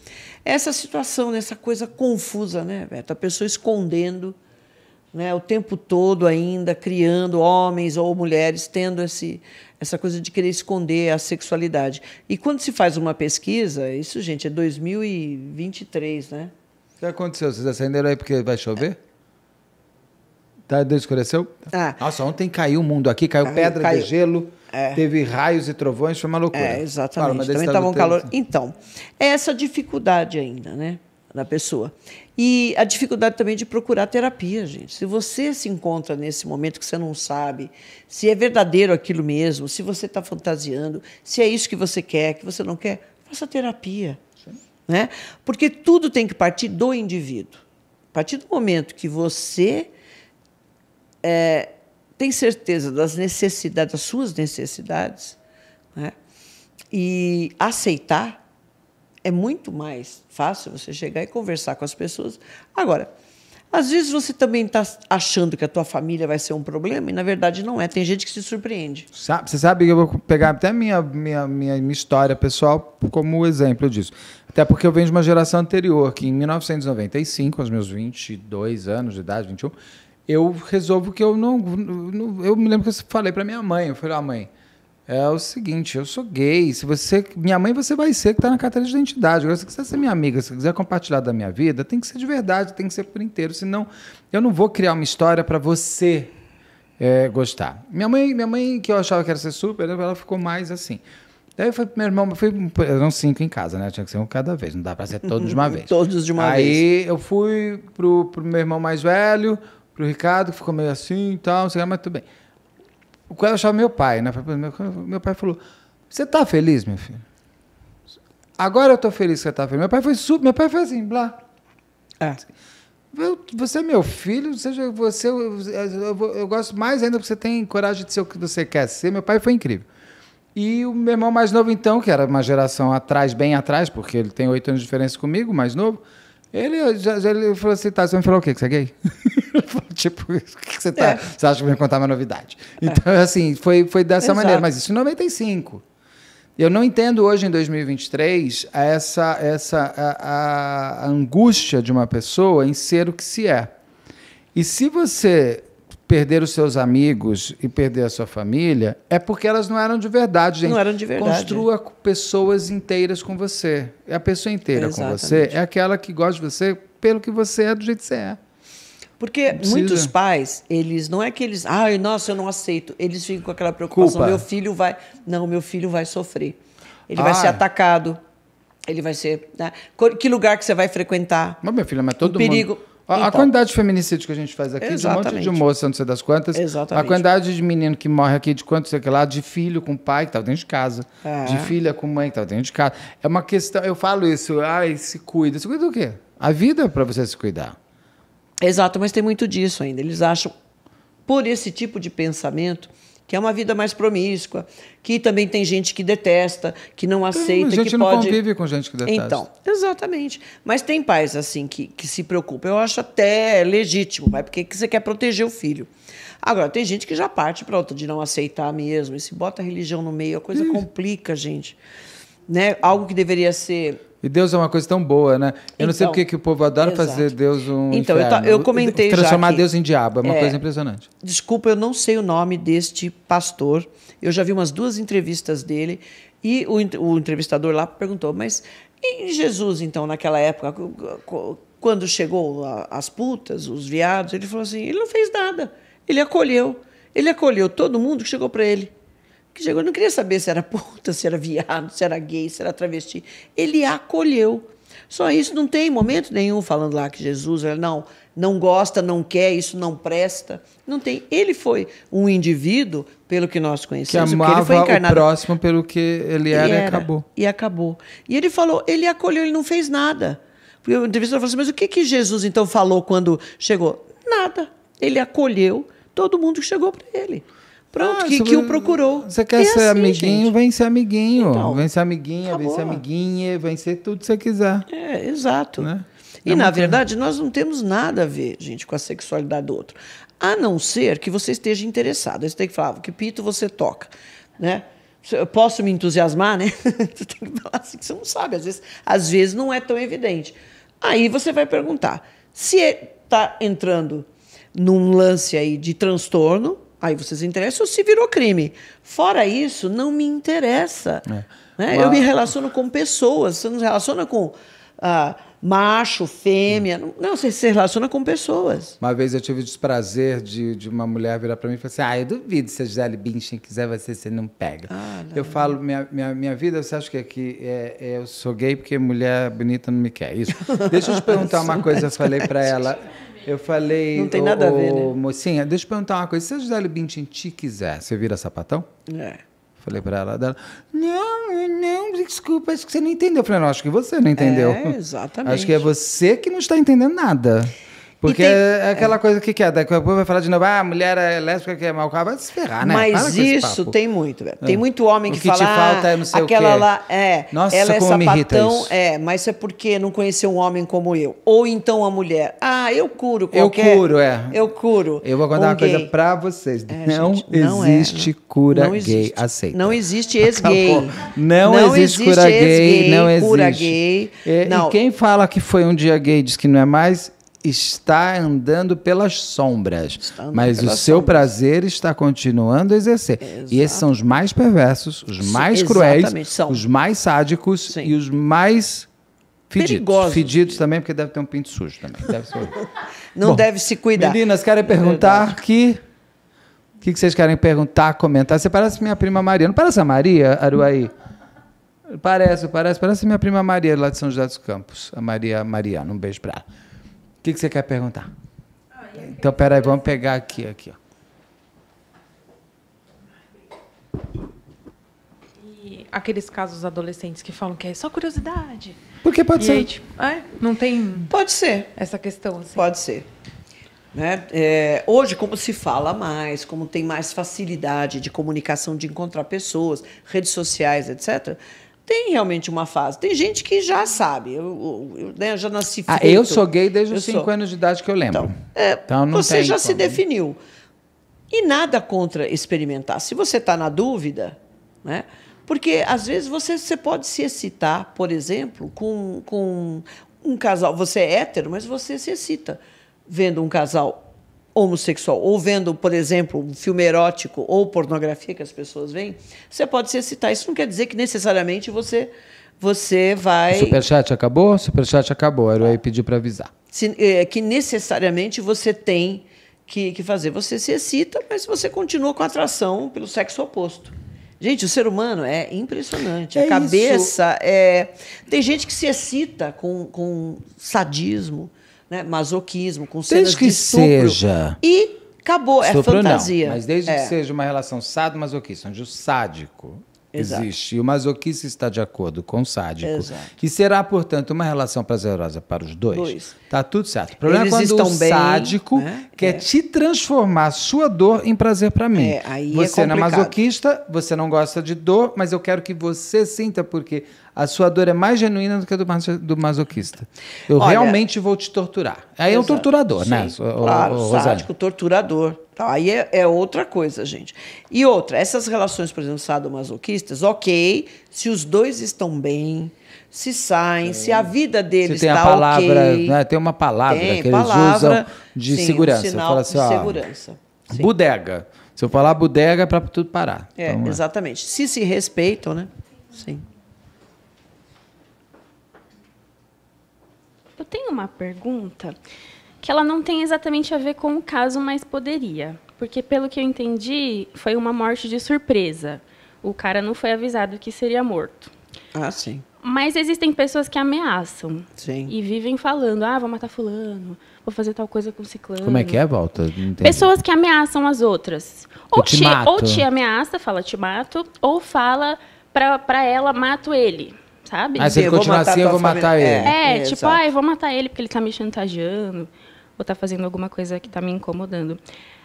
é essa situação, né, essa coisa confusa, né, Beto? A pessoa escondendo né, o tempo todo ainda criando homens ou mulheres tendo esse, essa coisa de querer esconder a sexualidade. E quando se faz uma pesquisa, isso, gente, é 2023, né? O que aconteceu? Vocês acenderam aí porque vai chover? É. Tá, escureceu? Ah. Nossa, ontem caiu o mundo aqui, caiu, caiu pedra caiu. de gelo, é. teve raios e trovões, foi uma loucura. É, exatamente. Claro, Também estava um calor. Então, é essa dificuldade ainda, né? da pessoa. E a dificuldade também de procurar terapia, gente. Se você se encontra nesse momento que você não sabe se é verdadeiro aquilo mesmo, se você está fantasiando, se é isso que você quer, que você não quer, faça terapia. Sim. Né? Porque tudo tem que partir do indivíduo. A partir do momento que você é, tem certeza das necessidades, das suas necessidades, né? e aceitar é muito mais fácil você chegar e conversar com as pessoas. Agora, às vezes você também está achando que a tua família vai ser um problema e na verdade não é. Tem gente que se surpreende. Sabe, você sabe que eu vou pegar até minha, minha, minha, minha história pessoal como exemplo disso. Até porque eu venho de uma geração anterior, que em 1995, aos meus 22 anos de idade, 21, eu resolvo que eu não. não eu me lembro que eu falei para minha mãe: eu falei, ah, mãe, é o seguinte, eu sou gay. Se você, minha mãe, você vai ser que está na carteira de identidade. Agora, se você quiser ser minha amiga, se quiser compartilhar da minha vida, tem que ser de verdade, tem que ser por inteiro. Senão, eu não vou criar uma história para você é, gostar. Minha mãe, minha mãe que eu achava que era ser super, ela ficou mais assim. Daí foi meu irmão, fui eram cinco em casa, né? Tinha que ser um cada vez, não dá para ser todos de uma *laughs* vez. todos de uma Aí, vez. Aí eu fui pro, pro meu irmão mais velho, pro Ricardo, que ficou meio assim e tal, não sei lá, mas tudo bem o cara achava meu pai, né? Meu pai falou: Você tá feliz, meu filho? Agora eu tô feliz que você tá feliz. Meu pai foi super, meu pai foi assim, blá. É. você é meu filho, seja você, eu, eu, eu, gosto mais ainda porque você tem coragem de ser o que você quer ser. Meu pai foi incrível. E o meu irmão mais novo, então, que era uma geração atrás, bem atrás, porque ele tem oito anos de diferença comigo, mais novo, ele, ele falou assim: tá, você me falou o quê? Que você é gay? *laughs* tipo, o que você tá. É. Você acha que eu me contar uma novidade? Então, é. assim, foi, foi dessa Exato. maneira, mas isso em 95. Eu não entendo hoje, em 2023, essa, essa a, a angústia de uma pessoa em ser o que se é. E se você perder os seus amigos e perder a sua família é porque elas não eram de verdade, gente. Não eram de verdade. Construa pessoas inteiras com você. É a pessoa inteira com você é aquela que gosta de você pelo que você é, do jeito que você é. Porque muitos pais, eles não é que eles, ai, nossa, eu não aceito. Eles ficam com aquela preocupação, Culpa. meu filho vai, não, meu filho vai sofrer. Ele vai ah. ser atacado. Ele vai ser, né? que lugar que você vai frequentar? Mas meu filho, mas todo um mundo a, então, a, quantidade de feminicídio que a gente faz aqui, exatamente. de um monte de moça, não sei das quantas. Exatamente. A quantidade de menino que morre aqui, de quanto sei que lá, de filho com pai que tá dentro de casa, é. de filha com mãe que tá dentro de casa. É uma questão, eu falo isso, ai, se cuida. Se cuida do quê? A vida é para você se cuidar. Exato, mas tem muito disso ainda. Eles acham, por esse tipo de pensamento, que é uma vida mais promíscua, que também tem gente que detesta, que não aceita, A gente que não pode... convive com gente que detesta. Então, exatamente. Mas tem pais assim que, que se preocupam. Eu acho até legítimo, pai, porque você quer proteger o filho. Agora, tem gente que já parte para outra de não aceitar mesmo, e se bota a religião no meio, a coisa Sim. complica, gente. Né? Algo que deveria ser e Deus é uma coisa tão boa, né? Eu então, não sei então, porque que o povo adora exato. fazer Deus um. Então, inferno. eu, eu comentei. Transformar que, Deus em diabo, é uma é, coisa impressionante. Desculpa, eu não sei o nome deste pastor. Eu já vi umas duas entrevistas dele e o, o entrevistador lá perguntou, mas em Jesus, então, naquela época, quando chegou as putas, os viados, ele falou assim: ele não fez nada. Ele acolheu. Ele acolheu todo mundo que chegou para ele que chegou, não queria saber se era puta, *laughs* se era viado, se era gay, se era travesti. Ele acolheu. Só isso, não tem momento nenhum falando lá que Jesus não, não gosta, não quer, isso não presta. Não tem. Ele foi um indivíduo, pelo que nós conhecemos, que amava ele foi encarnado. o próximo pelo que ele era, era, e acabou. E acabou. E ele falou, ele acolheu, ele não fez nada. Porque o entrevistador falou assim, mas o que, que Jesus então falou quando chegou? Nada. Ele acolheu todo mundo que chegou para ele. Pronto, ah, o procurou. Você quer é ser assim, amiguinho? Gente. Vem ser amiguinho. Então, vem ser amiguinha, acabou. vem ser amiguinha, vem ser tudo que você quiser. É, exato. Né? E, é na verdade, nós não temos nada a ver, gente, com a sexualidade do outro. A não ser que você esteja interessado. Aí você tem que falar, ah, que pito você toca, né? Eu posso me entusiasmar, né? *laughs* você tem que falar assim que você não sabe. Às vezes, às vezes não é tão evidente. Aí você vai perguntar. Se está é, entrando num lance aí de transtorno, Aí vocês interessam ou se virou crime. Fora isso, não me interessa. É. Né? Mas... Eu me relaciono com pessoas. Você não se relaciona com ah, macho, fêmea. Hum. Não, você se relaciona com pessoas. Uma vez eu tive o desprazer de, de uma mulher virar para mim e falar assim: Ah, eu duvido se a Gisele Bündchen quiser você, você não pega. Ah, não. Eu falo: minha, minha, minha vida, você acha que é, é, eu sou gay porque mulher bonita não me quer? Isso. *laughs* Deixa eu te perguntar uma coisa. Eu falei para *laughs* ela. Eu falei. Não tem nada a ver, né? Mocinha, deixa eu perguntar uma coisa. Se a Gisele Bündchen te quiser, você vira sapatão? É. Falei pra ela, dela, não, não, desculpa, acho que você não entendeu. Eu falei, não, acho que você não entendeu. É, exatamente. *laughs* Acho que é você que não está entendendo nada. Porque tem, é aquela coisa que, quer é, daqui a pouco vai falar de novo, ah, mulher é lésbica que é mal vai se ferrar, né? Mas Para isso tem muito, velho. Tem ah. muito homem que, que fala. O que te falta é ah, não sei aquela o quê. lá, é. Nossa, ela é como sapatão, é, mas isso é porque não conheceu um homem como eu. Ou então a mulher. Ah, eu curo qualquer. Eu curo, é. Eu curo. Eu vou contar um uma gay. coisa pra vocês. É, não, gente, não, é, existe é, cura não existe. gay aceita. Não existe ex-gay. Não, não, existe, cura ex -gay, não existe cura gay. Não existe. Cura gay. E, quem fala que foi um dia gay diz que não é mais, está andando pelas sombras, andando mas pelas o seu sombras. prazer está continuando a exercer. Exato. E esses são os mais perversos, os mais Sim, cruéis, são. os mais sádicos Sim. e os mais fedidos. Fedidos também, porque deve ter um pinto sujo também. Deve ser... *laughs* Não Bom, deve se cuidar. Meninas, querem é perguntar é que... O que, que vocês querem perguntar, comentar? Você parece minha prima Maria. Não parece a Maria, Aruaí? Parece, parece. Parece minha prima Maria, lá de São José dos Campos. A Maria Mariana. Um beijo para ela que, que você quer perguntar? Ah, então, peraí, vamos pegar aqui, aqui, ó. aqueles casos adolescentes que falam que é só curiosidade. Porque pode e ser. Aí, tipo, é, não tem. Pode ser. Essa questão. Assim. Pode ser. Né? É, hoje, como se fala mais, como tem mais facilidade de comunicação, de encontrar pessoas, redes sociais, etc., tem realmente uma fase. Tem gente que já sabe. Eu, eu, eu né, já nasci ah, feito. Ah, eu sou gay desde os 5 anos de idade que eu lembro. Então, é, então você já como. se definiu. E nada contra experimentar. Se você está na dúvida, né? Porque às vezes você, você pode se excitar, por exemplo, com, com um casal. Você é hétero, mas você se excita vendo um casal homossexual, ou vendo, por exemplo, um filme erótico ou pornografia que as pessoas veem, você pode se excitar. Isso não quer dizer que necessariamente você você vai. O superchat acabou? O superchat acabou. Era aí pedir para avisar. Se, é, que necessariamente você tem que, que fazer. Você se excita, mas você continua com atração pelo sexo oposto. Gente, o ser humano é impressionante. É a cabeça isso. é. Tem gente que se excita com, com sadismo né, masoquismo, com cenas desde que de estupro. Seja. E acabou, é estupro, é fantasia. Não, mas desde é. que seja uma relação sadomasoquista, onde o sádico Exato. existe e o masoquista está de acordo com o sádico, Exato. que será, portanto, uma relação prazerosa para os dois, dois. tá tudo certo. O problema Eles é quando o bem, sádico né? quer é. te transformar sua dor em prazer para mim. É, aí é você é não é masoquista, você não gosta de dor, mas eu quero que você sinta, porque a sua dor é mais genuína do que a do, mas, do masoquista. Eu Olha, realmente vou te torturar. Aí é um torturador, né, sim, né? o, o, o sádico, torturador. Então, aí é, é, outra coisa, gente. E outra, essas relações, por exemplo, sadomasoquistas, ok, se os dois estão bem, se saem, é. se a é. vida deles se tem está a tá palavra, ok. Né? Tem uma palavra tem, que eles palavra, usam de sim, segurança. Um sinal assim, de segurança. bodega. Se eu falar bodega, é para tudo parar. É, então, é. exatamente. É. Se se respeitam, né? Sim. Eu tenho uma pergunta que ela não tem exatamente a ver com o caso, mas poderia. Porque, pelo que eu entendi, foi uma morte de surpresa. O cara não foi avisado que seria morto. Ah, sim. Mas existem pessoas que ameaçam. Sim. E vivem falando, ah, vou matar fulano, vou fazer tal coisa com ciclano. Como é que é, Volta? Pessoas que ameaçam as outras. Ou te, te, ou te ameaça, fala te mato, ou fala pra, pra ela, mato ele sabe? mas ah, se ele continuar assim, eu vou matar família. ele. É, é tipo, ah, eu vou matar ele porque ele tá me chantageando, ou tá fazendo alguma coisa que tá me incomodando.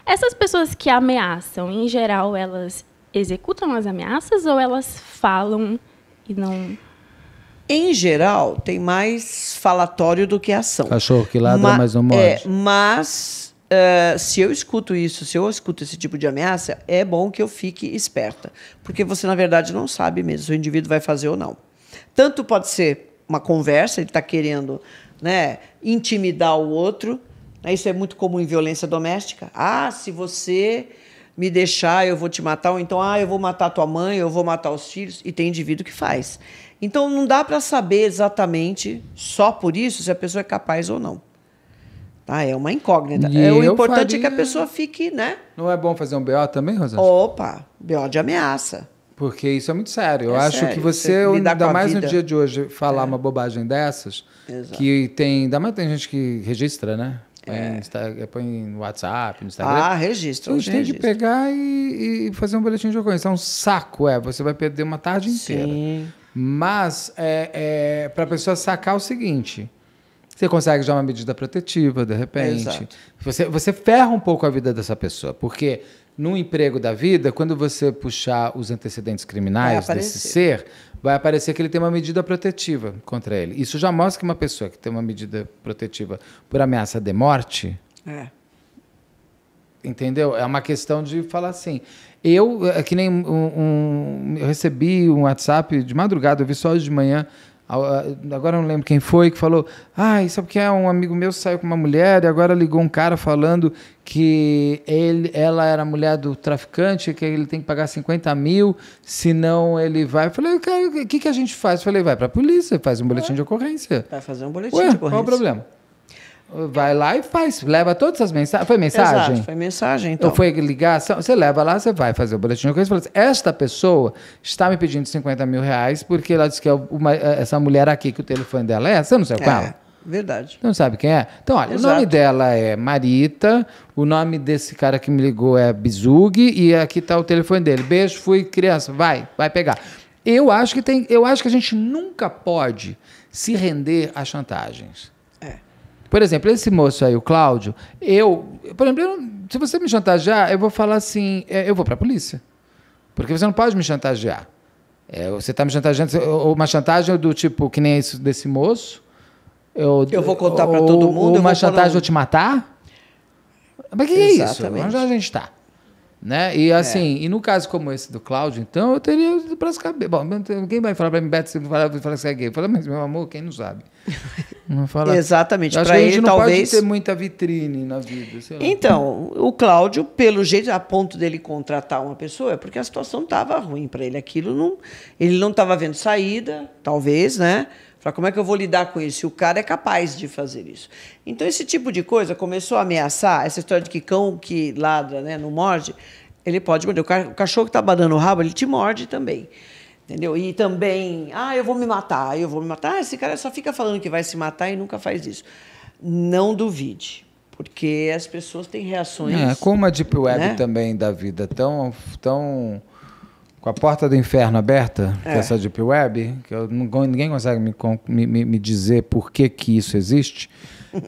Essas pessoas que ameaçam, em geral, elas executam as ameaças ou elas falam e não em geral, tem mais falatório do que ação. Cachorro que ladra, Ma mas não morde. É, mas uh, se eu escuto isso, se eu escuto esse tipo de ameaça, é bom que eu fique esperta. Porque você, na verdade, não sabe mesmo se o indivíduo vai fazer ou não. Tanto pode ser uma conversa, ele está querendo né, intimidar o outro. Né, isso é muito comum em violência doméstica. Ah, se você me deixar, eu vou te matar, ou então, ah, eu vou matar tua mãe, eu vou matar os filhos. E tem indivíduo que faz. Então não dá para saber exatamente só por isso se a pessoa é capaz ou não. Tá? É uma incógnita. E é, o importante faria... é que a pessoa fique, né? Não é bom fazer um BO também, Rosana? Opa, BO de ameaça. Porque isso é muito sério. É Eu acho sério, que você, você ainda mais no dia de hoje, falar é. uma bobagem dessas, Exato. que tem. Ainda mais tem gente que registra, né? É. Põe, no WhatsApp, no Instagram. Ah, registra. A gente tem de que pegar e, e, fazer um boletim de ocorrência. É um saco, é. Você vai perder uma tarde Sim. inteira. Mas é, é para a pessoa sacar o seguinte. Você consegue já uma medida protetiva, de repente. Exato. Você, você ferra um pouco a vida dessa pessoa, porque num emprego da vida, quando você puxar os antecedentes criminais desse ser, vai aparecer que ele tem uma medida protetiva contra ele. Isso já mostra que uma pessoa que tem uma medida protetiva por ameaça de morte. É. Entendeu? É uma questão de falar assim. Eu, é que nem um, um, Eu recebi um WhatsApp de madrugada, eu vi só hoje de manhã. Agora eu não lembro quem foi que falou. Ah, isso é porque é um amigo meu saiu com uma mulher e agora ligou um cara falando que ele, ela era mulher do traficante, que ele tem que pagar 50 mil, senão ele vai. Eu falei, cara, o que, que a gente faz? Eu falei, vai para a polícia, faz um boletim Ué, de ocorrência. Vai fazer um boletim Ué, de ocorrência. Qual o problema? Vai lá e faz, leva todas as mensagens. Foi mensagem? Exato, foi mensagem, então. Ou foi ligação? Você leva lá, você vai fazer o boletim de ocorrência e fala assim, esta pessoa está me pedindo 50 mil reais porque ela disse que é uma, é, essa mulher aqui que o telefone dela é, você não sabe qual? É, verdade. Não sabe quem é? Então, olha, Exato. o nome dela é Marita, o nome desse cara que me ligou é Bizug e aqui está o telefone dele. Beijo, fui, criança, vai, vai pegar. Eu acho que tem, eu acho que a gente nunca pode se render às chantagens. Por exemplo, esse moço aí, o Cláudio, eu, por exemplo, eu, se você me chantagear, eu vou falar assim, é, eu vou para a polícia. Porque você não pode me chantagear. É, você está me chantageando, ou uma chantagem do tipo que nem esse desse moço. Eu, eu vou contar para todo mundo. Ou uma chantagem, eu vou te matar. Mas que Exatamente. é isso? Onde a gente está? Né? E é. assim, é. e no caso como esse do Cláudio, então eu teria ido para as cabeças. Bom, ninguém vai falar para mim, Beto, você fala, fala que é gay. Fala, mas meu amor, quem não sabe? *laughs* Não fala. Exatamente, para ele não talvez. Pode ter muita vitrine na vida. Então, o Cláudio, pelo jeito, a ponto dele contratar uma pessoa, é porque a situação estava ruim para ele. Aquilo não. Ele não estava vendo saída, talvez, né? Fala, como é que eu vou lidar com isso? E o cara é capaz de fazer isso. Então, esse tipo de coisa começou a ameaçar, essa história de que cão que ladra né, não morde, ele pode morder. O cachorro que está badando o rabo, ele te morde também. Entendeu? E também, ah, eu vou me matar, eu vou me matar. Ah, esse cara só fica falando que vai se matar e nunca faz isso. Não duvide porque as pessoas têm reações. É, como a Deep Web né? também da vida, tão, tão com a porta do inferno aberta, que é essa Deep Web, que eu, ninguém consegue me, me, me, dizer por que, que isso existe. *laughs*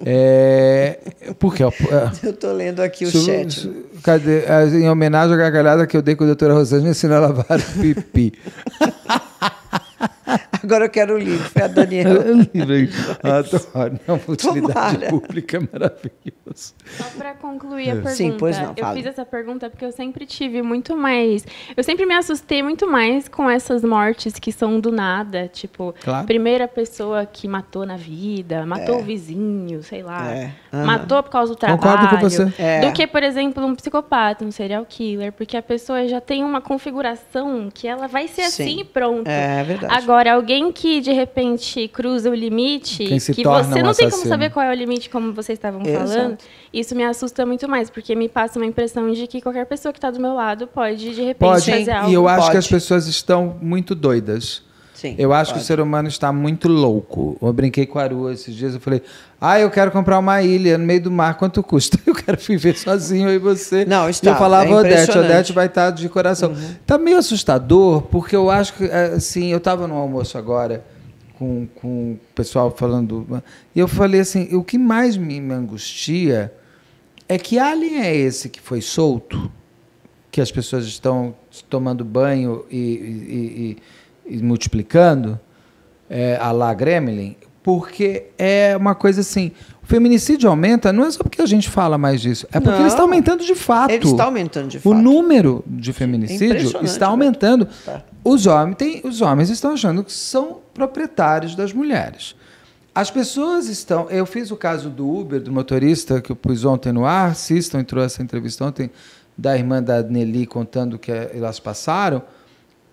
É, porque, é, eu estou lendo aqui o chat. cadê, em homenagem à gargalhada que eu dei com a doutora Rosângela, ensinou a lavar o pipi. *laughs* Agora eu quero o livro, foi a Daniela. o livro, adoro. É uma utilidade Tomara. pública é maravilhosa. Só para concluir é. a pergunta. Sim, pois não, fala. Eu fiz essa pergunta porque eu sempre tive muito mais... Eu sempre me assustei muito mais com essas mortes que são do nada. Tipo, claro. primeira pessoa que matou na vida, matou é. o vizinho, sei lá. É. Uhum. Matou por causa do trabalho. Concordo com você. É. Do que, por exemplo, um psicopata, um serial killer. Porque a pessoa já tem uma configuração que ela vai ser Sim. assim e pronto. É verdade. Agora, alguém alguém que de repente cruza o limite, que você um não assassino. tem como saber qual é o limite, como vocês estavam falando, isso me assusta muito mais, porque me passa uma impressão de que qualquer pessoa que está do meu lado pode de repente pode. fazer algo. E eu acho pode. que as pessoas estão muito doidas Sim, eu acho pode. que o ser humano está muito louco. Eu brinquei com a Aru esses dias, eu falei, ah, eu quero comprar uma ilha no meio do mar, quanto custa? *laughs* Eu quero viver sozinho, e você... Não, está, e eu falava, é Odete, Odete vai estar de coração. Uhum. Tá meio assustador, porque eu acho que, eh, assim, eu estava no almoço agora com, com o pessoal falando... E eu falei assim, o que mais me, me angustia é que alien é esse que foi solto, que as pessoas estão tomando banho e, e, e e multiplicando, é, a la Gremlin, porque é uma coisa assim. O feminicídio aumenta não é só porque a gente fala mais disso, é porque não, ele está aumentando de fato. Ele está aumentando de fato. O número de é feminicídio é está né? aumentando. Tá. Os, homens têm os homens estão achando que são proprietários das mulheres. As pessoas estão. Eu fiz o caso do Uber, do motorista, que eu pus ontem no ar, assistam, entrou essa entrevista ontem, da irmã da Nelly contando o que é, elas passaram.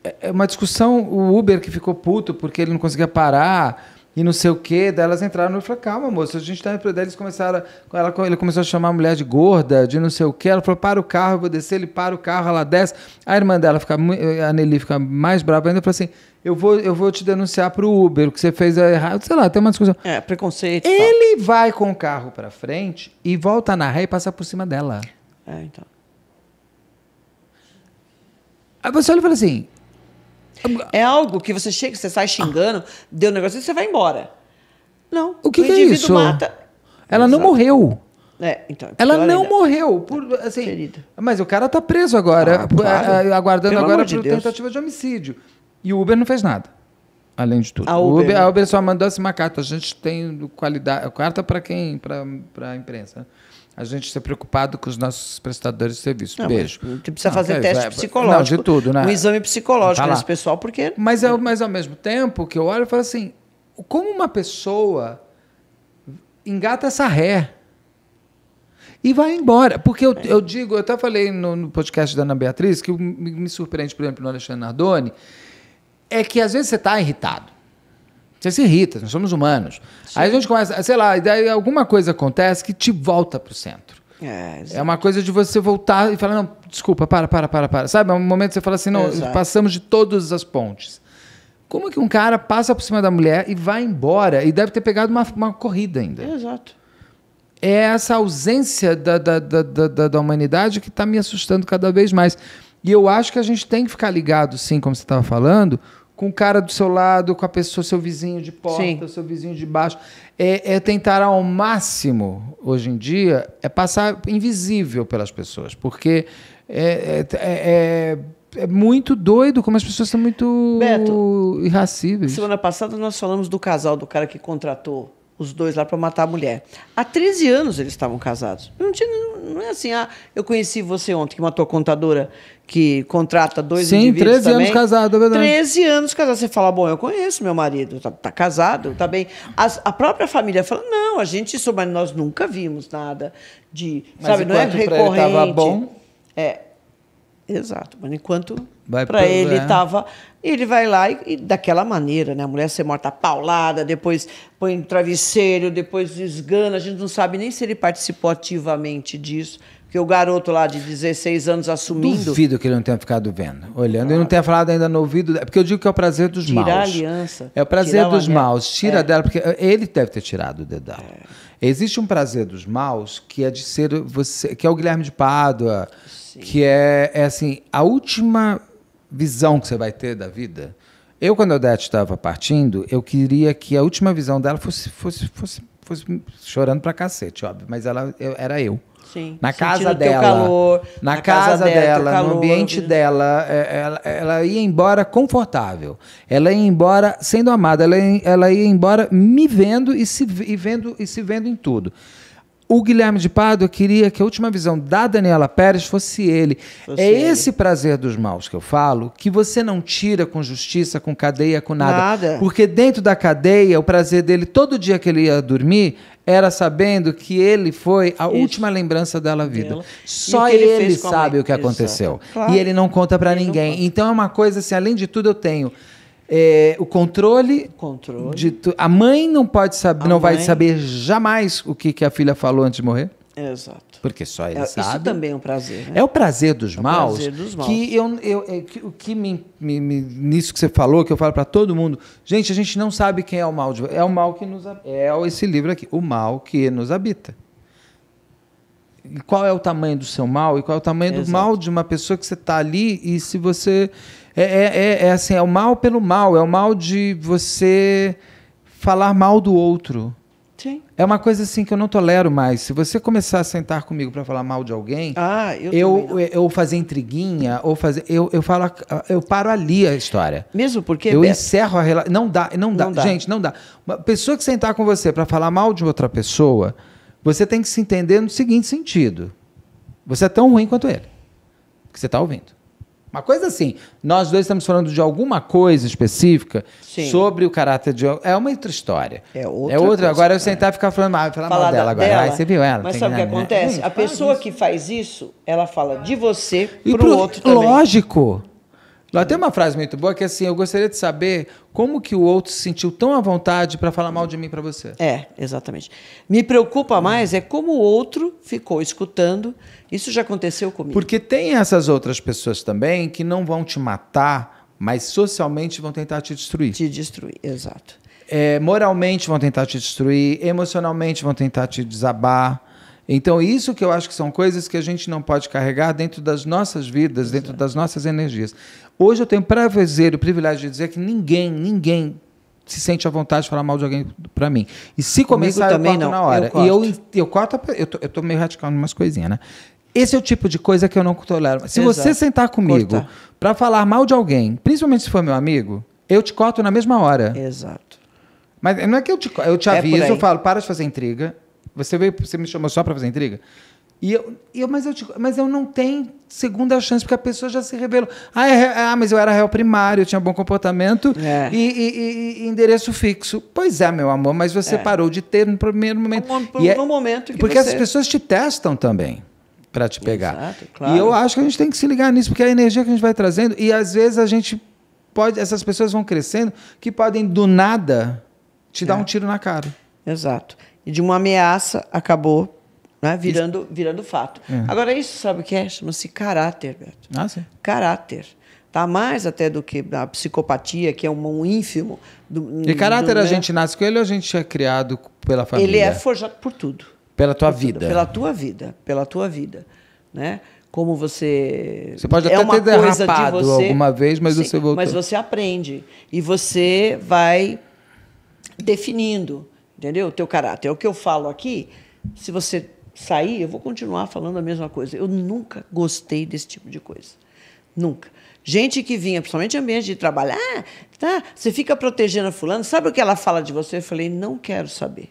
É, é uma discussão, o Uber que ficou puto porque ele não conseguia parar e não sei o quê. Daí elas entraram e falaram, calma, moça a gente tá... Daí eles começaram, ela, ele começou a chamar a mulher de gorda, de não sei o quê. Ela falou, para o carro, eu vou descer. Ele para o carro, ela desce. A irmã dela, fica, a Nelly, fica mais brava ainda, falou assim, eu vou, eu vou te denunciar pro Uber, o que você fez é errado. Sei lá, tem uma discussão. É, preconceito. Ele tal. vai com o carro pra frente e volta na ré e passa por cima dela. É, então. Aí você olha e fala assim, é algo que você chega, você sai xingando, deu um negócio e você vai embora. Não. O que, o que é isso? Mata. Ela Exato. não morreu. É, então, é ela não ainda. morreu. Por, assim, Querido. mas o cara tá preso agora, ah, claro. aguardando Pelo agora por de tentativa de homicídio. E o Uber não fez nada. Além de tudo. A Uber, Uber, a né? Uber só mandou assim uma carta. A gente tem qualidade. Carta para quem? Para a imprensa. Né? a gente ser preocupado com os nossos prestadores de serviço. Não, Beijo. gente precisa não, fazer teste é, psicológico. Não, de tudo, né? Um exame tá psicológico nesse pessoal, porque. Mas, eu, mas ao mesmo tempo que eu olho e falo assim: como uma pessoa engata essa ré e vai embora? Porque eu, eu digo, eu até falei no, no podcast da Ana Beatriz, que me, me surpreende, por exemplo, no Alexandre Nardoni, é que às vezes você está irritado. Você se irrita, nós somos humanos. Sim. Aí a gente começa, sei lá, e daí alguma coisa acontece que te volta pro centro. É, é, uma coisa de você voltar e falar, não, desculpa, para, para, para, para. Sabe, é um momento que você fala assim, não, exato. passamos de todas as pontes. Como que um cara passa por cima da mulher e vai embora e deve ter pegado uma, uma corrida ainda? É, exato. É essa ausência da, da, da, da, da humanidade que está me assustando cada vez mais. E eu acho que a gente tem que ficar ligado, sim, como você estava falando, com o cara do seu lado, com a pessoa, seu vizinho de porta, Sim. seu vizinho de baixo. É, é, tentar ao máximo, hoje em dia, é passar invisível pelas pessoas, porque é, é, é, é, é muito doido como as pessoas são muito Beto, irracíveis. Semana passada nós falamos do casal, do cara que contratou os dois lá para matar a mulher. Há 13 anos eles estavam casados. Não, tinha, não é assim, ah, eu conheci você ontem que matou a contadora que contrata dois Sim, indivíduos 13 também. anos casado, é verdade. 13 anos casado. Você fala, bom, eu conheço meu marido, tá, tá casado, tá bem. As, a própria família fala, não, a gente, sobre nós nunca vimos nada de, mas sabe, não é recorrente. Pra ele tava bom. É, exato. Mas enquanto para ele estava... É. Ele vai lá e, e, daquela maneira, né? A mulher ser morta paulada, depois põe um travesseiro, depois desgana. A gente não sabe nem se ele participou ativamente disso. Porque o garoto lá de 16 anos assumindo. Duvido que ele não tenha ficado vendo, olhando. Claro. Ele não tenha falado ainda no ouvido. Porque eu digo que é o prazer dos Tirar maus. Tirar a aliança. É o prazer dos maus. Tira é. dela, porque ele deve ter tirado o dedão. É. Existe um prazer dos maus que é de ser você. que é o Guilherme de Pádua. Sim. Que é, é assim, a última visão que você vai ter da vida. Eu, quando a Odete estava partindo, eu queria que a última visão dela fosse, fosse, fosse, fosse chorando pra cacete, óbvio, mas ela eu, era eu. Sim. Na casa dela, calor, na, na casa, casa dela. na, casa, dela, no ambiente né? dela. É, ela, ela, ia embora confortável. Ela ia embora sendo amada. Ela ia, ela ia embora me vendo e se e vendo e se vendo em tudo o Guilherme de Pado queria que a última visão da Daniela Pérez fosse ele. Fosse é esse ele. prazer dos maus que eu falo, que você não tira com justiça, com cadeia, com nada. nada. Porque dentro da cadeia, o prazer dele, todo dia que ele ia dormir, era sabendo que ele foi a Isso. última lembrança dela vida. Dela. Só ele, ele sabe o que aconteceu. Claro. E ele não conta para ninguém. Então é uma coisa assim, além de tudo eu tenho é, o controle, controle. De tu... a mãe não pode saber, não mãe... vai saber jamais o que, que a filha falou antes de morrer. Exato. Porque só ele é, sabe. Isso também é um prazer. Né? É o prazer dos é maus. Prazer dos maus. Que eu, eu, que, o que me, me, me, nisso que você falou, que eu falo para todo mundo, gente, a gente não sabe quem é o mal. É o mal que nos é esse livro aqui, o mal que nos habita. E qual é o tamanho do seu mal e qual é o tamanho Exato. do mal de uma pessoa que você está ali e se você é, é, é, é assim, é o mal pelo mal, é o mal de você falar mal do outro Sim. É uma coisa assim que eu não tolero mais. Se você começar a sentar comigo para falar mal de alguém, ah, eu, eu, eu, fazer intriguinha, ou fazer. Eu, eu falo, eu paro ali a história. Mesmo porque. Eu é Beto, encerro a relação. Não dá, não dá. Não dá. Gente, não dá. Uma pessoa que sentar com você para falar mal de outra pessoa, você tem que se entender no seguinte sentido. Você é tão ruim quanto ele. Que você está ouvindo. Uma coisa assim, nós dois estamos falando de alguma coisa específica Sim. sobre o caráter de. É uma outra história. É outra. É outra. Agora eu é. sentar e ficar falando ah, falar mal dela agora. Dela. Ai, você viu ela? Mas sabe o que, né? acontece? a pessoa isso. que faz isso, ela fala de você e o outro também. Lógico. Lá tem uma frase muito boa que é assim: eu gostaria de saber como que o outro se sentiu tão à vontade para falar mal de mim para você. É, exatamente. Me preocupa mais é como o outro ficou escutando. Isso já aconteceu comigo. Porque tem essas outras pessoas também que não vão te matar, mas socialmente vão tentar te destruir. Te destruir, exato. É, moralmente vão tentar te destruir, emocionalmente vão tentar te desabar. Então, isso que eu acho que são coisas que a gente não pode carregar dentro das nossas vidas, dentro das nossas energias. Hoje eu tenho prazer e o privilégio de dizer que ninguém, ninguém se sente à vontade de falar mal de alguém para mim. E se começar, também eu corto não. na hora. Eu e eu, eu corto, eu tô, eu tô meio umas coisinhas, né? Esse é o tipo de coisa que eu não tolero. Se Exato. você sentar comigo para falar mal de alguém, principalmente se for meu amigo, eu te corto na mesma hora. Exato. Mas não é que eu te, eu te é aviso, eu falo, para de fazer intriga. Você veio, você me chamou só para fazer intriga? E eu, eu, mas, eu mas eu não tenho segunda chance, porque a pessoa já se revelou. Ah, é, é ah mas eu era réu primário, eu tinha bom comportamento é. e, e, e, endereço fixo. Pois é, meu amor, mas você é. parou de ter no primeiro momento. É no, primeiro momento que Porque você... as pessoas te testam também para te pegar. Exato, claro. E eu acho que a gente tem que se ligar nisso, porque é a energia que a gente vai trazendo, e às vezes a gente pode. Essas pessoas vão crescendo que podem, do nada, te dar é. um tiro na cara. Exato. E de uma ameaça acabou né? Virando, virando fato. É. Agora, isso sabe o que é? Chama-se caráter, Beto. Ah, sim. Caráter. Tá mais até do que a psicopatia, que é um, ínfimo. Do, e caráter do, né? a gente nasce com ele ou a gente é criado pela família? Ele é forjado por tudo. Pela tua vida. Pela tua vida. Pela tua vida. Né? Como você. Você pode é até ter derrapado de você, alguma vez, mas sim, você voltou. Mas você aprende. E você vai definindo, entendeu? O teu caráter. É o que eu falo aqui. Se você sair, eu vou continuar falando a mesma coisa. Eu nunca gostei desse tipo de coisa. Nunca. Gente que vinha, principalmente ambiente de trabalho, ah, tá, você fica protegendo fulano, sabe o que ela fala de você? Eu falei, não quero saber.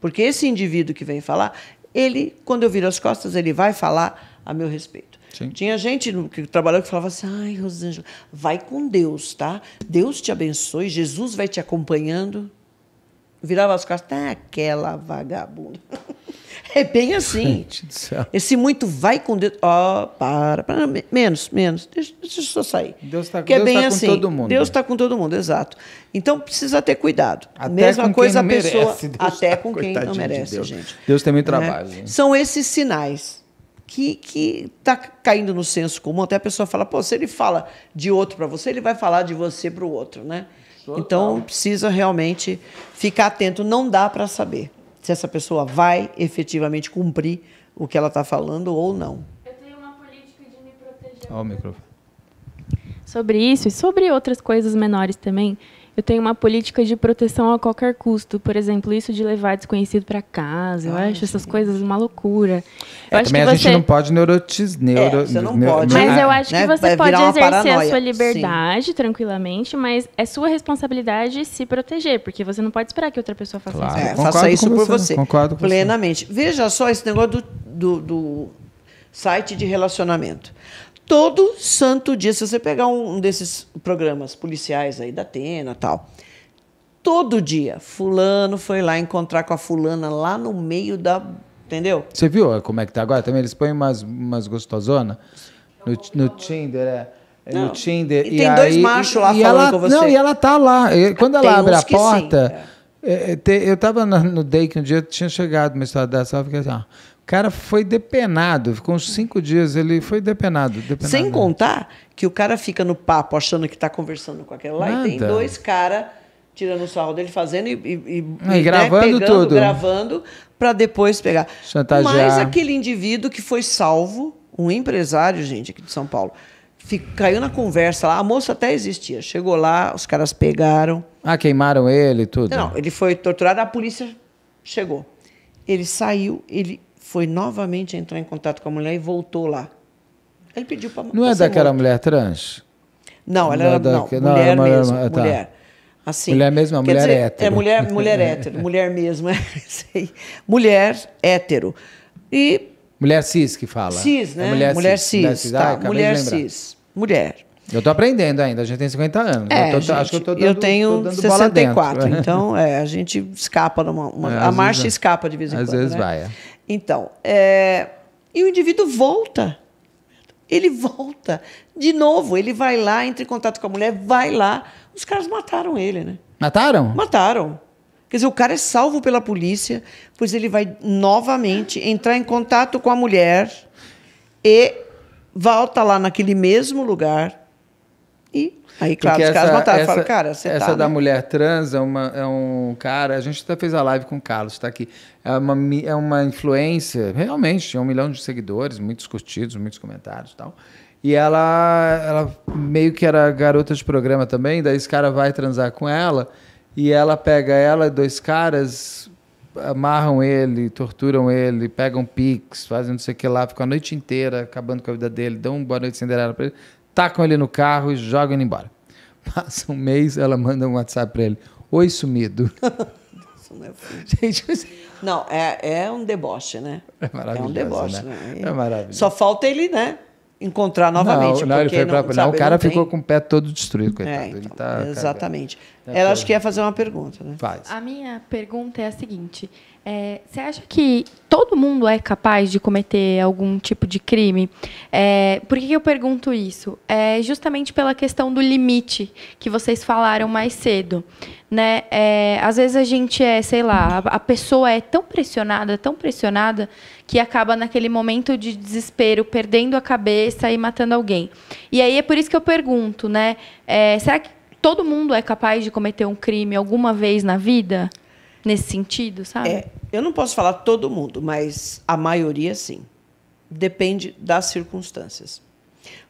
Porque esse indivíduo que vem falar, ele, quando eu viro as costas, ele vai falar a meu respeito. Sim. Tinha gente que trabalhou que falava assim, ai, Rosângela, vai com Deus, tá? Deus te abençoe, Jesus vai te acompanhando. Virava as costas, tá aquela vagabunda. *laughs* É bem assim. *laughs* Gente do céu. Esse muito vai com Deus. Ó, oh, para, para, menos, menos. Deixa, deixa eu só sair. Deus está é tá assim. com todo mundo. Deus está com todo mundo, exato. Então precisa ter cuidado. Até Mesma coisa a pessoa. Merece, *laughs* até tá, com quem não merece, de Deus. gente. Deus também né? trabalha. É? São esses sinais que que tá caindo no senso comum. Até a pessoa fala, pô, se ele fala de outro para você, ele vai falar de você para o outro, né? Total. Então precisa realmente ficar atento. Não dá para saber se essa pessoa vai efetivamente cumprir o que ela está falando ou não. Eu tenho uma política de me proteger. oh, o microfone. Sobre isso e sobre outras coisas menores também, eu tenho uma política de proteção a qualquer custo. Por exemplo, isso de levar desconhecido para casa. Eu Ai, acho essas coisas uma loucura. Eu é, também a você... gente não pode neurotis, Neuro... É, não pode. Mas né? eu acho né? que você pode exercer paranoia. a sua liberdade Sim. tranquilamente, mas é sua responsabilidade se proteger, porque você não pode esperar que outra pessoa faça claro. isso. É, faça isso por você. você. Concordo com plenamente. Você. Veja só esse negócio do, do, do site de relacionamento. Todo santo dia, se você pegar um desses programas policiais aí da Atena tal, todo dia, fulano foi lá encontrar com a fulana lá no meio da. Entendeu? Você viu como é que tá agora? Também eles põem umas, umas gostosonas no, no Tinder, é. é Não. No Tinder. E, e tem aí, dois machos lá e falando ela, com você. Não, e ela tá lá. Quando ela tem abre a porta. Sim, é. é, é eu tava no Day que um dia eu tinha chegado uma história dessa, eu fiquei assim, ó, cara foi depenado, ficou uns cinco dias, ele foi depenado. depenado Sem contar que o cara fica no papo achando que está conversando com aquele lá Nada. e tem dois caras tirando o sarro dele, fazendo e, e, e, e né, gravando né, pegando, tudo. gravando, para depois pegar. Chantagear. Mas aquele indivíduo que foi salvo, um empresário, gente, aqui de São Paulo, caiu na conversa lá, a moça até existia. Chegou lá, os caras pegaram. Ah, queimaram ele e tudo? Não, ele foi torturado, a polícia chegou. Ele saiu, ele foi novamente, entrar em contato com a mulher e voltou lá. Ele pediu para Não é daquela morto. mulher trans? Não, ela é era, da... não, mulher era é mulher mesmo, tá. mulher. Assim, mulher mesmo, é mulher dizer, hétero. É mulher, mulher hétero, mulher mesmo, *laughs* mulher hétero. E mulher cis que fala. Cis, né? É mulher, mulher cis, cis. Mulher cis, ah, tá, ah, mulher cis. Mulher. Eu tô aprendendo ainda, a gente tem 50 anos. Né? É, eu tô, gente, acho que eu tô dando, eu tenho tô dando 64, bola *laughs* então é, a gente escapa numa, uma, é, a marcha escapa de vez em às quando. Às vezes né? vai. É. Então, é, e o indivíduo volta. Ele volta de novo. Ele vai lá, entra em contato com a mulher, vai lá. Os caras mataram ele, né? Mataram? Mataram. Quer dizer, o cara é salvo pela polícia, pois ele vai novamente entrar em contato com a mulher e volta lá naquele mesmo lugar e Aí, claro, os caras mataram. Essa, cara, você Essa tá, da né? mulher trans é, uma, é um cara. A gente até fez a live com o Carlos, está aqui. É uma, é uma influência, realmente, tinha um milhão de seguidores, muitos curtidos, muitos comentários e tal. E ela, ela meio que era garota de programa também, daí esse cara vai transar com ela, e ela pega ela, dois caras, amarram ele, torturam ele, pegam pix, fazem não sei o que lá, ficam a noite inteira acabando com a vida dele, dão uma boa noite cinderela pra ele tacam ele no carro e jogam ele embora. *laughs* Passa um mês, ela manda um WhatsApp para ele. Oi, sumido. *laughs* É Gente, Não, é, é um deboche, né? *laughs* É maravilhoso. É um deboche, né? né? É maravilhoso. Só falta ele, né? Encontrar novamente. Não, não, ele foi não, pra... não, o cara não ficou tem... com o pé todo destruído, é, coitado. É, então, tá, exatamente. Cara... Né, ela acho que ia fazer uma pergunta, né? Faz. A minha pergunta é a seguinte: é, você acha que todo mundo é capaz de cometer algum tipo de crime? É, por que eu pergunto isso? É justamente pela questão do limite que vocês falaram mais cedo. Né? É, às vezes a gente é, sei lá, a, a pessoa é tão pressionada, tão pressionada, que acaba naquele momento de desespero, perdendo a cabeça e matando alguém. E aí é por isso que eu pergunto, né? É, será que todo mundo é capaz de cometer um crime alguma vez na vida? nesse sentido, sabe? É, eu não posso falar todo mundo, mas a maioria sim. Depende das circunstâncias.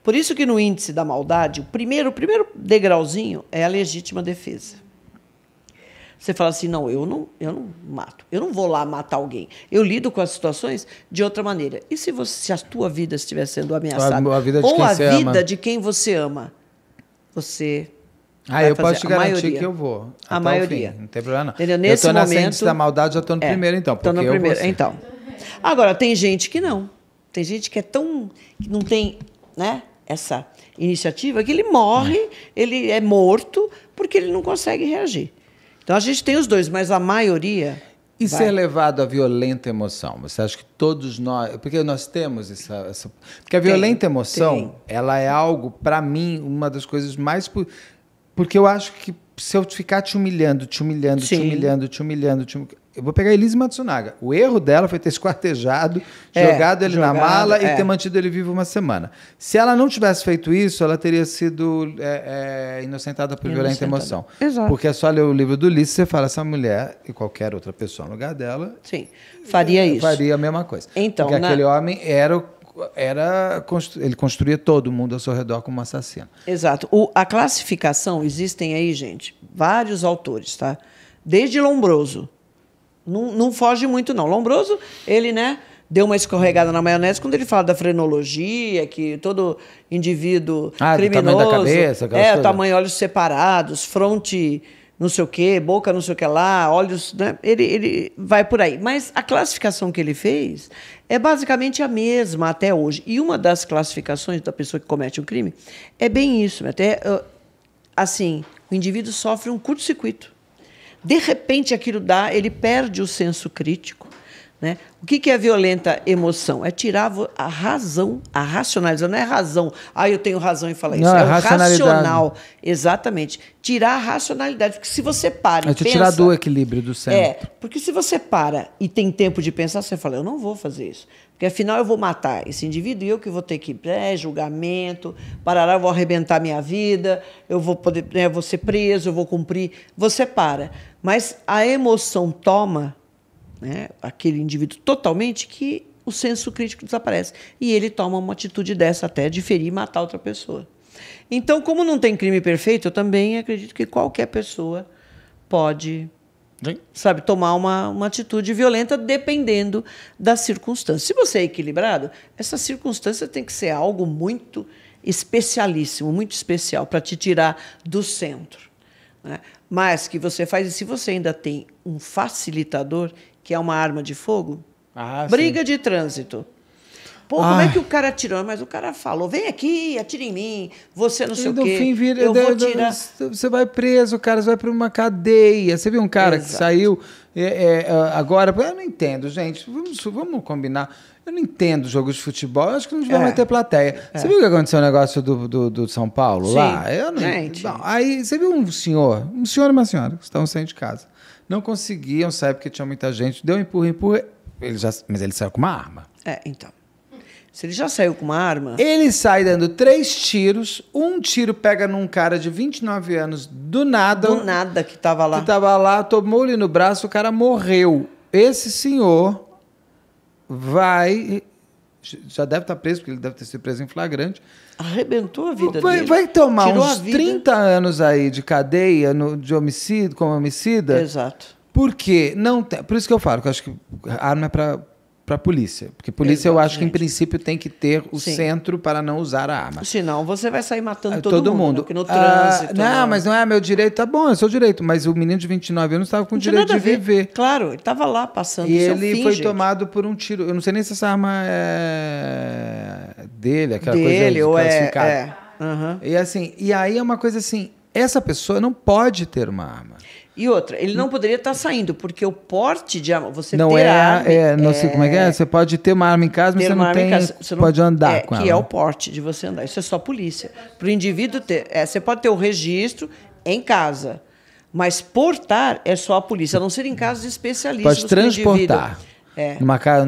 Por isso que no índice da maldade, o primeiro, o primeiro degrauzinho é a legítima defesa. Você fala assim, não, eu não, eu não mato, eu não vou lá matar alguém. Eu lido com as situações de outra maneira. E se, você, se a tua vida estiver sendo ameaçada, a vida ou a vida de quem você ama, você ah, eu posso te garantir maioria. que eu vou. A maioria. Não tem problema, não. Entendeu? Nesse eu tô momento, na Ciência da Maldade, já tô no é, primeiro, então. Tô no primeiro, então. Agora, tem gente que não. Tem gente que é tão. que não tem, né? Essa iniciativa, que ele morre, é. ele é morto, porque ele não consegue reagir. Então a gente tem os dois, mas a maioria. E vai. ser levado à violenta emoção? Você acha que todos nós. Porque nós temos essa. essa porque a violenta emoção, tem. ela é algo, para mim, uma das coisas mais porque eu acho que se eu ficar te humilhando, te humilhando, Sim. te humilhando, te humilhando, te humilhando. Eu vou pegar a Elise Matsunaga. O erro dela foi ter esquartejado, é, jogado ele jogado, na mala é. e ter mantido ele vivo uma semana. Se ela não tivesse feito isso, ela teria sido é, é inocentada por violenta emoção. Exato. Porque é só ler o livro do Ulisses e você fala, essa mulher e qualquer outra pessoa no lugar dela... Sim, faria é, isso. Faria a mesma coisa. Então, Porque na... aquele homem era o era ele construía todo mundo ao seu redor como assassino. Exato. O, a classificação existem aí, gente, vários autores, tá? Desde Lombroso. Não, não foge muito não. Lombroso, ele, né, deu uma escorregada na maionese quando ele fala da frenologia, que todo indivíduo ah, criminoso, do tamanho da cabeça, é, coisas. tamanho olhos separados, fronte não sei o que, boca não sei o que lá, olhos. Né? Ele, ele vai por aí. Mas a classificação que ele fez é basicamente a mesma até hoje. E uma das classificações da pessoa que comete um crime é bem isso. Né? Até ah, assim, o indivíduo sofre um curto-circuito. De repente aquilo dá, ele perde o senso crítico né? O que, que é violenta emoção? É tirar a razão, a racionalização. Não é razão, ah, eu tenho razão em falar isso. Não, é, é racional. Exatamente. Tirar a racionalidade. Porque se você para é e pensa... tirar do equilíbrio do centro. É, porque se você para e tem tempo de pensar, você fala, eu não vou fazer isso. Porque afinal eu vou matar esse indivíduo e eu que vou ter que é, julgamento, parará, eu vou arrebentar minha vida, eu vou poder, né, eu vou ser preso, eu vou cumprir. Você para. Mas a emoção toma né, aquele indivíduo totalmente que o senso crítico desaparece. E ele toma uma atitude dessa até de ferir e matar outra pessoa. Então, como não tem crime perfeito, eu também acredito que qualquer pessoa pode Sim. sabe tomar uma, uma atitude violenta dependendo da circunstância. Se você é equilibrado, essa circunstância tem que ser algo muito especialíssimo, muito especial para te tirar do centro. Né? Mas que você faz, e se você ainda tem um facilitador, que é uma arma de fogo. Ah, Briga sim. de trânsito. Pô, como ah. é que o cara atirou? Mas o cara falou: vem aqui, atira em mim, você não sei e o quê. Fim vira, eu vou tirar. Você vai preso, cara, você vai para uma cadeia. Você viu um cara Exato. que saiu é, é, ah, agora. Eu não entendo, gente. Vamos, vamos combinar. Eu não entendo jogos de futebol, eu acho que não devia é. ter plateia. É. Você viu o que aconteceu o negócio do, do, do, São Paulo Sim. lá? Eu não, gente. Aí você viu um senhor, um senhor e uma senhora que estão saindo de casa não conseguiam sair porque tinha muita gente. Deu um empurra, empurra. Ele já, mas ele saiu com uma arma. É, então. Se ele já saiu com uma arma. Ele sai dando três tiros. Um tiro pega num cara de 29 anos do nada. Do nada que tava lá. Que tava lá, tomou-lhe no braço, o cara morreu. Esse senhor vai. Já deve estar tá preso, porque ele deve ter sido preso em flagrante. Arrebentou a vida vai, dele. Vai tomar Tirou uns 30 anos aí de cadeia no, de homicídio, como homicida. Exato. Por quê? Não tem, por isso que eu falo, que eu acho que arma é para para a polícia. Porque polícia Exatamente. eu acho que em princípio tem que ter o Sim. centro para não usar a arma. Senão você vai sair matando ah, todo, todo mundo. Né? mundo. Né? No ah, trânsito. não, não, né? mas não é meu direito. Tá bom, é seu direito. Mas o menino de 29 anos estava com o direito de viver. Claro, ele estava lá passando. E é ele fim, foi gente. tomado por um tiro. Eu não sei nem se essa arma é dele, aquela dele, coisa Dele ou é, é. Uhum. E assim, e aí é uma coisa assim, essa pessoa não pode ter uma arma. E outra, ele não poderia estar saindo, porque o porte de arma. Você não é, arma, é, não é sei como é que é. Você pode ter uma arma em casa, mas você não, tem, casa, você não pode andar é, com que ela. Que é o porte de você andar. Isso é só polícia. Para o indivíduo ter. É, você pode ter o registro em casa, mas portar é só a polícia, a não ser em casos especialistas. Pode transportar. É. Numa casa,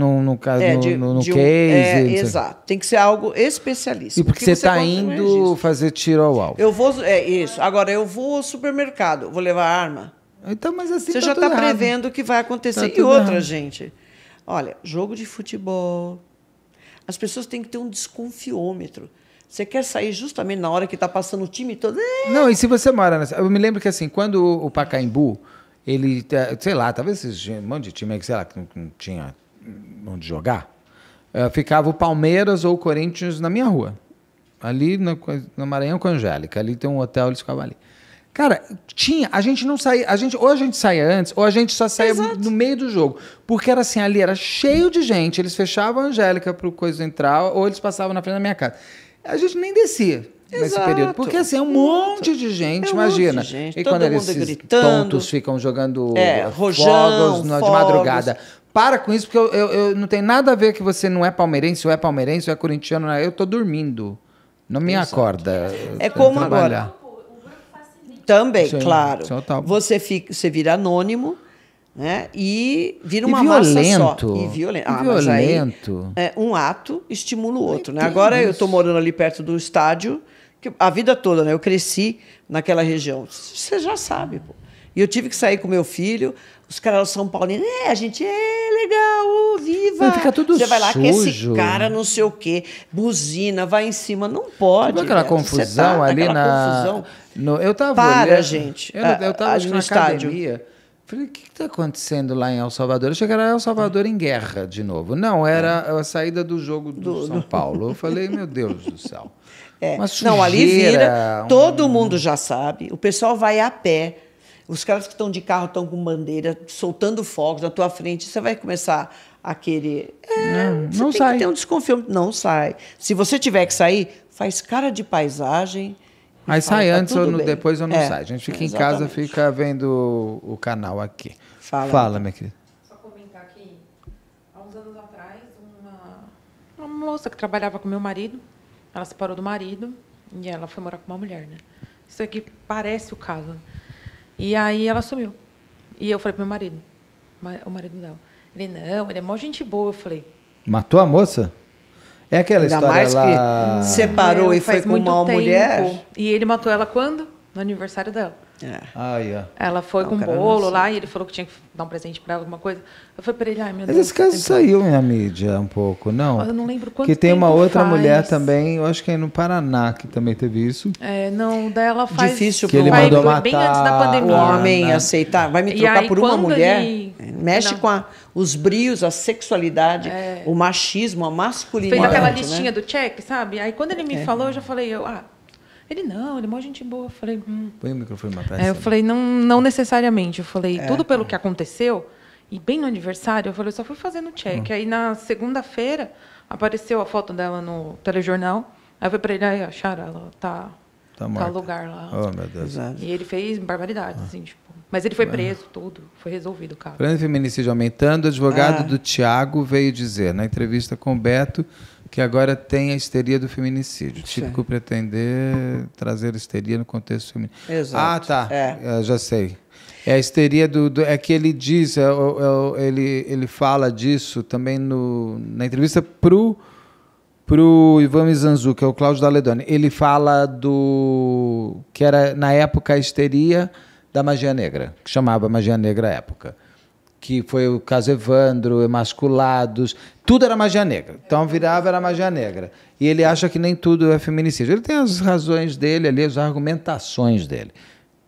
é, de, no, no, de um, case. É, exato. Tem que ser algo especialista. E porque, você está indo fazer tiro ao alvo. Eu vou. É isso. Agora, eu vou ao supermercado, vou levar arma. Então, mas assim Você tá já está prevendo o que vai tá acontecer. Tá e outra, errado. gente. Olha, jogo de futebol. As pessoas têm que ter um desconfiômetro. Você quer sair justamente na hora que está passando o time todo. É. Não, e se você mora. Nessa... Eu me lembro que assim, quando o Pacaembu, ele. Eh, sei lá, talvez esse monte de time que, sei lá, que não tinha onde jogar. Eh, ficava o Palmeiras ou o Corinthians na minha rua. Ali na, na Maranhão com a Angélica. Ali tem um hotel, eles ficavam ali. Cara, tinha, a gente não saía, a gente, ou a gente saía antes, ou a gente só saía Exato. no meio do jogo. Porque era assim, ali era cheio de gente, eles fechavam a Angélica pro coisa entrar, ou eles passavam na frente da minha casa. A gente nem descia nesse período. Porque assim, é um monte de gente, é um imagina. De gente. E Todo quando eles gritando. tontos ficam jogando é, fogos, de madrugada. Para com isso, porque eu, eu, eu, não tem nada a ver que você não é palmeirense, ou é palmeirense, ou é corintiano. Eu tô dormindo. Não me Exato. acorda. É como agora. Também, claro. É você, fica, você vira anônimo. Né? E vira uma e violento, massa só. E violento. Ah, violento. Aí, é, um ato estimula o outro. Né? Agora eu estou morando ali perto do estádio, que a vida toda, né? Eu cresci naquela região. Você já sabe, pô. E eu tive que sair com meu filho os caras são paulinos, é, a gente é legal, oh, viva. Não, fica tudo Você vai lá sujo. esse cara não sei o quê, buzina, vai em cima, não pode. Tudo aquela né? confusão tá ali na confusão. No, eu tava Para, olhando, gente. Eu, ah, eu tava ah, acho na estádio. academia. Falei, o que está acontecendo lá em El Salvador? Eu achei que era El Salvador em guerra de novo. Não, era é. a saída do jogo do, do São Paulo. Eu falei, meu Deus do céu. *laughs* É. Uma sujeira, Não, ali vira. Um... Todo mundo já sabe. O pessoal vai a pé os caras que estão de carro estão com bandeira, soltando fogos na tua frente, você vai começar a querer. É, não, você não tem sai. que ter um desconfio. Não sai. Se você tiver que sair, faz cara de paisagem. Mas fala, sai tá antes ou no, depois ou não é, sai. A gente fica exatamente. em casa, fica vendo o canal aqui. Fala, fala minha querida. Só comentar aqui. há uns anos atrás, uma, moça que trabalhava com meu marido, ela separou do marido e ela foi morar com uma mulher, né? Isso aqui parece o caso. E aí ela sumiu. E eu falei pro meu marido, o marido dela. Ele, não, ele é mó gente boa. Eu falei. Matou a moça? É aquela Ainda história mais lá... que separou é, e foi com uma mulher. E ele matou ela quando? No aniversário dela. É. Ah, yeah. É. Ela foi ah, com um bolo lá e ele falou que tinha que dar um presente para ela, alguma coisa. Eu falei para ele, ai meu Deus. Mas esse caso saiu na mídia um pouco, não? Eu não lembro quanto Que tem uma outra faz. mulher também, eu acho que é no Paraná que também teve isso. É, não, dela faz. Difícil que ele pai, mandou matar. Bem antes da pandemia. O homem né? aceitar, vai me trocar aí, por uma mulher. Ele... Mexe não. com a, os brios, a sexualidade, é. o machismo, a masculinidade. Fez aquela né? listinha né? do check, sabe? Aí quando ele me é. falou, eu já falei, eu, ah, ele, não, ele é mó gente boa. Eu falei, hum. Põe o microfone mais É, eu falei, não, não necessariamente. Eu falei, é, tudo pelo é. que aconteceu. E bem no aniversário, eu falei, eu só fui fazendo check. Hum. Aí na segunda-feira apareceu a foto dela no telejornal. Aí eu falei pra ele, aí, ela tá, tá, tá lugar lá. Oh, meu Deus. Exato. E ele fez barbaridades, ah. assim, tipo. Mas ele foi ah. preso, tudo. Foi resolvido cara. Plano feminicídio aumentando. O advogado ah. do Tiago veio dizer, na entrevista com o Beto, que agora tem a histeria do feminicídio. Sim. Típico pretender trazer histeria no contexto feminino. Exato. Ah, tá. É. é. já sei. É a histeria do, do, É que ele diz, é, é, é ele, ele fala disso também no, na entrevista pro, o Ivan Mizanzu, que é o Cláudio Daledoni. Ele fala do. que era na época a histeria da magia negra, que chamava magia negra época que foi o caso Evandro, Emasculados, tudo era magia negra. Então virava era magia negra. E ele acha que nem tudo é feminicídio. Ele tem as razões dele ali, as argumentações dele.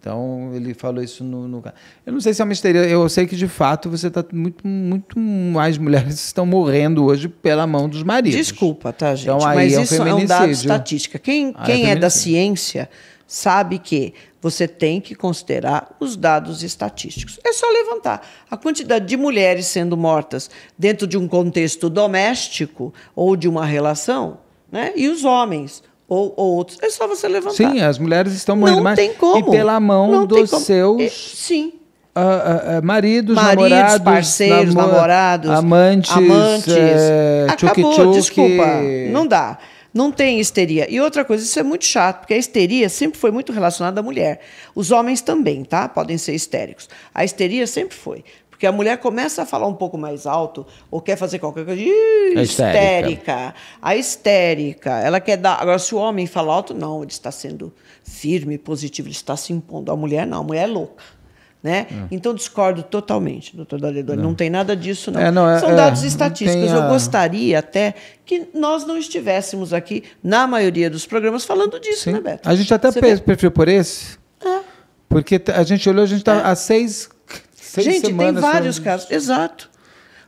Então ele falou isso no, no... Eu não sei se é uma histeria, eu sei que de fato você está muito, muito mais mulheres *laughs* estão morrendo hoje pela mão dos maridos. Desculpa, tá, então, gente? Então, mas aí mas é um isso é um dado estatística. Quem, ah, é quem é, é da ciência sabe que você tem que considerar os dados estatísticos. É só levantar a quantidade de mulheres sendo mortas dentro de um contexto doméstico ou de uma relação, né? E os homens ou, ou outros. É só você levantar. Sim, as mulheres estão morrendo não mais. Não tem como. E pela mão não dos seus. É, sim. Uh, uh, uh, maridos, maridos, namorados, parceiros, namor namorados, amantes, amantes. Eh, Acabou, tchuki -tchuki. desculpa, não dá. Não tem histeria. E outra coisa, isso é muito chato, porque a histeria sempre foi muito relacionada à mulher. Os homens também, tá? Podem ser histéricos. A histeria sempre foi. Porque a mulher começa a falar um pouco mais alto ou quer fazer qualquer coisa. Ih, é histérica. A histérica. Ela quer dar. Agora, se o homem fala alto, não, ele está sendo firme, positivo, ele está se impondo. A mulher não, a mulher é louca. Né? Hum. Então discordo totalmente, doutor Daledoni. Não. não né. tem nada disso, não. É, não é, São é. dados é, estatísticos. A... Eu gostaria até que nós não estivéssemos aqui, na maioria dos programas, falando disso, Sim. né, Beto? A gente até Você por esse. É. Porque a gente olhou, a gente está é. há seis, seis gente, semanas. Gente, tem vários falando... casos. Exato.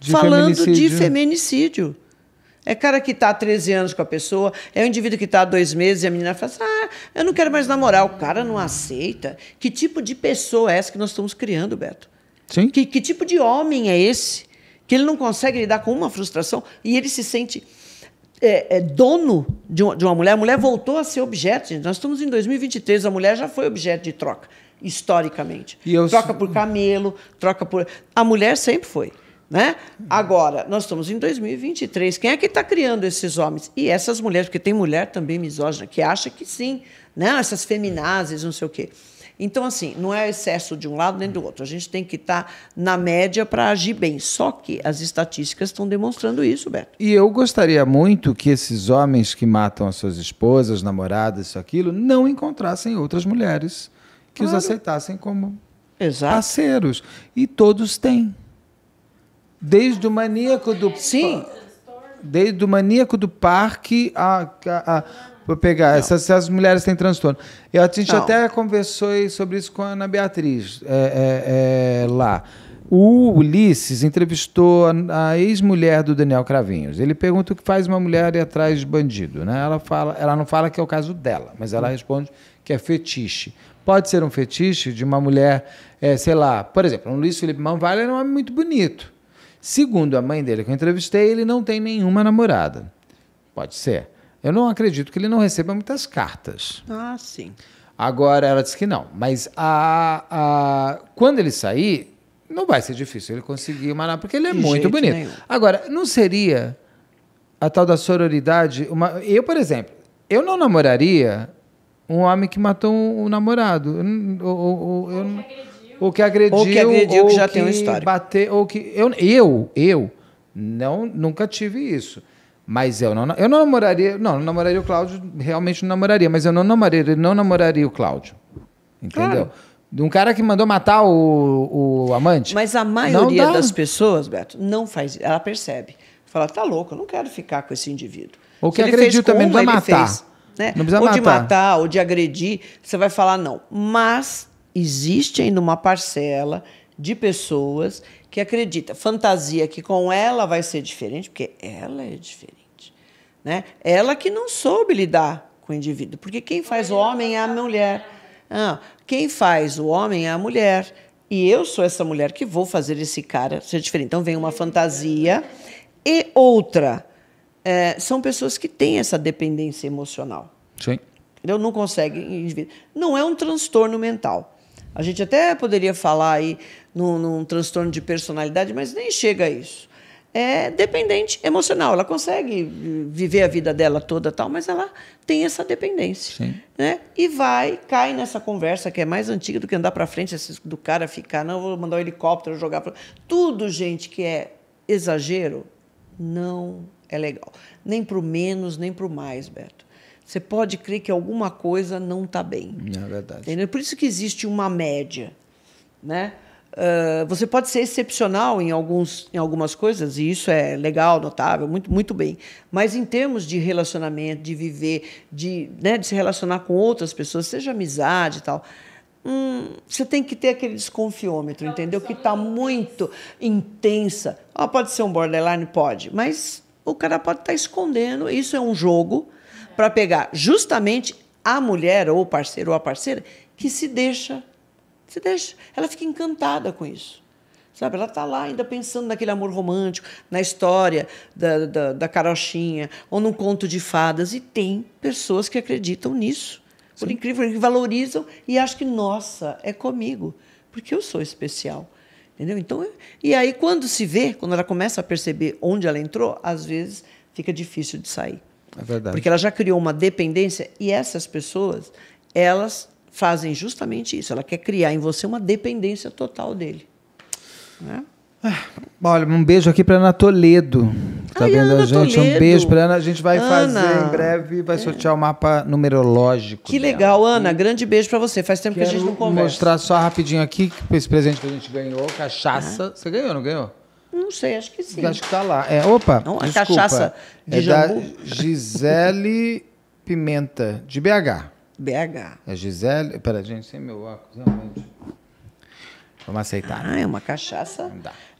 De falando feminicídio. de feminicídio. É cara que está há 13 anos com a pessoa, é um indivíduo que está há dois meses e a menina fala assim, ah, eu não quero mais namorar. O cara não aceita. Que tipo de pessoa é essa que nós estamos criando, Beto? Sim. Que, que tipo de homem é esse? Que ele não consegue lidar com uma frustração e ele se sente é, é dono de, de uma mulher. A mulher voltou a ser objeto, gente. Nós estamos em 2023, a mulher já foi objeto de troca, historicamente. Eu... Troca por camelo, troca por. A mulher sempre foi. Né? Agora, nós estamos em 2023. Quem é que está criando esses homens? E essas mulheres, porque tem mulher também misógina que acha que sim, né? essas feminazes, não sei o quê. Então, assim, não é excesso de um lado nem do outro. A gente tem que estar tá na média para agir bem. Só que as estatísticas estão demonstrando isso, Beto. E eu gostaria muito que esses homens que matam as suas esposas, namoradas, isso, aquilo, não encontrassem outras mulheres que claro. os aceitassem como Exato. parceiros. E todos têm. Desde o maníaco do Sim. Desde o maníaco do parque a, a, a Vou pegar. Essas, essas, mulheres têm transtorno. E a gente não. até conversou sobre isso com a Ana Beatriz é, é, é, lá. O Ulisses entrevistou a, a ex-mulher do Daniel Cravinhos. Ele pergunta o que faz uma mulher ir atrás de bandido. Né? Ela, fala, ela não fala que é o caso dela, mas ela responde que é fetiche. Pode ser um fetiche de uma mulher, é, sei lá, por exemplo, o Luiz Felipe Manvalha era um homem muito bonito. Segundo a mãe dele que eu entrevistei, ele não tem nenhuma namorada. Pode ser. Eu não acredito que ele não receba muitas cartas. Ah, sim. Agora, ela disse que não. Mas a, a, quando ele sair, não vai ser difícil ele conseguir uma porque ele é De muito bonito. Nenhum. Agora, não seria a tal da sororidade? Uma, eu, por exemplo, eu não namoraria um homem que matou um, um namorado. Eu, eu, eu, ou que agrediu, ou que, agrediu, ou que já que tem um histórico. Bater, ou que eu, eu, eu não, nunca tive isso. Mas eu não, eu não namoraria, não, não namoraria o Cláudio, realmente não namoraria, mas eu não namoraria, não namoraria o Cláudio. Entendeu? Claro. Um cara que mandou matar o, o amante. Mas a maioria das pessoas, Beto, não faz, ela percebe. Fala, tá louco, eu não quero ficar com esse indivíduo. Ou que agrediu também, não vai matar. Fez, né? Não precisa ou matar. de matar, ou de agredir, você vai falar não. Mas Existe ainda uma parcela de pessoas que acredita, fantasia que com ela vai ser diferente, porque ela é diferente, né? Ela que não soube lidar com o indivíduo, porque quem faz o homem é a mulher. Ah, quem faz o homem é a mulher. E eu sou essa mulher que vou fazer esse cara ser diferente. Então vem uma fantasia e outra. É, são pessoas que têm essa dependência emocional. Sim. Entendeu? Não conseguem. Não é um transtorno mental a gente até poderia falar aí num, num transtorno de personalidade, mas nem chega a isso. É dependente emocional. Ela consegue viver a vida dela toda tal, mas ela tem essa dependência, Sim. né? E vai cai nessa conversa que é mais antiga do que andar para frente, do cara ficar, não vou mandar um helicóptero jogar pra... tudo, gente, que é exagero, não é legal, nem pro menos, nem pro mais, Beto você pode crer que alguma coisa não está bem. É verdade. Entendeu? Por isso que existe uma média. Né? Uh, você pode ser excepcional em, alguns, em algumas coisas, e isso é legal, notável, muito, muito bem. Mas em termos de relacionamento, de viver, de, né, de se relacionar com outras pessoas, seja amizade e tal, hum, você tem que ter aquele desconfiômetro, entendeu? Que está muito intensa. Ah, pode ser um borderline? Pode. Mas o cara pode estar tá escondendo. Isso é um jogo para pegar justamente a mulher ou o parceiro ou a parceira que se deixa, se deixa, ela fica encantada com isso. Sabe, ela está lá ainda pensando naquele amor romântico, na história da, da, da carochinha, ou num conto de fadas. E tem pessoas que acreditam nisso. Por incrível que valorizam e acham que, nossa, é comigo, porque eu sou especial. Entendeu? Então, e aí, quando se vê, quando ela começa a perceber onde ela entrou, às vezes fica difícil de sair. É verdade. Porque ela já criou uma dependência e essas pessoas, elas fazem justamente isso. Ela quer criar em você uma dependência total dele. Né? Ah, olha, um beijo aqui para Ana Toledo. Tá Ai, vendo Ana a gente? Toledo. Um beijo para Ana. A gente vai Ana. fazer em breve, vai é. sortear o mapa numerológico. Que dela. legal, Ana. Grande beijo para você. Faz tempo Quero que a gente não conversa. Vou mostrar só rapidinho aqui esse presente que a gente ganhou, cachaça. Ah. Você ganhou, não ganhou? Não sei, acho que sim. Acho que tá lá. É, opa, não, desculpa. Cachaça é de é jambu. da Gisele Pimenta, de BH. BH. É Gisele... Pera, gente, sem meu óculos, realmente. Vamos aceitar. Ah, é uma cachaça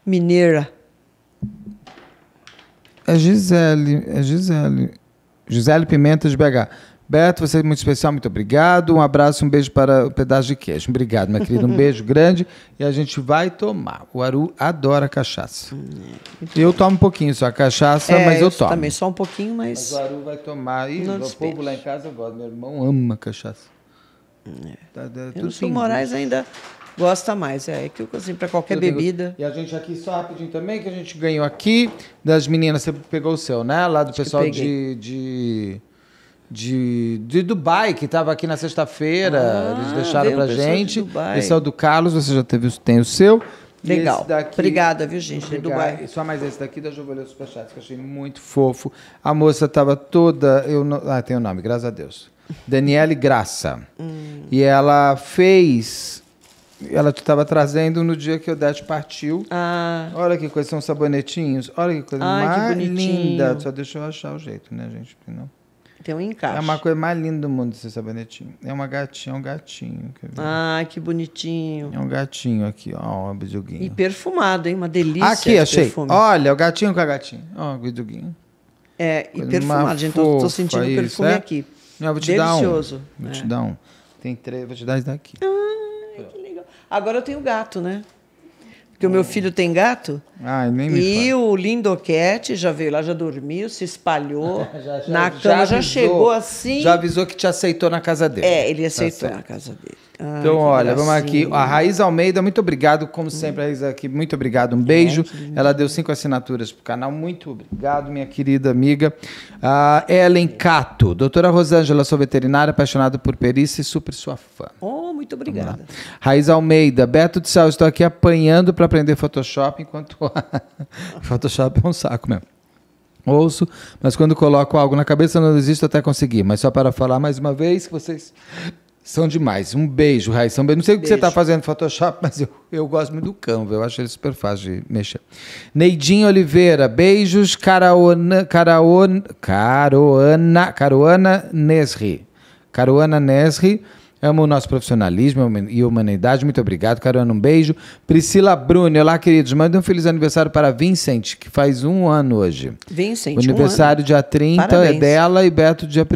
mineira. É Gisele, é Gisele. Gisele Pimenta de BH. Beto, você é muito especial, muito obrigado. Um abraço, um beijo para o pedaço de queijo. Obrigado, minha querida. Um beijo grande e a gente vai tomar. O Aru adora cachaça. Hum, eu tomo um pouquinho só a cachaça, é, mas eu, tomo. Também só um pouquinho, mas. mas o Aru vai tomar. E o povo lá em casa gosta. Meu irmão ama cachaça. É. Tá, tá, né? Moraes ainda gosta mais. É, é que que assim, para qualquer Tudo bebida. E a gente aqui, só rapidinho também, que a gente ganhou aqui das meninas. Você pegou o seu, né? Lá do Acho pessoal de, de de, de Dubai, que estava aqui na sexta-feira. Ah, Eles deixaram para gente. Esse é o do Carlos, você já teve, tem o seu. Legal. Daqui... Obrigada, viu, gente, de Dubai. Só mais esse daqui da Jovelha Superchat, que eu achei muito fofo. A moça estava toda. Eu não... Ah, tem o um nome, graças a Deus. Daniele Graça. Hum. E ela fez. Ela estava trazendo no dia que o Odete partiu. Ah. Olha que coisa, são sabonetinhos. Olha que coisa Ai, mais que linda. Só deixa eu achar o jeito, né, gente? não. Tem um encaixe. É uma coisa mais linda do mundo esse sabonetinho. Né, é uma gatinha, é um gatinho. Quer ver? Ah, que bonitinho. É um gatinho aqui, ó, um biduguinho. E perfumado, hein? Uma delícia. Aqui, achei. Perfume. Olha, o gatinho com a gatinha. Ó, o biduguinho. É, e perfumado, gente. Fofa, tô, tô sentindo isso, perfume é? aqui. Não, vou te Delicioso. dar um. Vou é. te dar um. Tem três, vou te dar esse daqui. Ah, que legal. Agora eu tenho gato, né? Porque o meu é. filho tem gato. Ai, nem me e fala. o Lindoquete já veio lá, já dormiu, se espalhou. *laughs* já, já, na cama, já, avisou, já, chegou assim. Já avisou que te aceitou na casa dele. É, ele tá aceitou tá na casa dele. Ai, então, olha, vamos aqui. A Raiz Almeida, muito obrigado, como hum. sempre, Raiz aqui, muito obrigado. Um beijo. É, Ela deu cinco assinaturas pro canal. Muito obrigado, minha querida amiga. Ah, Ellen Cato, doutora Rosângela, sou veterinária, apaixonada por perícia e super sua fã. Oh, muito obrigada. Raiz Almeida, Beto de Sal, estou aqui apanhando para aprender Photoshop enquanto. *laughs* Photoshop é um saco mesmo. Ouço, mas quando coloco algo na cabeça não desisto até conseguir. Mas só para falar mais uma vez que vocês são demais. Um beijo, Raição Bem. Não sei o que tá beijo. você está fazendo no Photoshop, mas eu, eu gosto muito do Canva. Eu acho ele super fácil de mexer. Neidinho Oliveira, beijos. Caraona, caraona, caroana, Caroana Nesri. Caroana Nesri. Amo o nosso profissionalismo e humanidade. Muito obrigado, Carona. Um beijo. Priscila Bruni, olá, queridos. mandem um feliz aniversário para Vincent, que faz um ano hoje. Vincent, o aniversário um dia 30 é Parabéns. é dela e Beto dia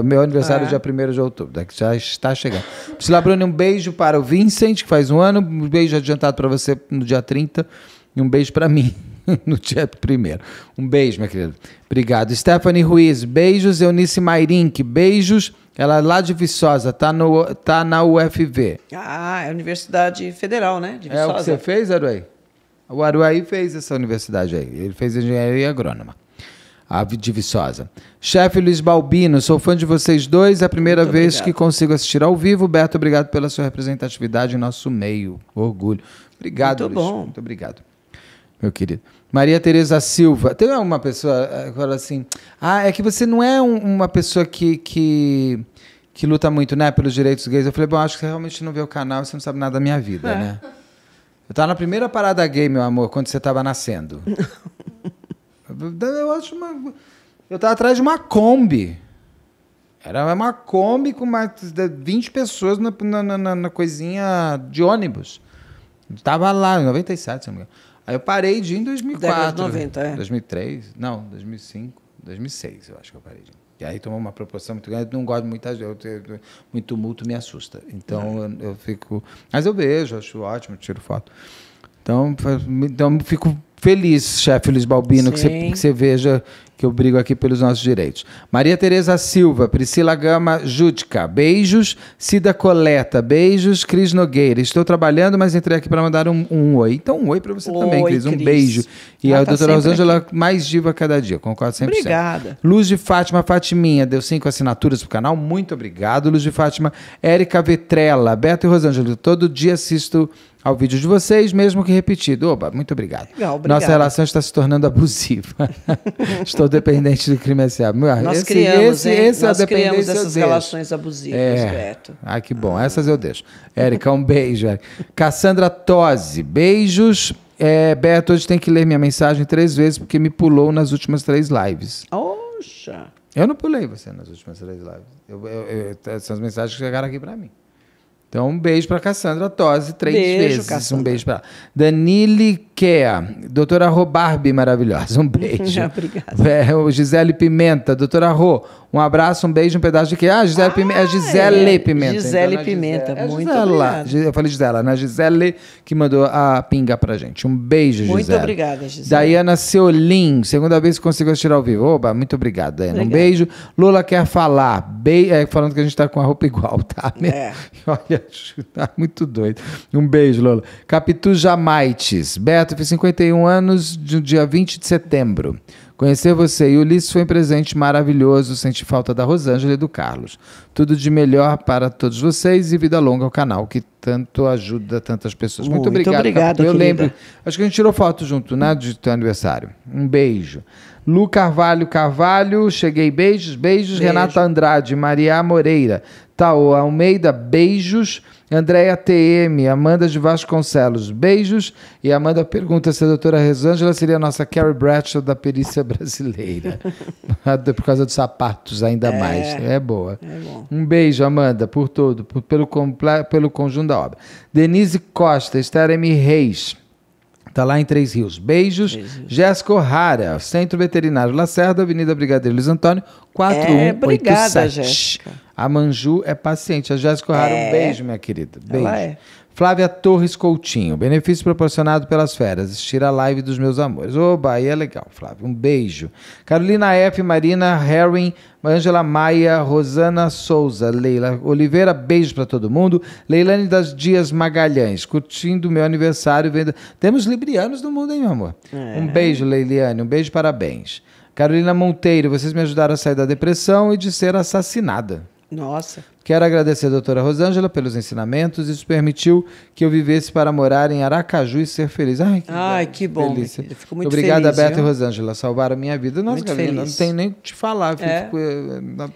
1 *laughs* Meu aniversário é. dia 1 de outubro. Daqui já está chegando. Priscila Bruni, um beijo para o Vincent, que faz um ano. Um beijo adiantado para você no dia 30. E um beijo para mim. *laughs* no dia primeiro. Um beijo, minha querida. Obrigado. Stephanie Ruiz, beijos. Eunice Mairink, beijos. Ela é lá de Viçosa, tá, no, tá na UFV. Ah, é a Universidade Federal, né? De Viçosa. É o que você fez, Aruay? O Aruay fez essa universidade aí. Ele fez engenharia agrônoma. A de Viçosa. Chefe Luiz Balbino, sou fã de vocês dois. É a primeira Muito vez obrigado. que consigo assistir ao vivo. Beto, obrigado pela sua representatividade em nosso meio. Orgulho. Obrigado, Muito Luiz. Bom. Muito obrigado meu querido. Maria Tereza Silva. Tem uma pessoa eh, que fala assim: ah, é que você não é um, uma pessoa que, que, que, luta muito né, pelos direitos gays. Eu falei: bom, acho que você realmente não vê o canal e você não sabe nada da minha vida, é. né? *laughs* Eu estava na primeira parada gay, meu amor, quando você estava nascendo. Eu acho uma. Eu estava atrás de uma Kombi. Era uma Kombi com mais de 20 pessoas na, na, na, na coisinha de ônibus. Tava lá, em 97, se não me engano. Aí eu parei de ir em 2004. 90, né? é. 2003, não, 2005, 2006 eu acho que eu parei de ir. E aí tomou uma proporção muito grande. Eu não gosto de muita muito tumulto me assusta. Então é. eu, eu, fico. Mas eu vejo, acho ótimo, tiro foto. Então, então fico feliz, chefe Luiz Balbino, que você, que você veja que eu brigo aqui pelos nossos direitos. Maria Tereza Silva, Priscila Gama Júdica, beijos. Cida Coleta, beijos. Cris Nogueira, estou trabalhando, mas entrei aqui para mandar um, um, oi. Então, um oi para você oi, também, Cris. Um beijo. E Ela ah, a tá doutora Rosângela, aqui. mais diva cada dia, concordo 100%. Obrigada. Luz de Fátima, Fatiminha, deu cinco assinaturas pro canal, muito obrigado, Luz de Fátima. Érica Vetrella, Beto e Rosângela, todo dia assisto ao vídeo de vocês, mesmo que repetido. Oba, muito obrigado. Legal, obrigado. Nossa relação está se tornando abusiva. *laughs* Estou dependente do crime S.A. Nós esse, criamos, esse, esse é Nós é criamos essas relações abusivas, é. Beto. Ah, que bom. Essas eu deixo. Érica, um beijo. Cassandra Tosi, beijos. É, Beto, hoje tem que ler minha mensagem três vezes porque me pulou nas últimas três lives. Oxa! Eu não pulei você nas últimas três lives. Eu, eu, eu, essas mensagens chegaram aqui para mim. Então, um beijo para Cassandra Tosi três beijo, vezes. Cassandra. Um beijo para Danile Queia, é, doutora Rô Barbie maravilhosa, um beijo. *laughs* Ah, obrigada. É, Gisele Pimenta, doutora Rô, um abraço, um beijo, um pedaço de quê? Ah, Gisele ah, Pimenta, é Gisele Pimenta. Gisele então, Pimenta, muito Gisela, Eu falei Gisela, né? Gisele que mandou a pinga pra gente. Um beijo, Gisele. Muito obrigada, Gisele. Daiana Seolim, segunda vez que conseguiu assistir ao vivo. Oba, muito obrigado, Daiana. Um beijo. Lula quer falar, be... É, falando que a gente tá com a roupa igual, tá? É. *laughs* Olha, *laughs* tá muito doido. Um beijo, Lula. Capitu Jamaites, Beto Neto, fiz 51 anos de dia 20 de setembro. Conhecer você e Ulisses foi um presente maravilhoso. Senti falta da Rosângela e do Carlos. Tudo de melhor para todos vocês e vida longa ao canal, que tanto ajuda tantas pessoas. Muito, Muito obrigado. obrigado Eu lembro. Acho que a gente tirou foto junto, né? De teu aniversário. Um beijo. Lu Carvalho Carvalho, cheguei. Beijos, beijos. Beijo. Renata Andrade, Maria Moreira. Tal Almeida, beijos. Andréia TM, Amanda de Vasconcelos, beijos. E Amanda pergunta se a doutora Rosângela seria a nossa Carrie Bradshaw da perícia *laughs* brasileira. por causa dos sapatos, ainda é, mais. É boa. É um beijo, Amanda, por todo, por, pelo, pelo conjunto da obra. Denise Costa, Esther M. Reis. Tá lá em Três Rios. Beijos. Beijos. Jéssica Rara Centro Veterinário Lacerda, Avenida Brigadeiro Luiz Antônio, 4187. É, obrigada, Jéssica. A Manju é paciente. A Jéssica O'Hara, é. um beijo, minha querida. Beijo. Ela é. Flávia Torres Coutinho, benefício proporcionado pelas férias, Estira a live dos meus amores. Oba, aí é legal, Flávia, um beijo. Carolina F, Marina Herring, Angela Maia, Rosana Souza, Leila Oliveira, beijo para todo mundo. Leilane das Dias Magalhães, curtindo meu aniversário. Vendo... Temos librianos no mundo, hein, meu amor? É. Um beijo, Leiliane, um beijo, parabéns. Carolina Monteiro, vocês me ajudaram a sair da depressão e de ser assassinada. Nossa. Quero agradecer a doutora Rosângela pelos ensinamentos. Isso permitiu que eu vivesse para morar em Aracaju e ser feliz. Ai, que, Ai, que bom. Delícia. Eu fico muito Obrigado, feliz. Obrigada, Beto e Rosângela. Salvaram minha vida. Nossa, muito feliz. não tem nem te falar. É. Fico, eh,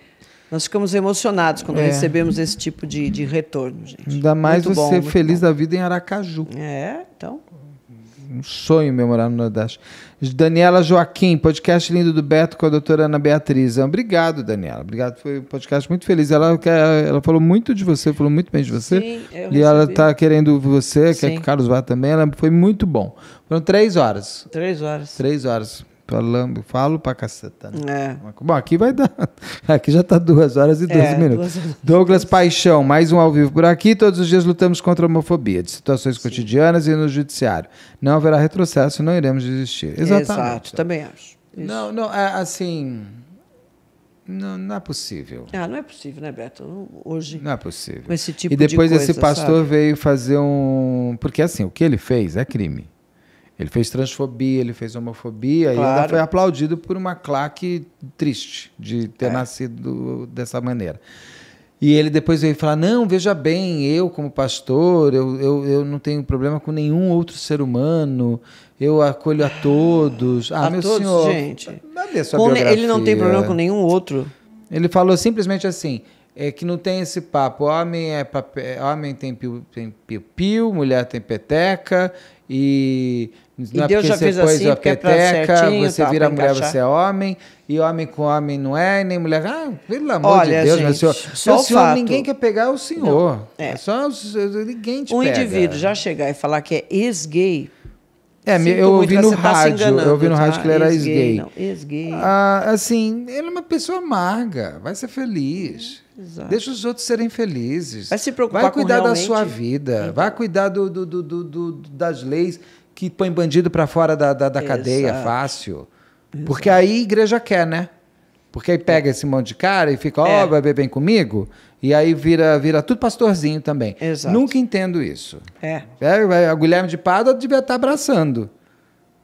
nós ficamos emocionados quando é. recebemos esse tipo de, de retorno, gente. Ainda mais muito você bom, feliz bom. da vida em Aracaju. É, então um sonho meu morar no Nordeste. Daniela Joaquim, podcast lindo do Beto com a doutora Ana Beatriz. Obrigado, Daniela. Obrigado, foi um podcast muito feliz. Ela, ela falou muito de você, falou muito bem de você. Sim, eu e ela está querendo você, Sim. quer que o Carlos vá também. Ela foi muito bom. Foram três horas. Três horas. Três horas falando, falo pra caceta. Né? É. Bom, aqui vai dar. *laughs* Aqui já tá duas horas e 12 é, minutos. Duas... Douglas Paixão, mais um ao vivo por aqui. Todos os dias lutamos contra a homofobia, de situações Sim. cotidianas e no judiciário. Não haverá retrocesso, não iremos desistir. Exatamente. Exato, também acho. Isso. Não, não, é, assim. Não, não, é possível. Ah, não é possível, né, Beto? Hoje. Não é possível. Com esse tipo de coisa. E depois de coisa, esse pastor sabe? veio fazer um. Porque assim, o que ele fez é crime. Ele fez transfobia, ele fez homofobia claro. e ainda foi aplaudido por uma claque triste de ter é. nascido dessa maneira. E ele depois veio falar: não, veja bem, eu como pastor, eu, eu, eu não tenho problema com nenhum outro ser humano, eu acolho a todos. Ah, a meu todos, senhor. Gente. É, ele não tem problema com nenhum outro. Ele falou simplesmente assim: é que não tem esse papo. Homem é papel, homem tem piu, tem piu, piu mulher tem peteca e não e é Deus já é fez assim, a porque é peteca, é certinho, você tá, vira mulher, encaixar. você é homem, e homem com homem não é, nem mulher. Ah, pelo amor Olha, de Deus, gente, meu senhor. Só o senhor, fato, ninguém quer pegar o senhor. Não, é. é só ninguém te um pega. Um indivíduo já chegar e falar que é ex-gay. É, Sinto eu ouvi no tá rádio, tá eu ouvi no tá? rádio tá? que ele era ex-gay. Ex-gay. Ah, assim, ele é uma pessoa amarga, vai ser feliz. Exato. Deixa os outros serem felizes. Vai se preocupar Vai cuidar com da sua vida, então. vai cuidar do, do, do, do das leis que põe bandido para fora da, da, da cadeia fácil. Exato. Porque aí a igreja quer, né? Porque aí é. pega esse monte de cara e fica, ó, é. vai beber bem comigo? E aí vira, vira tudo pastorzinho também. Exato. Nunca entendo isso. É. é, é o Guilherme de Pádua devia estar tá abraçando.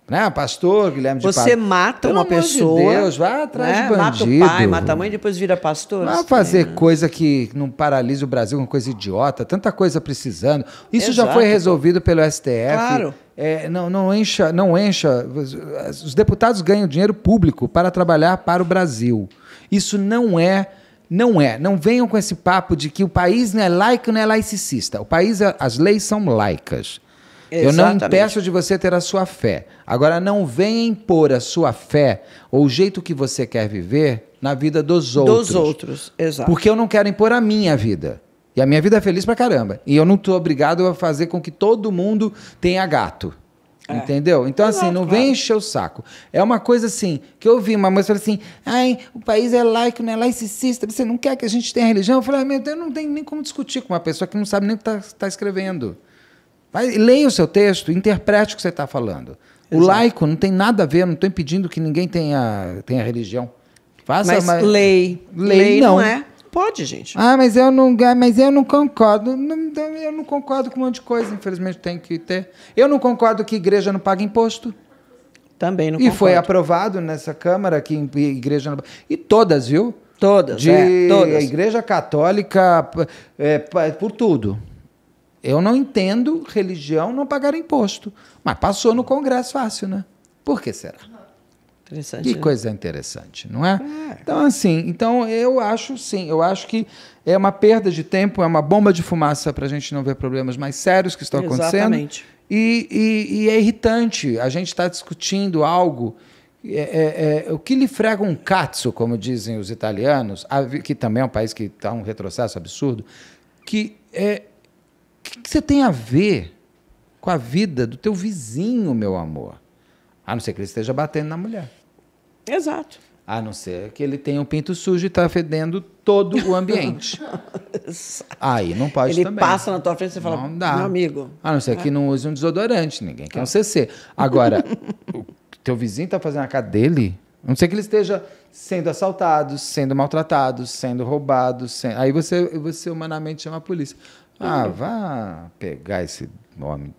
Né? Pastor, Guilherme de Você Pádua. Você mata Pelo uma pessoa. Meu de Deus, vai atrás né? de bandido. Mata o pai, mata a mãe, depois vira pastor. Vai assim, fazer também, né? coisa que não paralisa o Brasil, uma coisa idiota, tanta coisa precisando. Isso Exato. já foi resolvido pelo STF. Claro é, não, não encha, não encha. Os deputados ganham dinheiro público para trabalhar para o Brasil. Isso não é, não é. Não venham com esse papo de que o país não é laico, não é laicista. O país, as leis são laicas. Exatamente. Eu não impeço de você ter a sua fé. Agora, não venha impor a sua fé ou o jeito que você quer viver na vida dos outros. Dos outros, exato. Porque eu não quero impor a minha vida. E a minha vida é feliz pra caramba. E eu não tô obrigado a fazer com que todo mundo tenha gato. É. Entendeu? Então, assim, não vem encher o saco. É uma coisa assim, que eu vi uma moça falar assim: ai, o país é laico, não né? é laicista, você não quer que a gente tenha religião? Eu falei, ah, meu Deus, não tem nem como discutir com uma pessoa que não sabe nem o que está tá escrevendo. Vai, leia o seu texto, interprete o que você está falando. Exato. O laico não tem nada a ver, não estou impedindo que ninguém tenha, tenha religião. Faça Mas uma... lei. lei. Lei não, não é pode, gente. Ah, mas eu não, ah, mas eu não concordo. Não, eu não concordo com um monte de coisa, infelizmente tem que ter. Eu não concordo que igreja não paga imposto. Também não e concordo. E foi aprovado nessa Câmara que igreja não... E todas, viu? Todas, de é, todas. a Igreja Católica, é, por tudo. Eu não entendo religião não pagar imposto. Mas passou no Congresso fácil, né? Por que será? Interessante. Que né? coisa interessante, não é? é? Então, assim, então eu acho sim, eu acho que é uma perda de tempo, é uma bomba de fumaça para a gente não ver problemas mais sérios que estão acontecendo. Exatamente. E, e, é irritante. A gente está discutindo algo. É, é, é, o que lhe frega um cazzo, como dizem os italianos, que também é um país que está um retrocesso absurdo, que é que, que você tem a ver com a vida do teu vizinho, meu amor? A não ser que ele esteja batendo na mulher. Exato. A não ser que ele tenha um pinto sujo e está fedendo todo o ambiente. *laughs* Aí não pode ele também. Ele passa na tua frente e você fala, não dá. meu amigo. A não ser é. que não use um desodorante, ninguém quer um CC. É. Agora, *laughs* o teu vizinho está fazendo a cara dele, a não ser que ele esteja sendo assaltado, sendo maltratado, sendo roubado. Sendo... Aí você, você humanamente chama a polícia. Ah, uhum. vá pegar esse homem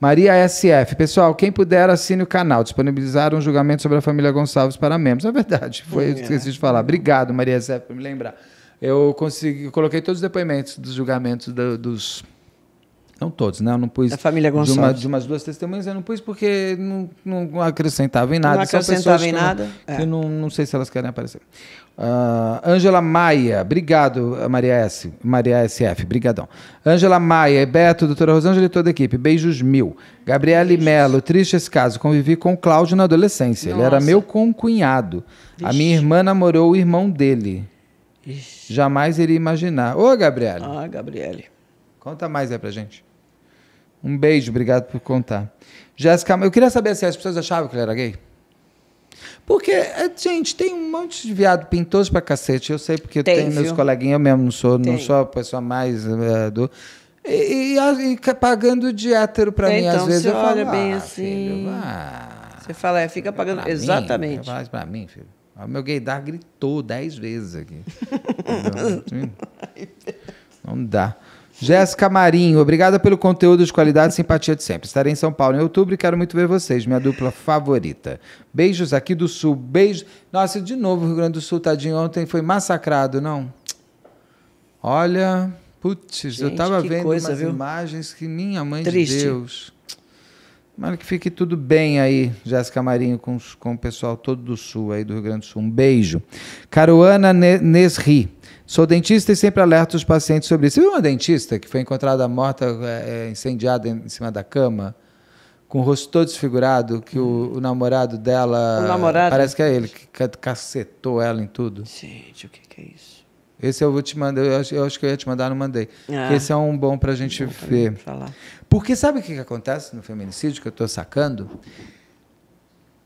Maria SF, pessoal, quem puder assine o canal. Disponibilizar um julgamento sobre a família Gonçalves para membros. É verdade, foi isso é. que esqueci de falar. Obrigado, Maria SF, por me lembrar. Eu consegui, eu coloquei todos os depoimentos dos julgamentos do, dos. Não todos, né? Eu não pus. Da família Gonçalves. De, uma, de umas duas testemunhas, eu não pus porque não, não acrescentava em nada. Não acrescentava em nada. Que, não, é. que não, não sei se elas querem aparecer. Ah, Ângela Maia, obrigado, Maria S. Maria SF, brigadão. Ângela Maia, Beto, doutora Rosângela e toda a equipe, beijos mil. Gabriele Melo, triste esse caso, convivi com o Cláudio na adolescência, Nossa. ele era meu concunhado. Vixe. A minha irmã namorou o irmão dele. Jamais iria imaginar. Ô, Gabriele. Ah, Gabriele. Conta mais aí pra gente. Um beijo, obrigado por contar. Jéssica, eu queria saber se as pessoas achavam que ele era gay. Porque, é, gente, tem um monte de viado pintoso pra cacete. Eu sei, porque tem, tenho meus coleguinhas, eu mesmo não sou, não sou a pessoa mais uh, do. E, e, e, pagando de hétero pra então, mim, às vezes. eu olha falo, bem ah, assim. Filho, ah, você fala, é, fica pagando. Pra Exatamente. Mim, faz pra mim, filho. O meu gaydar gritou dez vezes aqui. *laughs* não dá. Jéssica Marinho, obrigada pelo conteúdo de qualidade e simpatia de sempre. Estarei em São Paulo em outubro e quero muito ver vocês, minha dupla favorita. Beijos aqui do Sul, beijo. Nossa, de novo, o Rio Grande do Sul, tadinho, ontem foi massacrado, não? Olha, putz, eu tava vendo coisa, umas viu? imagens que minha mãe Triste. de Deus. Mano, que fique tudo bem aí, Jéssica Marinho, com, com o pessoal todo do Sul aí do Rio Grande do Sul. Um beijo. Caruana Nesri. Sou dentista e sempre alerto os pacientes sobre isso. Você viu uma dentista que foi encontrada morta, é, é incendiada em cima da cama, com o rosto todo desfigurado, que hum. o, o, namorado dela. O namorado? Parece que é ele, que cacetou ela em tudo. Gente, o que, que é isso? Esse eu vou te mandar, eu acho, eu acho que eu ia te mandar, não mandei. Ah. Esse é um bom para a gente ver. Falar. Porque sabe o que, que acontece no feminicídio que eu estou sacando?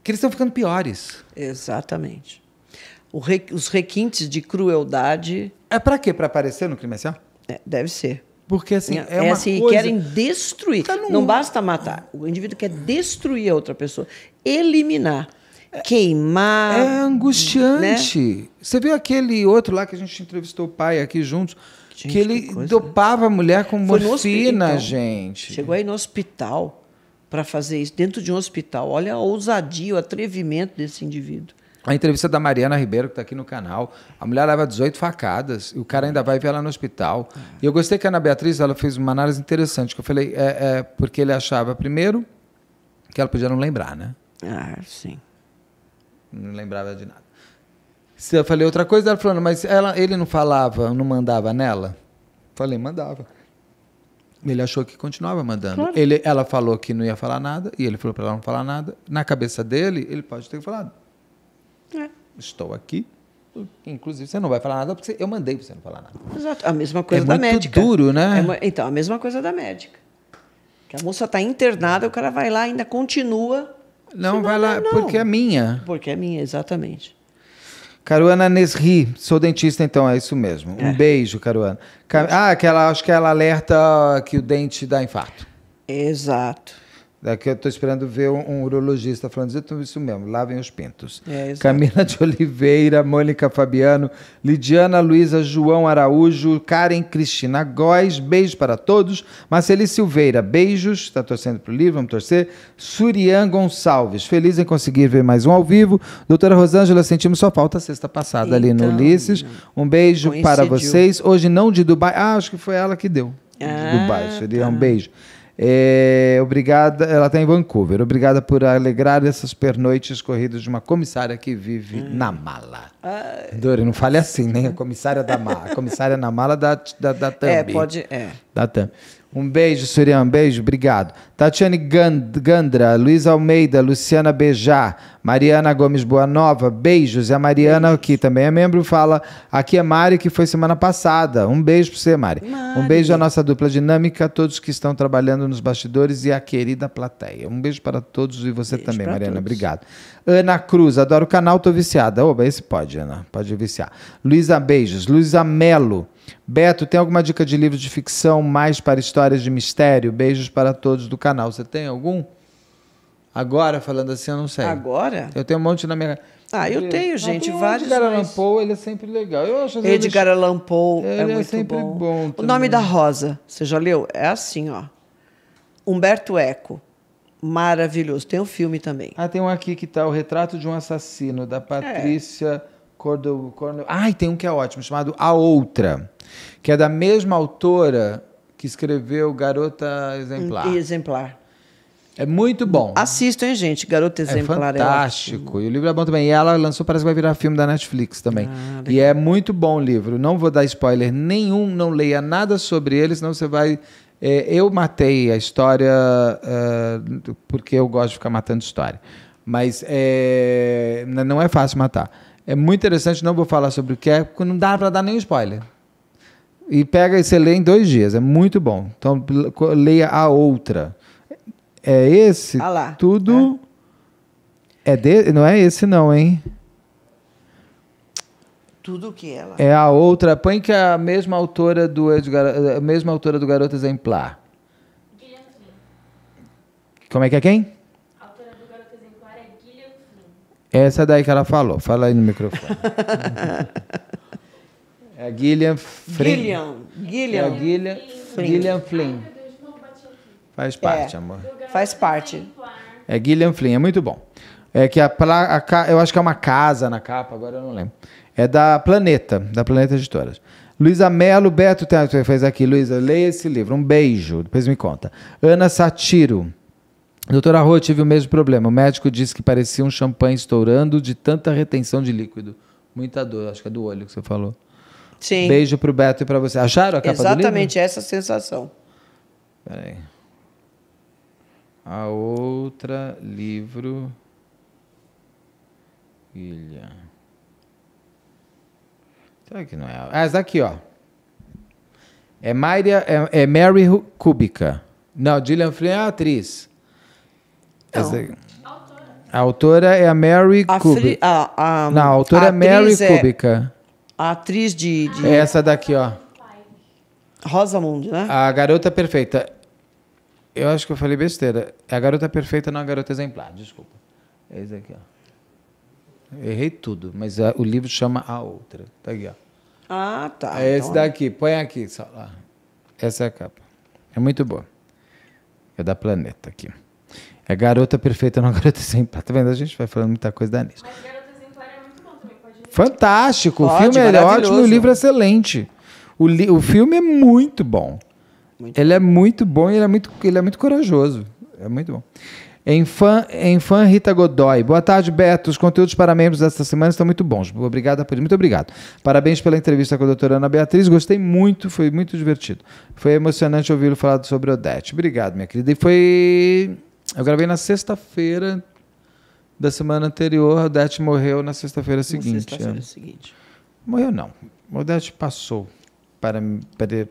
Que eles estão ficando piores. Exatamente re, os requintes de crueldade. É para quê? Para aparecer no crime marcial? É, deve ser. Porque assim, é, é, é uma assim, coisa... querem destruir. Tá num... Não basta matar. O indivíduo quer destruir a outra pessoa, eliminar, é, queimar. É angustiante. Né? Você viu aquele outro lá que a gente entrevistou o pai aqui juntos, gente, que ele que dopava a mulher com morfina, então. gente. Chegou aí no hospital para fazer isso, dentro de um hospital. Olha a ousadia, o atrevimento desse indivíduo. A entrevista da Mariana Ribeiro, que está aqui no canal. A mulher leva 18 facadas e o cara ainda vai ver ela no hospital. E eu gostei que a Ana Beatriz ela fez uma análise interessante, que eu falei, é, é porque ele achava, primeiro, que ela podia não lembrar, né? Ah, sim. Não lembrava de nada. Se eu falei outra coisa, ela falou, mas ela, ele não falava, não mandava nela? Falei, mandava. Ele achou que continuava mandando. Claro. Ele, ela falou que não ia falar nada, e ele falou para ela não falar nada. Na cabeça dele, ele pode ter falado. É. Estou aqui. Inclusive, você não vai falar nada porque eu mandei você não falar nada. Exato. A mesma coisa é da muito duro, né? É, então, a mesma coisa da médica. Que a moça está internada, o cara vai lá ainda continua. Não, não vai lá, não. porque é minha. Porque é minha, exatamente. Caruana Nesri, sou dentista, então é isso mesmo. Um é. beijo, Caruana. Ah, que ela, acho que ela alerta que o dente dá infarto. Exato. Daqui eu estou esperando ver um, um, urologista falando isso mesmo, lavem os pintos. É, Camila de Oliveira, Mônica Fabiano, Lidiana Luiza, João Araújo, Karen Cristina Góes, beijo para todos. Marceli Silveira, beijos, está torcendo para o livro, vamos torcer. Surian Gonçalves, feliz em conseguir ver mais um ao vivo. Doutora Rosângela, sentimos sua falta sexta passada então, ali no então, Ulisses. Um beijo coincidiu. para vocês. Hoje não de Dubai, ah, acho que foi ela que deu. Ah, de Dubai, seria tá. um beijo. É, obrigada, ela está em Vancouver. Obrigada por alegrar essas pernoites corridas de uma comissária que vive hum. na mala. Ai. Dori, não fale assim, nem né? a comissária da mala. A comissária na mala da, da, da é, Thumb. É, pode. É. Da Thumb. Um beijo, Surian, um beijo, obrigado. Tatiane Gandra, Luiz Almeida, Luciana Bejar, Mariana Gomes Boanova, beijos. E a Mariana, que também é membro, fala: aqui é Mari, que foi semana passada. Um beijo para você, Mari. Mari. Um beijo à nossa dupla dinâmica, a todos que estão trabalhando nos bastidores e a querida plateia. Um beijo para todos e você beijo também, Mariana. Todos. Obrigado. Ana Cruz, adoro o canal, tô viciada. Oba, esse pode, Ana, pode viciar. Luísa Beijos, Luísa Melo. Beto, tem alguma dica de livro de ficção mais para histórias de mistério? Beijos para todos do canal. Você tem algum? Agora, falando assim, eu não sei. Agora? Eu tenho um monte na minha. Ah, eu tenho, gente, vários. Edgar Allan Poe, ele é sempre legal. Eu acho Edgar eles... Allan Poe é, é, muito sempre bom. bom o nome da Rosa, você já leu? É assim, ó. Humberto Eco. Maravilhoso. Tem um filme também. Ah, tem um aqui que tá o retrato de um assassino da é. Patrícia é. Cordo, Cordo... Ai, tem um que é ótimo, chamado A Outra, que é da mesma autora que escreveu Garota Exemplar. Exemplar. É muito bom. Assistam, hein, gente? Garota é Exemplar é fantástico. É e o livro é bom também. E ela lançou, parece que vai virar filme da Netflix também. Ah, e é muito bom o livro. Não vou dar spoiler nenhum, não leia nada sobre ele, senão você vai. É, eu matei a história uh, porque eu gosto de ficar matando história. Mas é, não é fácil matar. É muito interessante, não vou falar sobre o que é, porque não dá para dar nenhum spoiler. E pega e você lê em dois dias, é muito bom. Então, leia a outra. É esse? Ah lá. Tudo. É. é de... Não é esse, não, hein? Tudo que ela. É a outra. Põe que é a mesma autora do Edgar, a mesma autora do Garoto Exemplar. Guilherme. Como é que é quem? Essa daí que ela falou. Fala aí no microfone. é a Gillian Flynn. Gillian. Gillian. É a Gillian Flynn. Gillian Flynn. Faz é. parte, é, amor. Faz parte. É Gillian Flynn, é muito bom. É que a, placa, eu acho que é uma casa na capa, agora eu não lembro. É da Planeta, da Planeta Editoras. Luísa Melo, Beto tem fez aqui. Luísa, leia esse livro. Um beijo, depois me conta. Ana Satiro. Doutora Rô, eu tive o mesmo problema. O médico disse que parecia um champanhe estourando de tanta retenção de líquido. Muita dor, acho que é do olho que você falou. Sim. Beijo pro Beto e pra você. Acharam a capa Exatamente essa sensação. Peraí. A outra livro. Ilha. Será que não é? Ah, essa aqui, ó. É, Maria, é, é Mary Kubica. Não, Gillian Flynn é a atriz. Essa... A autora é a Mary Kubica. A, a, Não, a autora é a é Mary é Kubica. A atriz de, de... É essa daqui, ó. Rosamund, né? A Garota Perfeita. Eu acho que eu falei besteira. É a Garota Perfeita, não a Garota Exemplar. Desculpa. É esse aqui, ó. Errei tudo, mas a, o livro chama A Outra. Tá aqui, ó. Ah, tá. É esse então... É. daqui. Põe aqui. Só, Essa é a capa. É muito boa. É da Planeta aqui. É garota perfeita, não *laughs* garota exemplar. Tá vendo? A gente vai falando muita coisa da Anis. Mas garota exemplar é muito bom também. Pode... Fantástico. Pode, o filme é ótimo o livro é excelente. O, li, o filme é muito bom. Muito ele é bom. é muito bom e ele é muito, ele é muito corajoso. É muito bom. Em fã, em fã Rita Godoy. Boa tarde, Beto. Os conteúdos para membros desta semana estão muito bons. Obrigada por Muito obrigado. Parabéns pela entrevista com a doutora Ana Beatriz. Gostei muito, foi muito divertido. Foi emocionante ouvi-lo falar sobre Odete. Obrigado, minha querida. E foi eu gravei na sexta-feira da semana anterior. O Odete morreu na sexta-feira seguinte. Na sexta-feira é. seguinte. Morreu não. O Odete passou para... para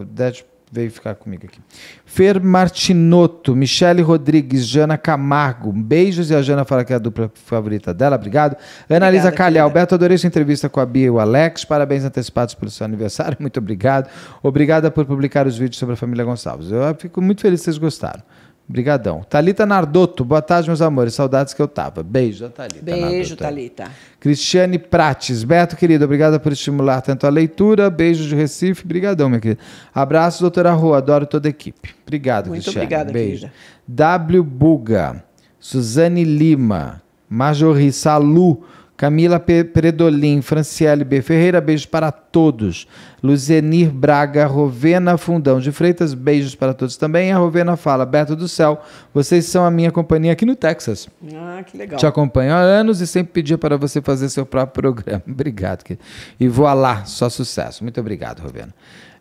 Odete veio ficar comigo aqui. Fer Martinotto, Michele Rodrigues, Jana Camargo. Beijos e a Jana fala que é a dupla favorita dela. Obrigado. Analisa Lisa Calhau. Beto, adorei sua entrevista com a Bia e o Alex. Parabéns antecipados pelo seu aniversário. *laughs* Muito obrigado. Obrigada por publicar os vídeos sobre a família Gonçalves. Eu fico muito feliz que vocês gostaram. Brigadão. Talita Nardotto, boa tarde, meus amores. Saudades que eu tava. Beijo, Talita. Beijo, Talita. Cristiane Prates, Beto, querido, obrigada por estimular tanto a leitura. Beijo de Recife. Brigadão, minha querida. Abraço, doutora Rua. Adoro toda a equipe. Obrigado, Muito Cristiane. Muito obrigada, Beijo. Querida. W Buga, Suzane Lima, Majorri Salu. Camila P Predolin, Franciele B. Ferreira, beijos para todos. Luzenir Braga, Rovena Fundão de Freitas, beijos para todos também. A Rovena fala, Berto do Céu, vocês são a minha companhia aqui no Texas. Ah, que legal. Te acompanho há anos e sempre pedia para você fazer seu próprio programa. *laughs* obrigado. Querido. E voa lá, só sucesso. Muito obrigado, Rovena.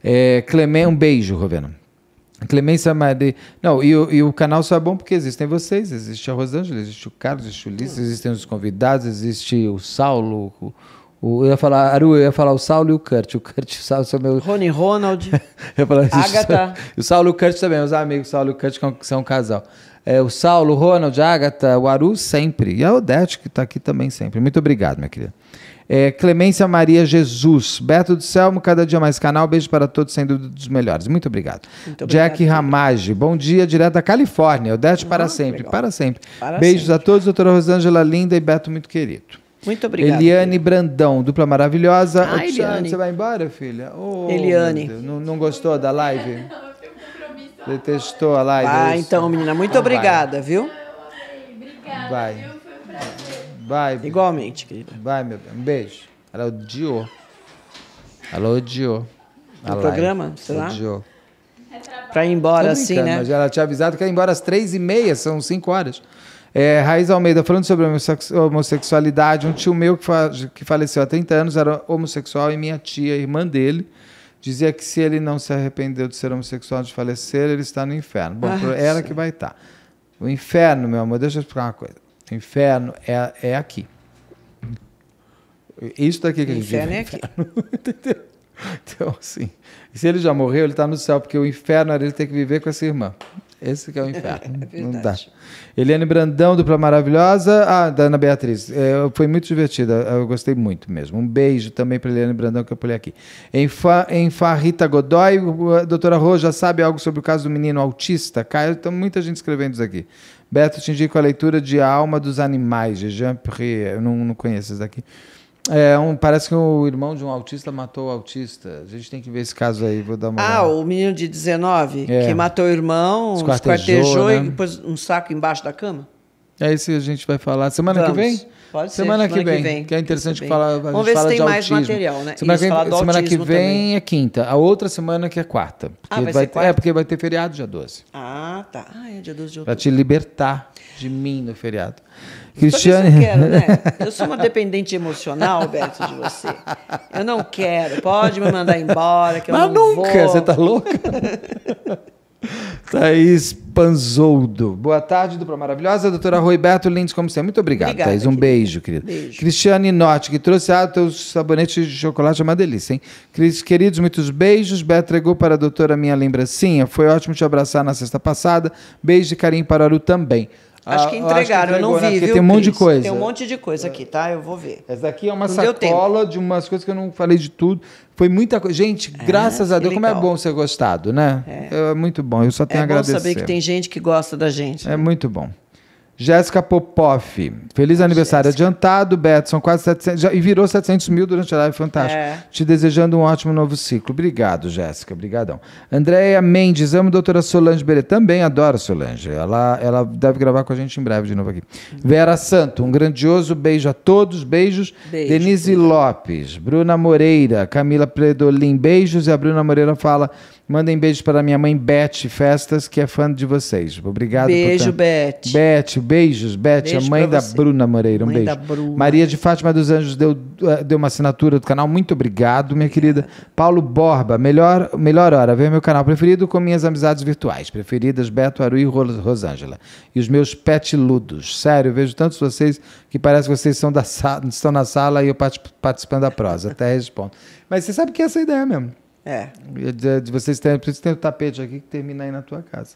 É, um beijo, Rovena. Clemência Madei. Não, e o, e, o canal só é bom porque existem vocês, existe a Rosângela, existe o Carlos, existe o Ulisses, hum. existem os convidados, existe o Saulo, o, o, eu ia falar, Aru, eu ia falar o Saulo e o Kurt. O Kurt e o Saulo são meus. Rony Ronald. *laughs* eu ia falar Agatha. O Saulo e o Kurt também, os amigos, o Saulo e o Kurt são um casal. É, o Saulo, o Ronald, a Agatha, o Aru sempre. E a Odete, que está aqui também sempre. Muito obrigado, minha querida. É, Clemência Maria Jesus, Beto do Selmo, cada dia mais canal, beijo para todos, sendo dos melhores. Muito obrigado. Muito Jack Ramage, bom dia, direto da Califórnia, Odete ah, para, sempre, para sempre, para Beijos sempre. a todos, doutora Rosângela Linda e Beto muito querido. Muito obrigado. Eliane filho. Brandão, dupla maravilhosa. Ah, Eliane. Você vai embora, filha? Oh, Eliane. Não, não, gostou da live? *laughs* Detestou a live? Ah, é então, menina, muito então obrigada, vai. viu? Obrigada, vai. Viu? Vai, Igualmente, querida. Vai, meu bem. Um beijo. Ela odiou. Ela odiou. O programa, sei lá. Odiou. Pra ir embora, assim, né? Mas ela tinha avisado que ia embora às três e meia, são cinco horas. É, Raiz Almeida, falando sobre homossexualidade, um tio meu que, fa que faleceu há 30 anos era homossexual e minha tia, irmã dele, dizia que se ele não se arrependeu de ser homossexual, de falecer, ele está no inferno. Bom, ah, ela sim. que vai estar. Tá. O inferno, meu amor, deixa eu explicar uma coisa o inferno é, é aqui. Isso daqui que o a gente inferno vive. Inferno é aqui. *laughs* Entendeu? Então, assim, se ele já morreu, ele está no céu, porque o inferno era ele ter que viver com essa irmã. Esse que é o inferno. *laughs* É não dá. Eliane Brandão, dupla maravilhosa. Ah, da Ana Beatriz. É, foi muito divertida. Eu gostei muito mesmo. Um beijo também para Eliane Brandão, que eu pulei aqui. Em, fa, em Farrita Godoy, doutora Rô, já sabe algo sobre o caso do menino autista? Caio, tem muita gente escrevendo isso aqui. Beto te indico a leitura de A Alma dos Animais, de Jean Pierre. Eu não, não conheço isso daqui. É, um, parece que o irmão de um autista matou o autista. A gente tem que ver esse caso aí, vou dar uma. Ah, olhada. o menino de 19 é. que matou o irmão, esquartejou, esquartejou né? e pôs um saco embaixo da cama? É isso que a gente vai falar. Semana Vamos. que vem? Pode semana ser, semana que vem, que, vem, que é interessante falar. Vamos ver se tem mais autismo. material, né? Semana, isso, que, semana que vem também. é quinta, a outra semana que é quarta. Ah, porque ah, vai, vai é, quarta? É, porque vai ter feriado dia 12. Ah, tá. Ah, é dia 12 de outubro. Pra te libertar de mim no feriado. Cristiane. Eu quero, né? *laughs* Eu sou uma dependente emocional, Beto, de você. Eu não quero. Pode me mandar embora, que Mas eu não nunca, vou. você tá louca? *laughs* Thaís Panzoldo. Boa tarde, dupla maravilhosa. Doutora Rui Beto Lindes, como sempre. Muito obrigado, Obrigada, Thaís. Um querida. beijo, querida. Beijo. Cristiane Norte, que trouxe ah, teus sabonetes de chocolate, é uma delícia, hein? Cris, queridos, muitos beijos. Beto entregou para a doutora minha lembrancinha. Foi ótimo te abraçar na sexta passada. Beijo e carinho para Aru também. Ah, acho que entregaram, acho que entregou, eu não né? vi, né? viu, Tem um monte de coisa. Tem um monte de coisa aqui, tá? Eu vou ver. Essa daqui é uma não sacola de umas coisas que eu não falei de tudo. Foi muita coisa. Gente, é, graças a Deus, como é bom ser gostado, né? É. é, muito bom, eu só tenho é a agradecer. É bom saber que tem gente que gosta da gente. É né? muito bom. Jéssica Popoff, feliz aniversário Jéssica. adiantado, Betson, quase 700, já, e virou 700 mil durante a live, fantástico. É. Te desejando um ótimo novo ciclo. Obrigado, Jéssica, obrigadão. Andréia Mendes, amo doutora Solange Beret, também adoro Solange, ela, ela deve gravar com a gente em breve de novo aqui. Uhum. Vera Santo, um grandioso beijo a todos, beijos. Beijo, Denise Lopes, Bruna Moreira, Camila Predolin, beijos, e a Bruna Moreira fala... Mandem beijos para minha mãe Beth Festas, que é fã de vocês. Obrigado Beijo, Beth. Beth, beijos, Beth, beijo a mãe da você. Bruna Moreira. Um mãe beijo. Bruna. Maria de Fátima dos Anjos deu, eh, deu uma assinatura do canal. Muito obrigado, minha querida. Paulo Borba, melhor, melhor hora, ver meu canal preferido com minhas amizades virtuais. Preferidas, Beto, Aru e Rosângela. E os meus Pet Ludos. Sério, vejo tantos vocês que parece que vocês são da estão na sala e eu participando da prosa. Até respondo. Mas você sabe que é essa ideia mesmo. É. De vocês têm, por isso tem o tapete aqui que termina aí na tua casa.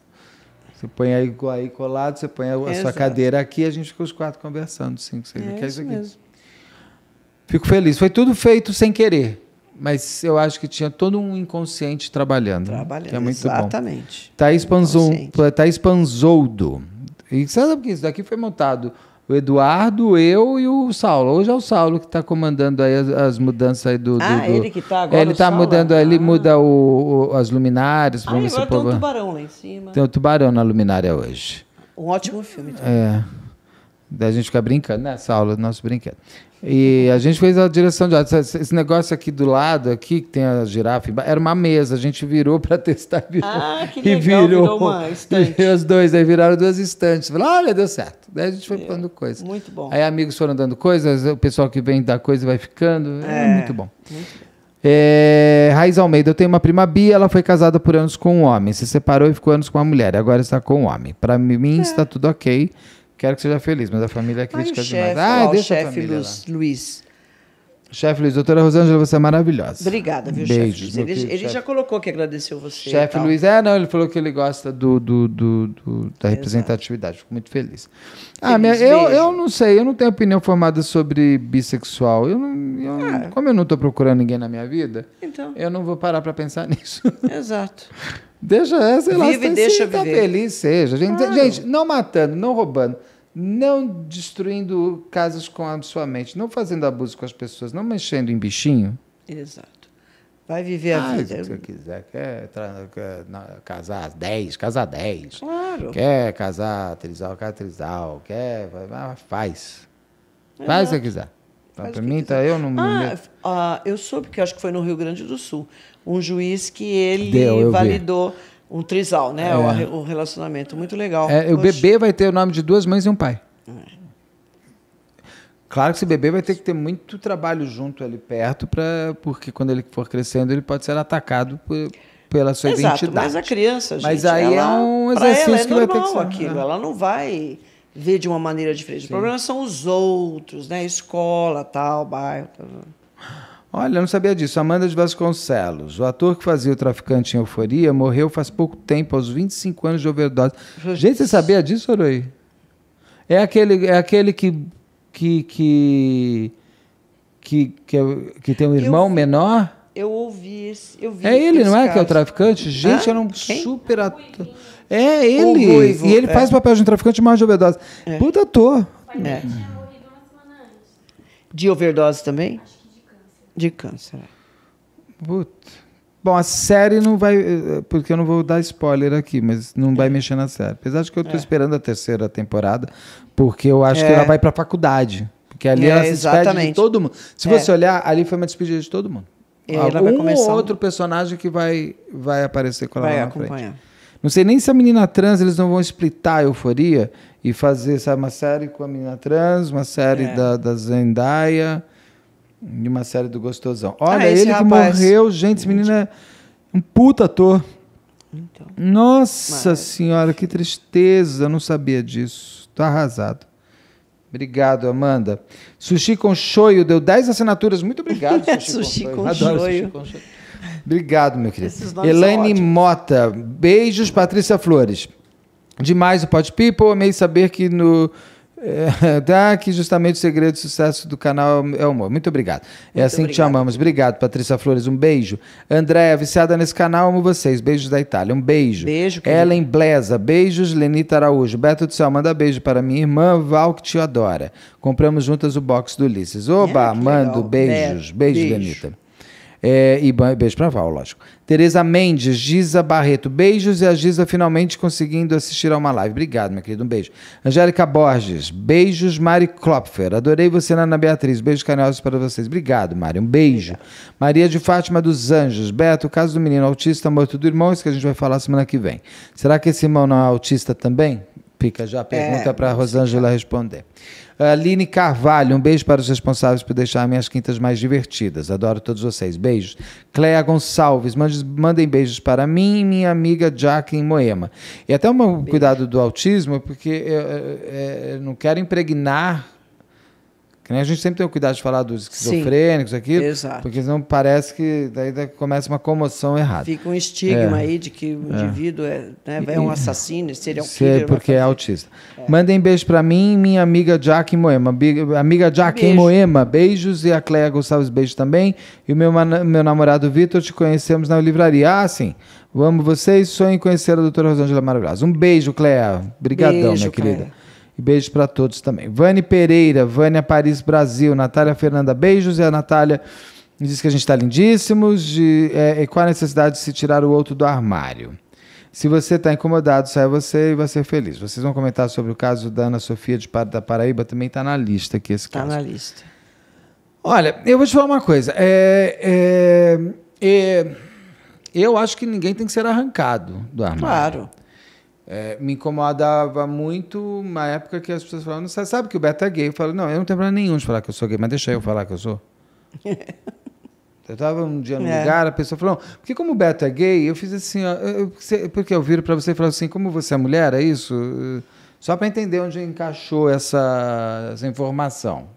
Você põe aí, aí colado, você põe a, a sua cadeira aqui, a gente fica os quatro conversando, cinco, seis, é, que é isso aqui. Mesmo. Fico feliz. Foi tudo feito sem querer, mas eu acho que tinha todo um inconsciente trabalhando. Né? Trabalhando, que é muito exatamente. Bom. Thaís, Panzou, Thaís Panzoldo. E sabe que é isso daqui foi montado o Eduardo, eu e o Saulo. Hoje é o Saulo que está comandando aí as, as, mudanças aí do. Ah, do, ele que está agora. Ele está mudando, né? ah. ele muda o, o, as luminárias. Ah, agora tem povo... um tubarão lá em cima. Tem um tubarão na luminária hoje. Um ótimo filme. Também. É. Da gente ficar brincando, né, Saulo? Nosso brinquedo. E a gente fez a direção de arte. Esse negócio aqui do lado, aqui, que tem a girafa, era uma mesa. A gente virou para testar e virou. Ah, que *laughs* legal, e virou, virou uma estante. *laughs* E os dois, aí viraram duas estantes. Falaram, olha, deu certo. Daí a gente foi dando coisa. Muito bom. Aí amigos foram dando coisas, o pessoal que vem dar coisa vai ficando. É, é, muito bom. Muito bom. É, Raiz Almeida, eu tenho uma prima Bia ela foi casada por anos com um homem, se separou e ficou anos com uma mulher, agora está com um homem. Para mim é. está tudo ok, Quero que seja feliz, mas a família é crítica Ai, demais. Ah, chefe, ah, ó, deixa o chefe Luiz, Luiz. Chefe Luiz, doutora Rosângela, você é maravilhosa. Obrigada, viu, Beijos, chefe? Ele, ele já colocou que agradeceu você. Chefe Luiz, é, não, ele falou que ele gosta do, do, do, do da representatividade. Fico muito feliz. Ah, feliz ah, minha, eu, eu não sei, eu não tenho opinião formada sobre bissexual. Eu não, eu, ah. Como eu não estou procurando ninguém na minha vida, então. eu não vou parar para pensar *laughs* nisso. Exato. deixa, é, sei lá, Vive, se deixa se tá viver. feliz, seja. Gente, gente, não matando, não roubando não destruindo casas com a sua mente, não fazendo abuso com as pessoas, não mexendo em bichinho. Exato. Vai viver a ah, vida. Se você quiser, quer, quer casar 10, casar 10. Claro. Quer casar trisal, casar trisal. Quer, faz. Faz o que quiser. Então, para mim, quiser. tá, eu não ah, me... ah, eu soube que acho que foi no Rio Grande do Sul. Um juiz que ele Deu, validou. Vi um trisal, né? É. O, relacionamento. Muito legal. É, o bebê vai ter o nome de duas mães e um pai. É. Claro que esse bebê vai ter que ter muito trabalho junto ali perto, pra, porque quando ele for crescendo, ele pode ser atacado por, pela sua Exato, identidade. Mas a criança, gente. Mas aí é ela, é um exercício ela é que vai ter que ser. Aquilo, é. ela não vai ver de uma maneira diferente. Sim. O problema são os outros, né? Escola, tal, bairro. Tal. Olha, eu não sabia disso. Amanda de Vasconcelos, o ator que fazia o traficante em Euforia, morreu faz pouco tempo, aos 25 anos de overdose. Gente, você sabia disso, Oroi? É aquele, é aquele que, que, que, que, que, é tem um irmão menor? eu ouvi isso. Eu vi é ele, não é? Caso. Que é o traficante? Gente, Hã? era um Quem? super ator. É ele. e ele é. faz o papel de um traficante mais de overdose. É. Puta ator. É. De overdose também? Acho de câncer. Puta. Bom, a série não vai. Eh, porque eu não vou dar spoiler aqui, mas não vai é. mexer na série. Apesar de que eu estou é. esperando a terceira temporada, porque eu acho é. que ela vai a faculdade. Porque ali é, ela se exatamente. de todo mundo. Se você é. olhar, ali foi uma despedida de todo mundo. E Algum vai outro personagem que vai, vai aparecer com ela vai lá na acompanhar. Frente. Não sei nem se a menina trans, eles não vão explitar a euforia e fazer sabe, uma série com a menina trans, uma série da, da Zendaya de uma série do Gostosão. Ah, Olha, ah, ele rapaz... que morreu, gente, esse menino é um puta ator. Então, Nossa mas... senhora, que tristeza, eu não sabia disso. Tô arrasado. Obrigado, Amanda. Sushi com shoyu deu 10 assinaturas. Muito obrigado, *laughs* Sushi, com, com shoyu. Obrigado, meu querido. Elaine Mota. Beijos, Patrícia Flores. Demais o Pod People. Amei saber que no é, *laughs* tá que justamente o segredo do sucesso do canal é o humor. Muito obrigado. É Muito é assim obrigado. que te amamos. Obrigado, Patrícia Flores. Um beijo. Andréa, viciada nesse canal, amo vocês. Beijos da Itália. Um beijo. Beijo. Querido. Ellen Blesa. Beijos, Lenita Araújo. Beto do Céu, manda beijo para minha irmã Val, que te adora. Compramos juntas o box do Ulisses. Oba, é, mando legal. beijos. Beijo, beijo. Lenita. É, e beijo pra Val, lógico. Tereza Mendes, Giza Barreto, beijos e a Giza finalmente conseguindo assistir a uma live. Obrigado, minha querida, um beijo. Angélica Borges, beijos, Mari Klopfer. Adorei você, na Ana Beatriz. Beijos carinhosos para vocês. Obrigado, Mari, um beijo. Obrigado. Maria de Fátima dos Anjos, Beto, caso do menino autista morto do irmão, isso que a gente vai falar semana que vem. Será que esse irmão não é autista também? Pica já é, pergunta é, para Rosângela responder. Ah, Aline Carvalho, um beijo para os responsáveis por deixar minhas quintas mais divertidas. Adoro todos vocês. Beijos. Cléa Gonçalves, mandem beijos para mim e minha amiga Jaque em Moema. E até um beijo. cuidado do autismo, porque eu, eu, eu não quero impregnar que nem a gente sempre tem o cuidado de falar dos esquizofrênicos Sim, aqui, exato. porque senão parece que daí começa uma comoção errada. Fica um estigma é. aí de que o é. indivíduo é, né, é um assassino, seria é um killer. porque é autista. É. Mandem beijo para mim, minha amiga Jaque Moema. Amiga Jaque Moema, beijos e a Cleia Gonçalves, beijo também. E o meu, meu namorado Vitor, te conhecemos na livraria. Ah, sim. amo vocês, sonho em conhecer a doutora Rosângela Maravilhosa. Um beijo, Cleia. Obrigadão, minha Cléa. querida. E beijos para todos também. Vani Pereira, Vânia Paris Brasil, Natália Fernanda, beijos. E a Natália diz que a gente está lindíssimos. De, é, e qual a necessidade de se tirar o outro do armário? Se você está incomodado, saia você e vai ser feliz. Vocês vão comentar sobre o caso da Ana Sofia de Par da Paraíba, também está na lista aqui esse tá caso. Está na lista. Olha, eu vou te falar uma coisa. É, é, é, eu acho que ninguém tem que ser arrancado do armário. Claro. É, me incomodava muito na época que as pessoas falavam, você sabe que o Beto é gay? Eu falo, não, eu não tenho problema nenhum de falar que eu sou gay, mas deixa eu falar que eu sou. *laughs* eu estava um dia no é. lugar, a pessoa falou, porque como o Beto é gay, eu fiz assim, ó, eu, porque eu viro para você e falo assim, como você é mulher, é isso? Só para entender onde encaixou essa, essa informação.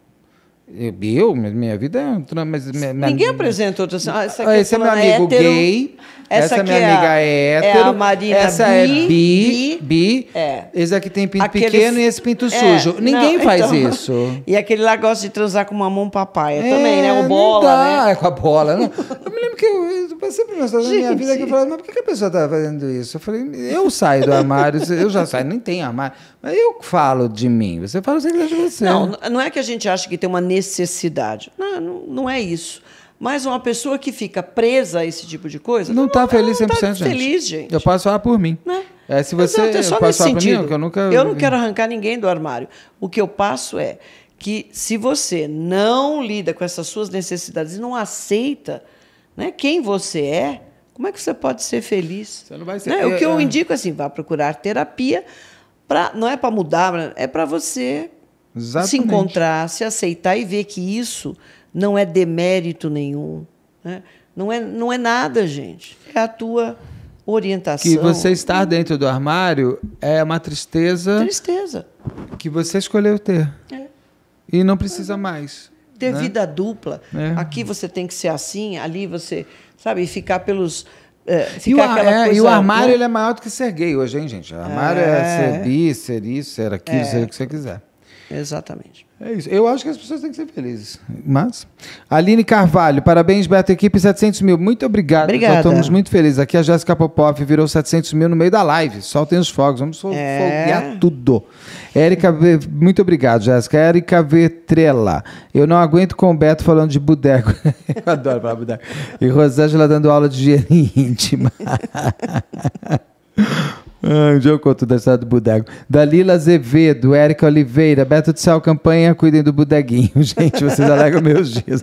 Eu, minha vida é. Mas Ninguém minha, apresentou. Ah, essa esse aqui esse é meu é amigo hétero, gay. Essa, essa é minha é amiga a, é hétero. É a Marina essa bi, é bi. bi, bi é. Esse aqui tem pinto Aqueles, pequeno e esse pinto é, sujo. Ninguém não, faz então, isso. *laughs* E aquele lá gosta de transar com uma mão papaya é, também, né? O é, bola. dá, né? com a bola. Não. eu me lembro que eu, eu tipo, é sempre uma situação na minha vida que eu falei, mas por que, a pessoa tá fazendo isso? Eu falei, eu saio do armário, *laughs* eu já saio, nem tenho armário. Mas eu falo de mim, você fala o que de você. Não, não é que a gente acha que tem uma necessidade. Não, não, não é isso. Mas uma pessoa que fica presa a esse tipo de coisa. Não está feliz 100%, não tá gente. feliz, gente. Eu posso falar por mim. Né? É, se você. Exato, é só eu posso falar sentido. Mim, que eu, nunca... eu não quero arrancar ninguém do armário. O que eu passo é que se você não lida com essas suas necessidades e não aceita né, quem você é, como é que você pode ser feliz? Você não vai ser. Né? O que eu é, é. indico assim, vá procurar terapia para não é para mudar, é para você Exatamente. se encontrar, se aceitar e ver que isso não é demérito nenhum, né? não é não é nada, gente. É a tua orientação. Que você estar dentro do armário é uma tristeza. Tristeza. Que você escolheu ter. É. E não precisa mais ter né? vida dupla. É. Aqui você tem que ser assim, ali você, sabe, ficar pelos é, ficar e, o, é, e o armário né? ele é maior do que ser gay hoje, hein, gente? O armário é, é. ser bi, ser isso, ser aquilo, é. ser o que você quiser. Exatamente. É isso. Eu acho que as pessoas têm que ser felizes. Mas. Aline Carvalho, parabéns, Beto, equipe 700 mil. Muito obrigado. Obrigada. estamos muito felizes. Aqui a Jéssica Popov virou 700 mil no meio da live. Soltem os fogos. Vamos é... foguear tudo. Érica, muito obrigado, Jéssica. Érica Vetrela. Eu não aguento com o Beto falando de budeco. *laughs* Eu adoro falar budeco. E Rosângela dando aula de higiene íntima. *laughs* Ah, eu conto da cidade do Bodego. Dalila Azevedo, Érica Oliveira, Beto de Sal Campanha, cuidem do bodeguinho. *laughs* Gente, vocês alegam meus dias.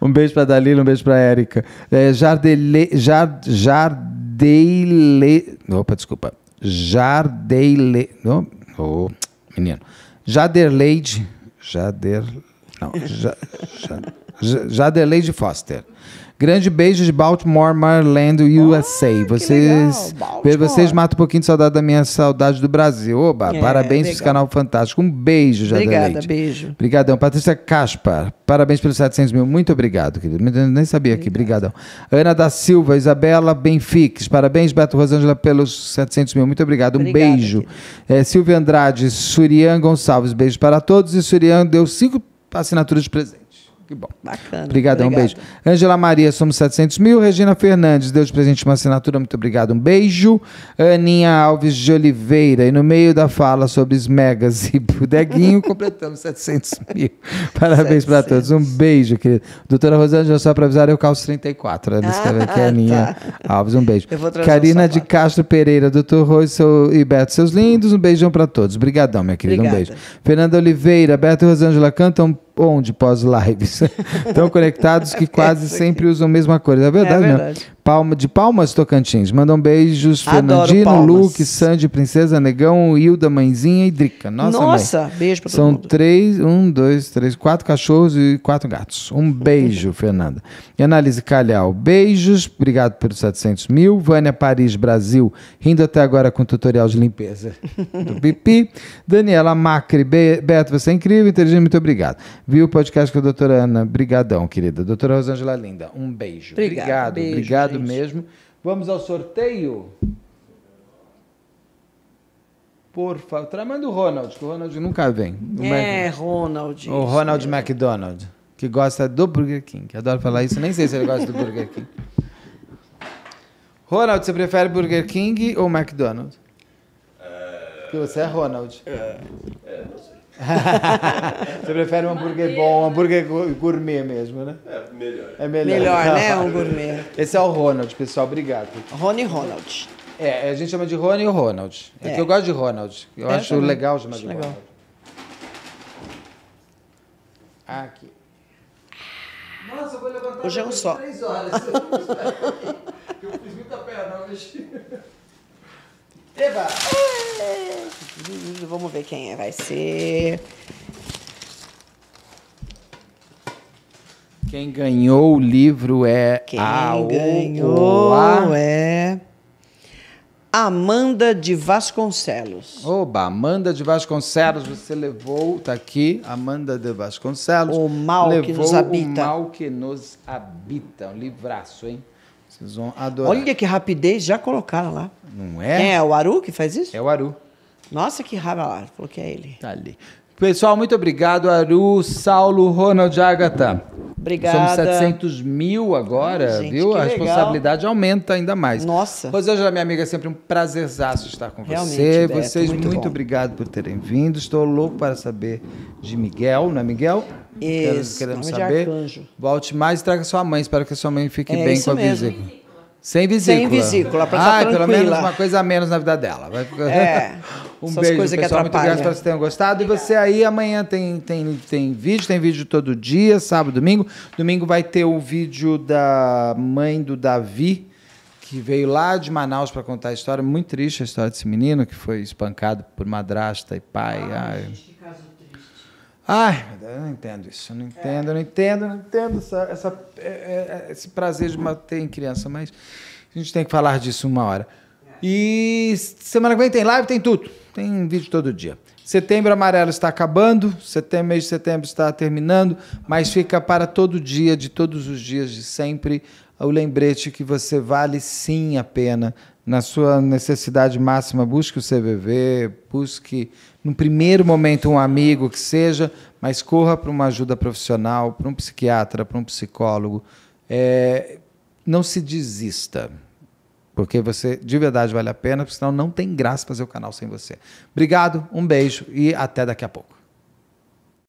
Um beijo pra Dalila, um beijo pra Érica. É, Jardele, Jard, Jardeile. Opa, desculpa. Jardeile. Oh, oh, menino. Jaderleide. Jader. Não. Ja, Foster. Grande beijo de Baltimore, Maryland, USA. Oh, ah, vocês, vocês matam um pouquinho de saudade da minha saudade do Brasil. Oba, é, parabéns pelo canal fantástico. Um beijo, Jada Obrigada, Leite. beijo. Obrigadão. Patrícia Caspar, parabéns pelos 700 mil. Muito obrigado, querido. Nem sabia aqui, obrigadão. Ana da Silva, Isabela Benfiques, parabéns, Beto Rosângela, pelos 700 mil. Muito obrigado. Um Obrigada, beijo. É, Silvia Andrade, Surian Gonçalves, beijo para todos. E Surian deu cinco assinaturas de presente. Que bom. Bacana. Obrigadão, obrigado. um beijo. Ângela Maria, somos 700 mil. Regina Fernandes, deu de presente uma assinatura, muito obrigado, um beijo. Aninha Alves de Oliveira, e no meio da fala sobre esmegas e bodeguinho, *laughs* completamos 700 mil. Parabéns para todos, um beijo, querido. Doutora Rosângela, só para avisar, eu calço 34. Ela escreveu aqui, é é ah, Aninha tá. Alves, um beijo. Karina um de Castro Pereira, doutor Rui seu, e Beto, seus lindos, um beijão para todos. Obrigadão, minha querida, Obrigada. um beijo. Fernanda Oliveira, Beto e Rosângela cantam onde pós-lives. *laughs* tão conectados que *laughs* é quase sempre usam a mesma coisa. É verdade, é né? verdade. Palma, de Palmas, Tocantins. Mandam beijos. Fernandino, Luke, Sandy, Princesa, Negão, Hilda, Mãezinha e Drica. Nossa, Nossa beijo pra todo São mundo. três, um, dois, três, quatro cachorros e quatro gatos. Um beijo, *laughs* Fernanda. E Analise Calhau, beijos. Obrigado pelos 700 mil. Vânia Paris, Brasil, rindo até agora com tutorial de limpeza do *laughs* pipi. Daniela Macri, Be Beto, você é incrível, inteligente, muito obrigado. Viu o podcast com a doutora Ana? Obrigadão, querida. Doutora Rosângela Linda, um beijo. Obrigado, obrigado. Beijo, obrigado obrigado mesmo. Vamos ao sorteio. Por favor, tramando o Ronald, que o Ronald nunca vem. O é, Mac... Ronald. O Ronald é. McDonald, que gosta do Burger King. Adoro falar isso, nem sei se ele gosta do Burger King. Ronald, você prefere Burger King ou McDonald é. Porque você é Ronald. É, é não sei. Você prefere um hambúrguer bom, um hambúrguer gourmet mesmo, né? É, melhor. É melhor. Melhor, né? Um gourmet. Esse é o Ronald, pessoal. Obrigado. Rony Ronald. É, a gente chama de Rony e Ronald. É, é, que eu é. gosto de Ronald. Eu é, acho também. legal chamar acho de legal. Ronald. Aqui. Nossa, eu vou levantar Hoje é um só. três horas. *laughs* eu fiz muita perna hoje. Eba! Vamos ver quem vai ser. Quem ganhou o livro é Quem a ganhou Ola. é Amanda de Vasconcelos. Oba, Amanda de Vasconcelos, você levou, tá aqui, Amanda de Vasconcelos. O mal que nos habita. O mal que nos habita, um livraço, hein? Vocês vão adorar. Olha que rapidez, já colocaram lá. Não é? Quem é, é? O Aru que faz isso? É o Aru. Nossa, que raiva lá. Falou que é ele. Tá ali. Pessoal, muito obrigado, Aru, Saulo, Ronald, Agatha. Obrigada. Somos 700 mil agora, Gente, viu? A responsabilidade legal. aumenta ainda mais. Nossa. hoje, minha amiga, é sempre um prazerzaço estar com Realmente, você. Beto, Vocês, muito, muito obrigado por terem vindo. Estou louco para saber de Miguel, não é Miguel? Isso, Queremos, queremos saber. Volte mais e traga sua mãe. Espero que sua mãe fique é bem com a mesmo. visita. Sem vesícula. Sem vesícula, para estar ah, pelo menos uma coisa a menos na vida dela. É. *laughs* um beijo, coisas pessoal. Que muito obrigado por vocês tenham gostado. E você aí, amanhã tem, tem, tem vídeo, tem vídeo todo dia, sábado, domingo. Domingo vai ter o vídeo da mãe do Davi, que veio lá de Manaus para contar a história. Muito triste a história desse menino, que foi espancado por madrasta e pai. Ai, Ai. Ai, meu Deus, eu não entendo isso. Eu não entendo, eu não entendo, eu não entendo essa, essa, é, é, é, esse prazer de manter em criança, mas a gente tem que falar disso uma hora. E semana que vem tem live, tem tudo. Tem vídeo todo dia. Setembro amarelo está acabando, setembro, mês de setembro está terminando, mas fica para todo dia, de todos os dias de sempre, o lembrete que você vale sim a pena. Na sua necessidade máxima, busque o CVV, busque no primeiro momento, um amigo que seja, mas corra para uma ajuda profissional, para um psiquiatra, para um psicólogo. É, não se desista. Porque você de verdade vale a pena, porque senão não tem graça fazer o canal sem você. Obrigado, um beijo e até daqui a pouco.